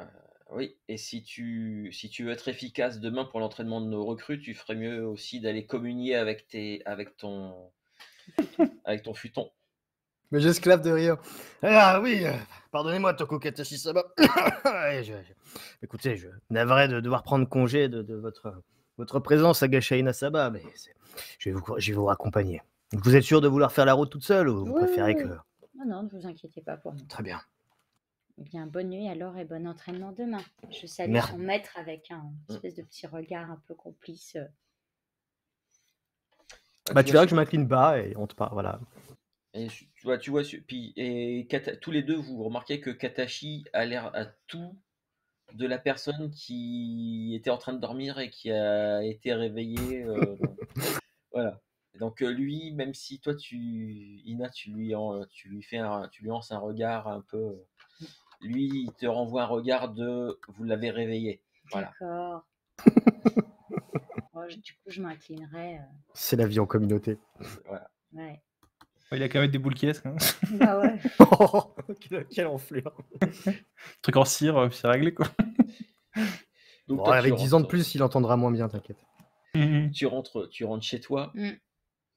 oui, et si tu, si tu veux être efficace demain pour l'entraînement de nos recrues, tu ferais mieux aussi d'aller communier avec, tes, avec, ton, avec ton futon. Mais j'esclave de rire. Ah oui, pardonnez-moi, Toko Katashi Sama. écoutez, je navrais de devoir prendre congé de, votre, votre présence à Gachaina Saba, mais je vais, vous, je vais vous accompagner vous êtes sûr de vouloir faire la route toute seule ou vous préférez que. Non, non, ne vous inquiétez pas pour moi. Très bien. Eh bien, bonne nuit alors et bon entraînement demain. Je salue son maître avec un mmh. espèce de petit regard un peu complice. Euh. Ah, bah, tu verras que je m'incline bas et on te parle, voilà. Et tu vois, tu vois, puis, et tous les deux, vous remarquez que Katashi a l'air à tout de la personne qui était en train de dormir et qui a été réveillée. Euh, voilà donc euh, lui, même si toi tu Ina, tu lui euh, tu lui fais un, tu lui lances un regard un peu, euh, lui il te renvoie un regard de vous l'avez réveillé. Voilà. D'accord. du coup, je m'inclinerai. C'est la vie en communauté. Voilà. Il a quand même des boules qui hein. bah ouais. Quel quelle enflure. Truc en cire, c'est réglé quoi. Donc, avec 10 ans de plus, il entendra moins bien, t'inquiète. Mmh tu rentres, tu rentres chez toi. Mmh.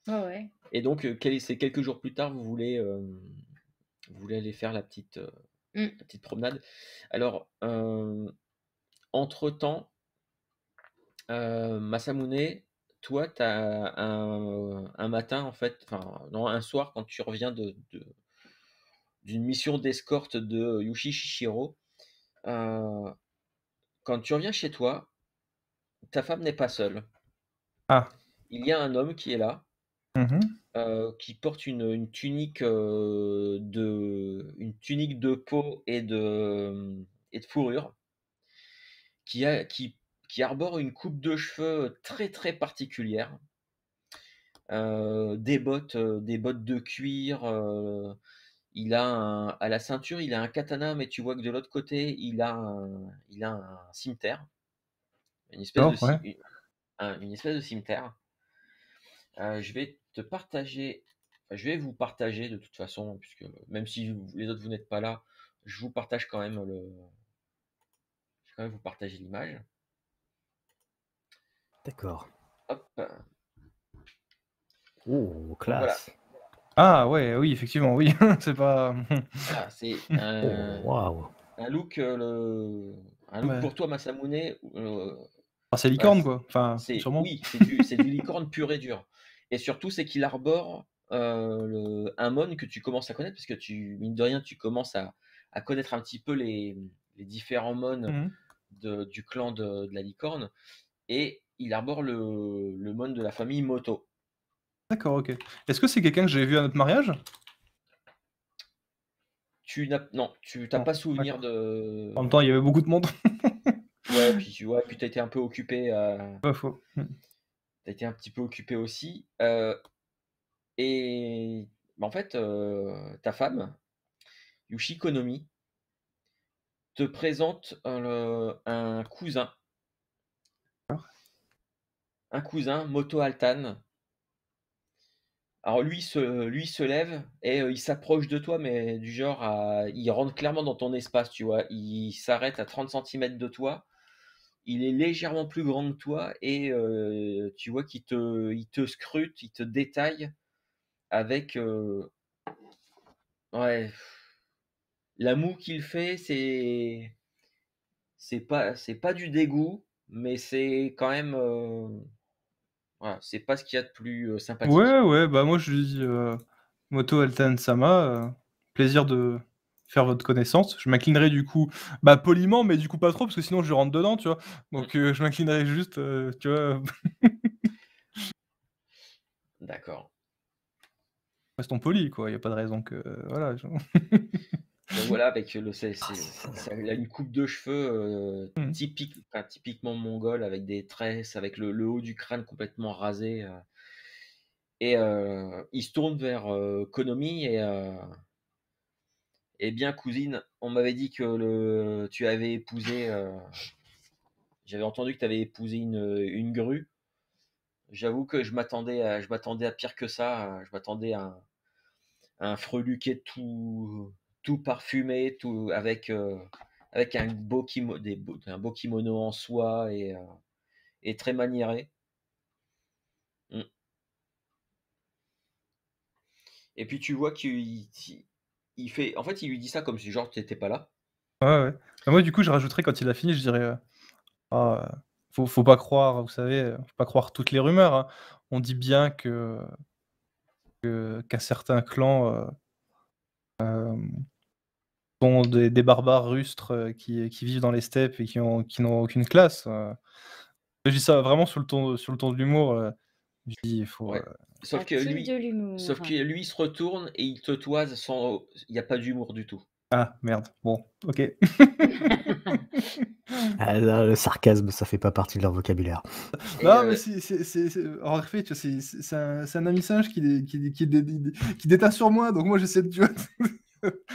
Ah Et donc, euh, c'est quelques jours plus tard, vous voulez, euh, vous voulez aller faire la petite, euh, mmh. petite promenade. Alors, entre-temps, Masamune, toi, tu as un, matin, en fait, enfin, non, un soir, quand tu reviens de, d'une mission d'escorte de Yushi Shishiro, quand tu reviens chez toi, ta femme n'est pas seule. Ah. Il y a un homme qui est là Mmh euh, qui porte une, tunique euh, de une tunique de peau et de et de fourrure qui a qui, qui arbore une coupe de cheveux très très particulière euh, des bottes des bottes de cuir il a à la ceinture il a un katana mais tu vois que de l'autre côté il a un, il a un cimetière une espèce de une, espèce de cimetière euh, je vais te partager, je vais vous partager de toute façon, puisque même si les autres vous n'êtes pas là, je vous partage quand même le, je vais quand même vous partager l'image. D'accord. Hop. Oh, classe. Ah ouais, oui, effectivement, oui, c'est pas. c'est oh, un, un look, euh, le, un look pour toi, Massamouné. Euh, ah, c'est bah, licorne, quoi. Enfin, Oui, c'est du, du, licorne pur et dur. Et surtout, c'est qu'il arbore un mon que tu commences à connaître, parce que tu, mine de rien, tu commences à, connaître un petit peu les, différents mons mmh du clan de, la licorne. Et il arbore le, le mon de la famille Moto. D'accord, ok. Est-ce que c'est quelqu'un que j'ai vu à notre mariage tu non, tu n'as pas souvenir de. En même temps, il y avait beaucoup de monde. ouais, puis tu vois, puis as été un peu occupé. À... Pas faux. Mmh été un petit peu occupé aussi. Euh, et bah, en fait, euh, ta femme, Yushi Konomi, te présente un cousin. Un cousin, Moto Altan. Alors lui se, lui se lève et euh, il s'approche de toi, mais du genre, à, il rentre clairement dans ton espace, tu vois. Il s'arrête à 30 cm de toi il est légèrement plus grand que toi et tu vois qu'il te, il scrute, il te détaille avec ouais la moue qu'il fait, c'est c'est pas c'est pas du dégoût, mais c'est quand même c'est pas ce qu'il y a de plus sympathique. Ouais ouais bah moi je dis Moto Alten Sama plaisir de faire votre connaissance. Je m'inclinerai du coup, bah poliment, mais du coup pas trop, parce que sinon je rentre dedans, tu vois. Mmh. Donc euh, je m'inclinerai juste, euh, tu vois. D'accord. Restons polis, quoi. Il n'y a pas de raison que. Euh, voilà. Donc voilà, avec le, c ah, il a une coupe de cheveux mmh. typique, typiquement mongole, avec des tresses, avec le, haut du crâne complètement rasé. et il se tourne vers Konomi et eh bien, cousine, on m'avait dit que le, tu avais épousé. Euh, j'avais entendu que tu avais épousé une, grue. J'avoue que je m'attendais à, je m'attendais à pire que ça. Euh, je m'attendais à, un freluquet tout, tout parfumé, tout avec euh, avec un beau kimono, un en soie et, et très maniéré. Hmm. Et puis tu vois qu'il fait, en fait, il lui dit ça comme si genre n'étais pas là. Ouais, ouais. Bah, moi, du coup, je rajouterais quand il a fini, je dirais, euh, ah, faut, pas croire, vous savez, faut pas croire toutes les rumeurs. Hein. On dit bien que qu'un certain clan euh, euh, sont des, barbares rustres qui, qui, vivent dans les steppes et qui n'ont qui aucune classe. Je dis ça vraiment sur le ton, sur le ton de l'humour il faut. Euh, sauf, que lui, sauf hein. que lui, il se retourne et il te toise sans. Il n'y a pas d'humour du tout. Ah merde, bon, ok. Alors, ah, le sarcasme, ça fait pas partie de leur vocabulaire. non, euh, mais c'est. En fait, c'est un, un ami singe qui, qui, qui, déteint sur moi, donc moi j'essaie de.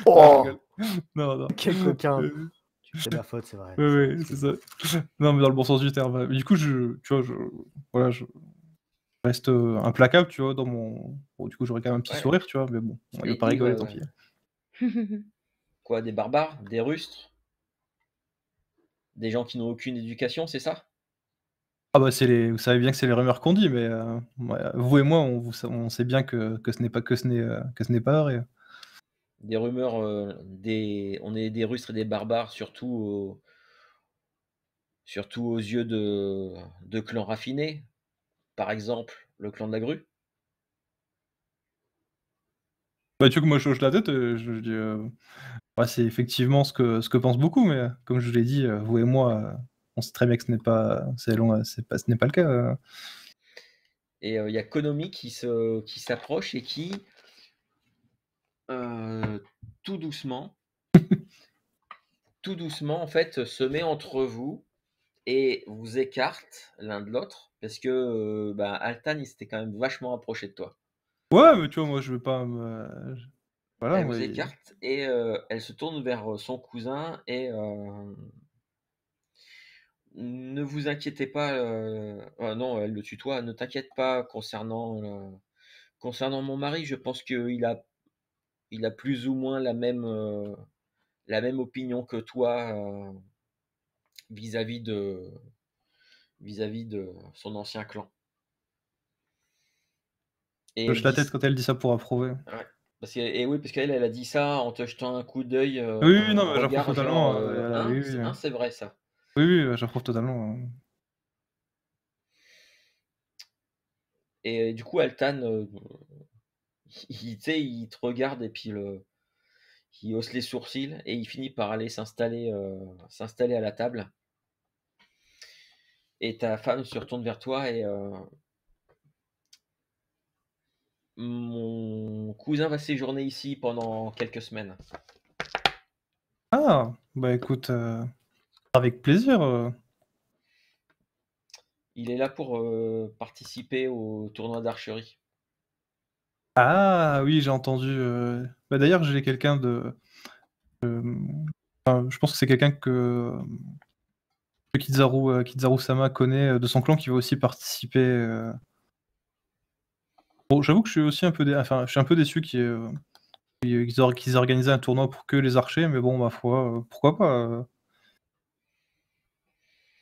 oh non, non. Quel coquin C'est euh, la faute, c'est vrai. Oui, oui, c'est ça. Non, mais dans le bon sens du terme. Du coup, je, tu vois, je, voilà, je, reste euh, implacable, tu vois, dans mon... du coup, j'aurais quand même un petit sourire, tu vois, mais bon, on va pas rigoler, tant pis. Quoi, des barbares Des rustres Des gens qui n'ont aucune éducation, c'est ça ah bah c'est les, vous savez bien que c'est les rumeurs qu'on dit, mais euh, vous et moi, on, on sait bien que, ce n'est pas que ce n'est euh, que ce n'est pas vrai. Des rumeurs, des, on est des rustres et des barbares, surtout, surtout aux yeux de, de clans raffinés, par exemple le clan de la grue bah, tu vois que moi je la tête, euh, je, euh, c'est effectivement ce que, ce pensent beaucoup, mais euh, comme je vous l'ai dit, vous et moi, on sait très bien que ce n'est pas, c'est long, ce n'est pas le cas. Et il y a Konomi qui, s'approche et qui, tout doucement, tout doucement, en fait, se met entre vous et vous écarte l'un de l'autre parce que euh, bah, Altan, il s'était quand même vachement approché de toi. Ouais, mais tu vois, moi, je veux pas me. Voilà, elle vous écarte et euh, elle se tourne vers euh, son cousin et ne vous inquiétez pas. non, elle le tutoie. Ne t'inquiète pas concernant concernant mon mari. Je pense qu'il a il a plus ou moins la même la même opinion que toi vis à -vis de vis-à-vis de son ancien clan. Et je la tête quand elle dit ça pour approuver. et oui, parce qu'elle elle a dit ça en te jetant un coup d'œil. Euh, oui, oui, non, j'approuve totalement. Euh, euh, hein, hein, c'est vrai ça. Oui, oui, j'approuve totalement. Hein. Et du coup, Altan, il, il te regarde et puis il hausse les sourcils et il finit par aller s'installer à la table et ta femme se retourne vers toi et euh, mon cousin va séjourner ici pendant quelques semaines. Ah, bah écoute, euh, avec plaisir. Euh. Il est là pour participer au tournoi d'archerie. Ah oui, j'ai entendu. Bah d'ailleurs, j'ai quelqu'un de... je pense que c'est quelqu'un que... Euh, Kizaru, Sama connaît euh, de son clan qui va aussi participer. Euh. Bon, j'avoue que je suis aussi un peu, enfin, je suis un peu déçu qu'ils aient organisé un tournoi pour que les archers, mais bon, ma foi, pourquoi pas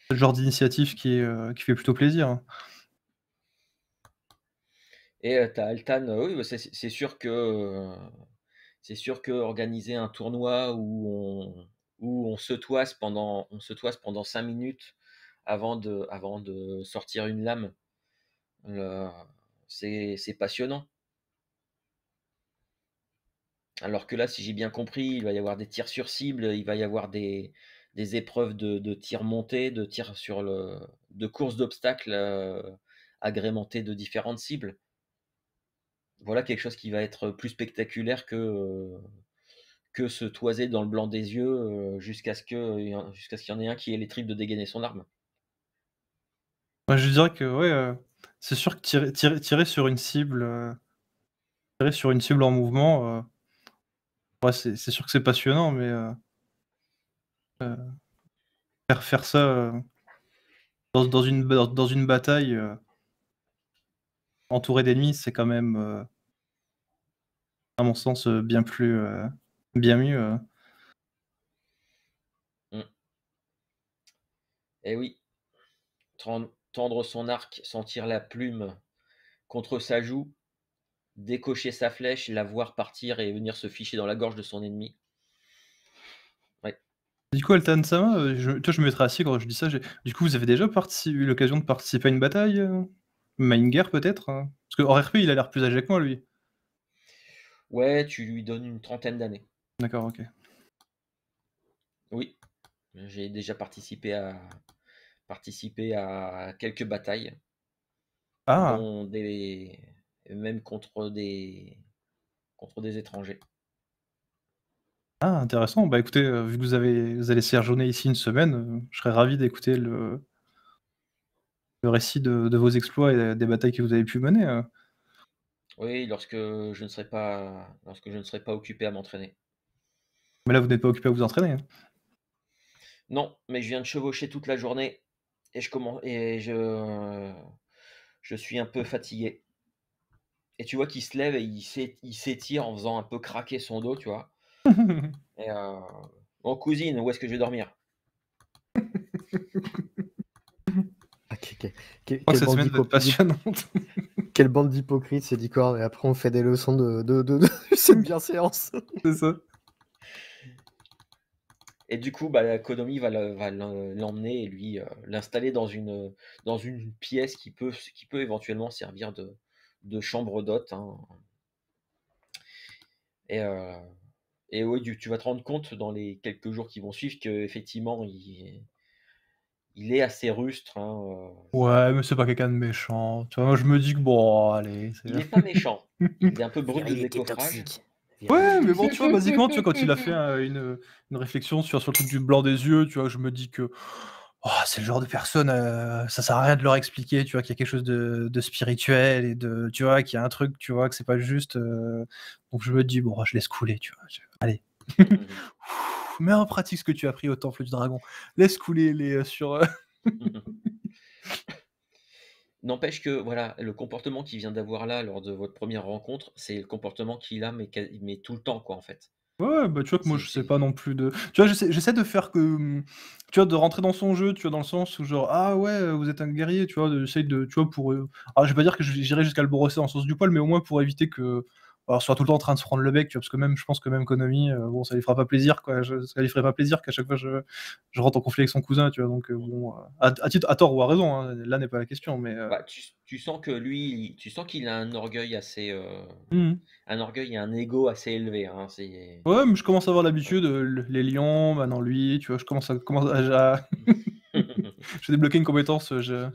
C'est le genre d'initiative qui, fait plutôt plaisir. Hein. Et t'as Altan, oui, bah, c'est sûr que c'est sûr que organiser un tournoi où on, où on se toise pendant, on se toise pendant 5 minutes avant de, avant de sortir une lame. c'est, passionnant. Alors que là, si j'ai bien compris, il va y avoir des tirs sur cible, il va y avoir des, épreuves de, tir tirs montés, de tir sur le, de courses d'obstacles euh, agrémentées de différentes cibles. Voilà quelque chose qui va être plus spectaculaire que, euh, que se toiser dans le blanc des yeux euh, euh, jusqu'à ce qu'il y en ait un qui ait les tripes de dégainer son arme. Bah, je dirais que ouais, euh, c'est sûr que tirer, sur une cible, sur une cible en mouvement, c'est sûr que c'est passionnant, mais faire, faire ça dans, une, dans, une bataille entourée d'ennemis, c'est quand même, à mon sens, bien plus bien mieux. Euh. Mm. Eh oui, tendre son arc, sentir la plume contre sa joue, décocher sa flèche, la voir partir et venir se ficher dans la gorge de son ennemi. Ouais. Du coup, Altan Sama, euh, je, toi je me mettrais assis quand je dis ça. Du coup, vous avez déjà eu l'occasion de participer à une bataille à euh, guerre peut-être hein Parce qu'en RP, il a l'air plus âgé que moi, lui. Ouais, tu lui donnes une trentaine d'années. D'accord, ok. Oui, j'ai déjà participé à, à quelques batailles. Ah. même contre des, contre des étrangers. Ah, intéressant. Bah écoutez, euh, vu que vous, avez, vous allez séjourner ici une semaine, euh, je serais ravi d'écouter le, le récit de, vos exploits et des batailles que vous avez pu mener. Euh. Oui, lorsque je ne serai pas, lorsque je ne serai pas occupé à m'entraîner. Mais là, vous n'êtes pas occupé à vous entraîner. Hein. Non, mais je viens de chevaucher toute la journée et je commence et je suis un peu fatigué. Et tu vois qu'il se lève et il s'étire en faisant un peu craquer son dos, tu vois. Mon euh, cousine, où est-ce que je vais dormir Quelle bande d'hypocrites, c'est Dicorne. et après on fait des leçons de, de... c'est une bien séance. c'est ça. Et du coup, bah, Konami va l'emmener et lui euh, l'installer dans une, dans une pièce qui peut, qui peut éventuellement servir de, chambre d'hôte. Hein. Et, euh, et oui, tu, vas te rendre compte dans les quelques jours qui vont suivre qu'effectivement, il, il est assez rustre. Hein, euh. Ouais, mais c'est pas quelqu'un de méchant. je me dis que bon, allez. Il n'est pas méchant. il est un peu brut de décoffrage. Ouais, mais bon, tu vois, basiquement, tu vois, quand il a fait euh, une, réflexion sur, sur le truc du blanc des yeux, tu vois, je me dis que oh, c'est le genre de personne, euh, ça sert à rien de leur expliquer, tu vois, qu'il y a quelque chose de, spirituel et de, tu vois, qu'il y a un truc, tu vois, que c'est pas juste. Euh, donc je me dis, bon, bah, je laisse couler, tu vois. Allez. Mets en pratique ce que tu as appris au temple du dragon. Laisse couler les sur. N'empêche que voilà, le comportement qu'il vient d'avoir là lors de votre première rencontre, c'est le comportement qu'il a, mais, tout le temps, quoi, en fait. Ouais, bah tu vois que moi je sais pas non plus de. Tu vois, j'essaie de faire que. Hum, tu vois, de rentrer dans son jeu, tu vois, dans le sens où genre, ah ouais, euh, vous êtes un guerrier, tu vois, j'essaie de. Tu vois, pour. Euh, ah, je vais pas dire que j'irai jusqu'à le brosser en sens du poil, mais au moins pour éviter que alors, soit tout le temps en train de se prendre le bec, tu vois, parce que même, je pense que même Konami, euh, bon, ça lui fera pas plaisir, quoi. ça lui ferait pas plaisir qu'à chaque fois je, rentre en conflit avec son cousin, tu vois. Donc, euh, bon, euh, à, titre, à tort ou à raison, hein, là n'est pas la question, mais. Bah, tu, sens que lui, tu sens qu'il a un orgueil assez. Mmh un orgueil et un ego assez élevé. Hein, ouais, mais je commence à avoir l'habitude, les lions, maintenant bah, lui, tu vois, je commence à. Commence à, je vais débloquer une compétence, je...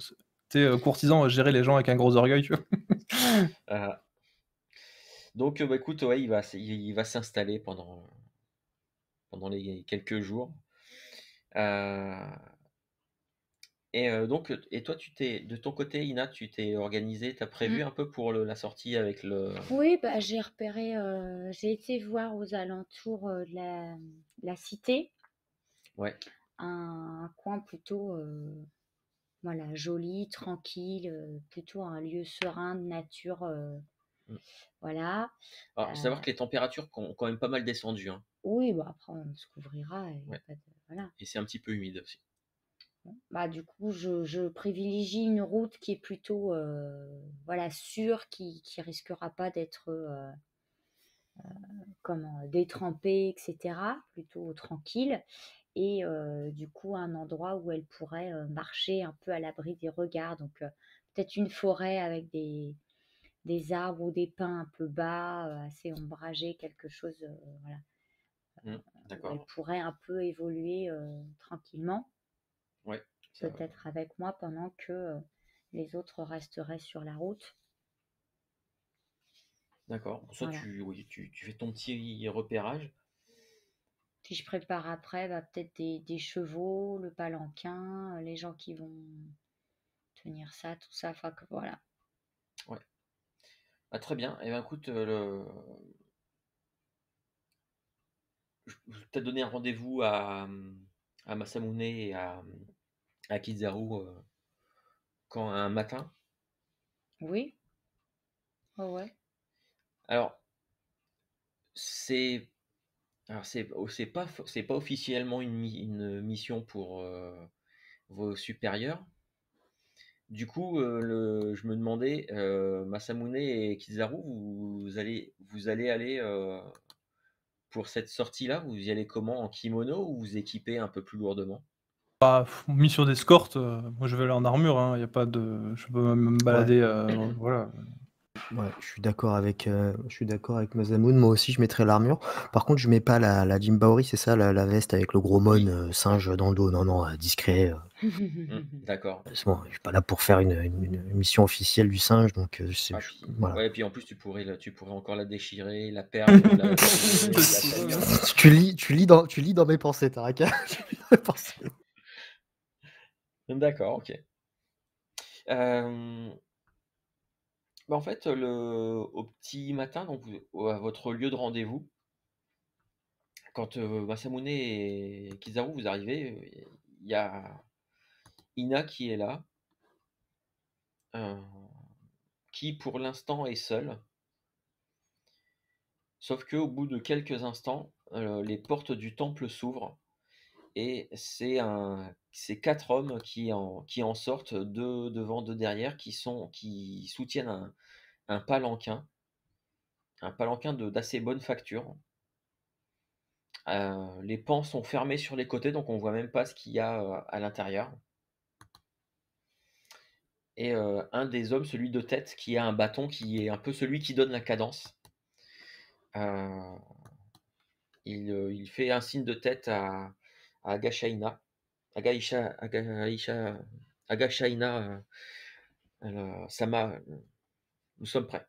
t'es courtisan, gérer les gens avec un gros orgueil, tu vois. Donc, euh, bah, écoute, il va, il va s'installer pendant, pendant les quelques jours. Euh, et euh, donc, et toi, tu t'es, de ton côté, Ina, tu t'es organisée, tu as prévu mmh. un peu pour la sortie avec le. Oui, bah, j'ai repéré, j'ai été voir aux alentours de la, la cité. Ouais. Un, coin plutôt voilà, joli, tranquille, plutôt un lieu serein de nature Mmh. Voilà. savoir que les températures ont quand même pas mal descendu. Hein. Oui, bah, après on se couvrira. Et, voilà. et c'est un petit peu humide aussi. Bah, du coup, je, privilégie une route qui est plutôt voilà, sûre, qui ne risquera pas d'être comment, détrempée, etc. Plutôt tranquille. Et du coup, un endroit où elle pourrait marcher un peu à l'abri des regards. Donc, peut-être une forêt avec des, des arbres ou des pins un peu bas, euh, assez ombragés, quelque chose. Euh, voilà. Mmh, euh, pourrait un peu évoluer tranquillement. Peut-être avec moi pendant que les autres resteraient sur la route. D'accord. Soit tu, tu, fais ton petit repérage. Si je prépare après, bah, peut-être des, chevaux, le palanquin, les gens qui vont tenir ça, tout ça. Enfin, que, voilà. Ouais. Bah, très bien. Et eh ben, écoute, euh, le... je vais peut-être donner un rendez-vous à, mmh, à Masamune et à, mmh, à Kizaru euh, quand un matin. Oui. ouais. Alors, c'est. Alors, c'est oh, pas, c'est pas officiellement une, mission pour euh, vos supérieurs, du coup, euh, je me demandais, euh, Masamune et Kizaru, vous, allez, vous allez aller euh, pour cette sortie-là Vous y allez comment En kimono ou vous équipez un peu plus lourdement bah, Mission d'escorte, euh, moi je vais aller en armure, il hein, a pas de, je peux me balader. voilà je suis d'accord avec, euh, je suis d'accord avec Mazamoun. Moi aussi, je mettrais l'armure. Par contre, je mets pas la, la Jimbaori, c'est ça, la, veste avec le gros mon euh, singe dans le dos. Non, non, euh, discret. Mmh, d'accord. je suis pas là pour faire une, mission officielle du singe, donc et ah, puis en plus, tu pourrais, tu pourrais encore la déchirer, la perdre. tu lis, tu lis dans, tu lis dans mes pensées, Taraka. D'accord, ok. Euh, bah, en fait, le, au petit matin, donc à votre lieu de rendez-vous, quand Masamune bah, et Kizaru vous arrivez, il y a Ina qui est là, qui pour l'instant est seule. Sauf qu'au bout de quelques instants, les portes du temple s'ouvrent et c'est un, c'est quatre hommes qui en, sortent deux devant, deux derrière, qui sont, qui soutiennent un, palanquin, un palanquin d'assez bonne facture. Euh, les pans sont fermés sur les côtés, donc on ne voit même pas ce qu'il y a euh, à l'intérieur. Et euh, un des hommes, celui de tête, qui a un bâton, qui est un peu celui qui donne la cadence. il, fait un signe de tête à, à Agachaina. alors ça m'a, euh, nous sommes prêts.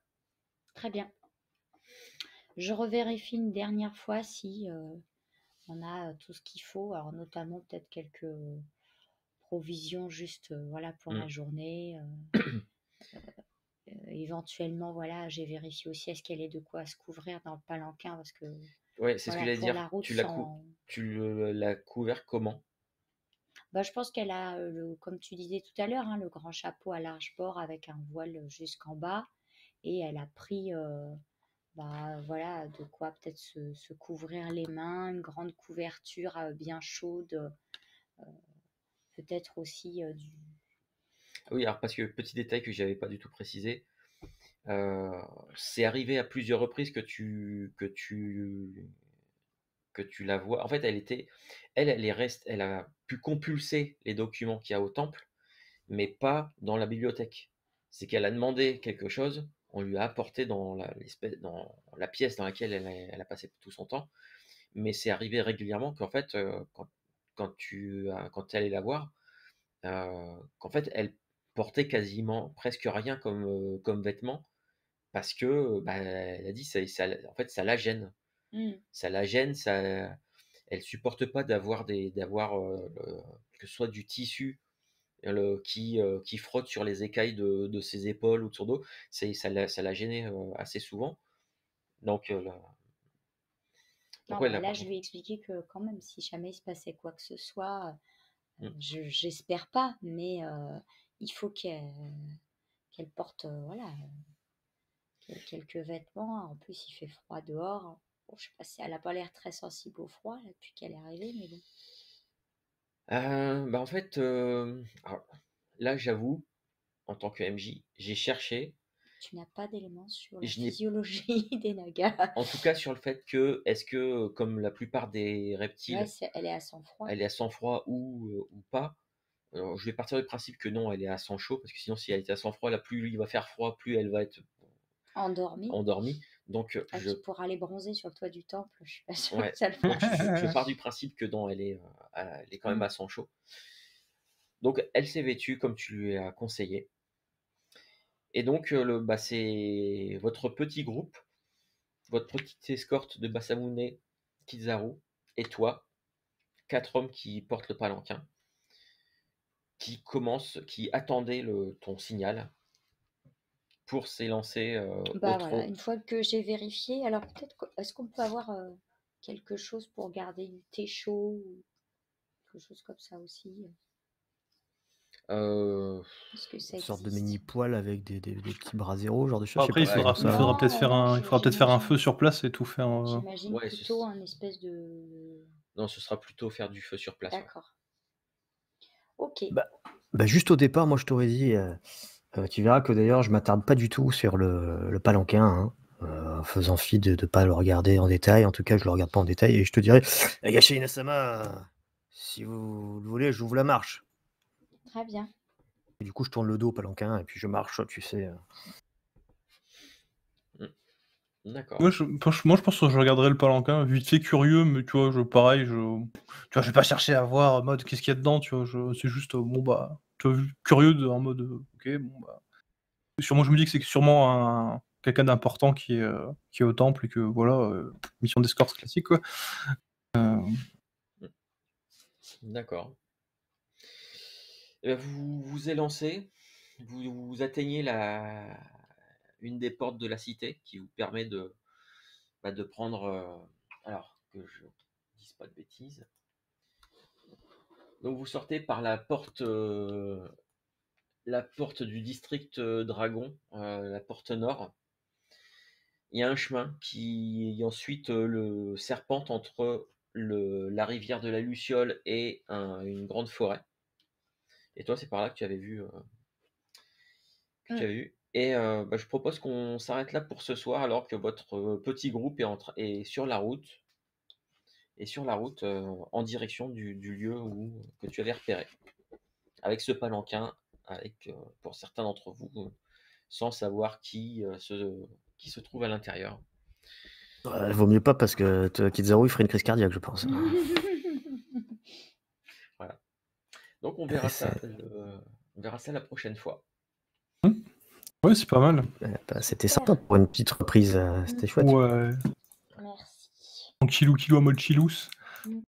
Très bien. Je revérifie une dernière fois si euh, on a tout ce qu'il faut, alors notamment peut-être quelques euh, provisions juste voilà pour la mm. journée. éventuellement, voilà, j'ai vérifié aussi est-ce qu'elle est de quoi se couvrir dans le palanquin parce que oui, c'est ce que j'allais dire. tu l'as couvert comment bah, je pense qu'elle a, le, comme tu disais tout à l'heure, hein, le grand chapeau à large bord avec un voile jusqu'en bas. Et elle a pris bah, voilà, de quoi peut-être se, couvrir les mains, une grande couverture bien chaude, peut-être aussi du... Oui, alors parce que petit détail que j'avais pas du tout précisé, euh, c'est arrivé à plusieurs reprises que tu que tu que tu la vois. En fait, elle était, elle, reste, elle a pu compulser les documents qu'il y a au temple, mais pas dans la bibliothèque. C'est qu'elle a demandé quelque chose, on lui a apporté dans la, dans la pièce dans laquelle elle a, passé tout son temps. Mais c'est arrivé régulièrement qu'en fait, euh, quand, quand, tu quand es allé la voir, euh, qu'en fait, elle portait quasiment presque rien comme, comme vêtements parce que bah, elle a dit ça, en fait ça la gêne mmh. ça la gêne ça elle supporte pas d'avoir des d'avoir que ce soit du tissu qui qui frotte sur les écailles de, de ses épaules ou de son dos ça la, ça la gênait assez souvent donc, bah, là, là je vais expliquer que quand même si jamais il se passait quoi que ce soit mmh. j'espère pas mais il faut qu'elle porte voilà quelques vêtements. Hein. En plus, il fait froid dehors. Hein. je sais pas si elle n'a pas l'air très sensible au froid depuis qu'elle est arrivée, mais bon. Euh, bah, en fait, euh, là, j'avoue, en tant que MJ, j'ai cherché. Tu n'as pas d'éléments sur la physiologie des nagas. En tout cas, sur le fait que, est-ce que, comme la plupart des reptiles, elle est à sang froid. Elle est à sang froid ou, euh, pas. je vais partir du principe que non, elle est à sang chaud, parce que sinon, si elle était à sang froid, là, plus il va faire froid, plus elle va être endormi. endormi. Donc, euh, ah, Pour aller bronzer sur le toit du temple, je ça le je, pars du principe que dans elle est, euh, euh, elle est quand même mm. à son chaud. Donc, elle s'est vêtue comme tu lui as conseillé. Et donc, le, bah, c'est votre petit groupe, votre petite escorte de Basamune, Kizaru, et toi, quatre hommes qui portent le palanquin, qui commencent, qui attendaient le, ton signal pour s'élancer euh, bah, Une fois que j'ai vérifié, alors peut-être est-ce qu'on peut avoir euh, quelque chose pour garder du thé chaud ou quelque chose comme ça aussi euh? une sorte de mini poêle avec des, petits bras genre de Après, il faudra, peut-être faire un, peut faire un feu sur place et tout faire. J'imagine plutôt un espèce de. Non, ce sera plutôt faire du feu sur place. D'accord. Ok. Bah, bah, juste au départ, moi je t'aurais dit, euh, tu verras que d'ailleurs, je m'attarde pas du tout sur le, palanquin, hein, euh, faisant fi de ne pas le regarder en détail. En tout cas, je le regarde pas en détail et je te dirai, Agashi eh, Inasama, si vous le voulez, j'ouvre la marche. Très bien. du coup, je tourne le dos au palanquin et puis je marche, tu sais. Euh. Hmm. D'accord. moi, je pense que je regarderai le palanquin, vite fait curieux, mais tu vois, je, pareil, je, tu vois, je vais pas chercher à voir mode qu'est-ce qu'il y a dedans, tu vois, c'est juste, bon bah, curieux en mode euh, ok bon bah sûrement je me dis que c'est sûrement un quelqu'un d'important qui est euh, qui est au temple et que voilà euh, mission d'escorte classique D'accord. Eh ben, vous vous élancez, vous, atteignez la, une des portes de la cité qui vous permet de, bah, de prendre. alors que je dise pas de bêtises donc vous sortez par la porte, euh, la porte du district euh, Dragon, euh, la porte nord. Il y a un chemin qui ensuite le serpente entre la rivière de la Luciole et une grande forêt. Et toi, c'est par là que tu avais vu. que mm. Et bah, je propose qu'on s'arrête là pour ce soir, alors que votre petit groupe est sur la route et sur la route euh, en direction du, lieu où, que tu avais repéré. Avec ce palanquin, avec, euh, pour certains d'entre vous, euh, sans savoir qui, se, qui se trouve à l'intérieur. vaut mieux pas parce que Kizaru il ferait une crise cardiaque, je pense. voilà. Donc on verra, ça, ça la prochaine fois. Oui, c'est pas mal. Bah, c'était sympa pour une petite reprise. C'était chouette. Ouais en kilou kilou en mode mmh.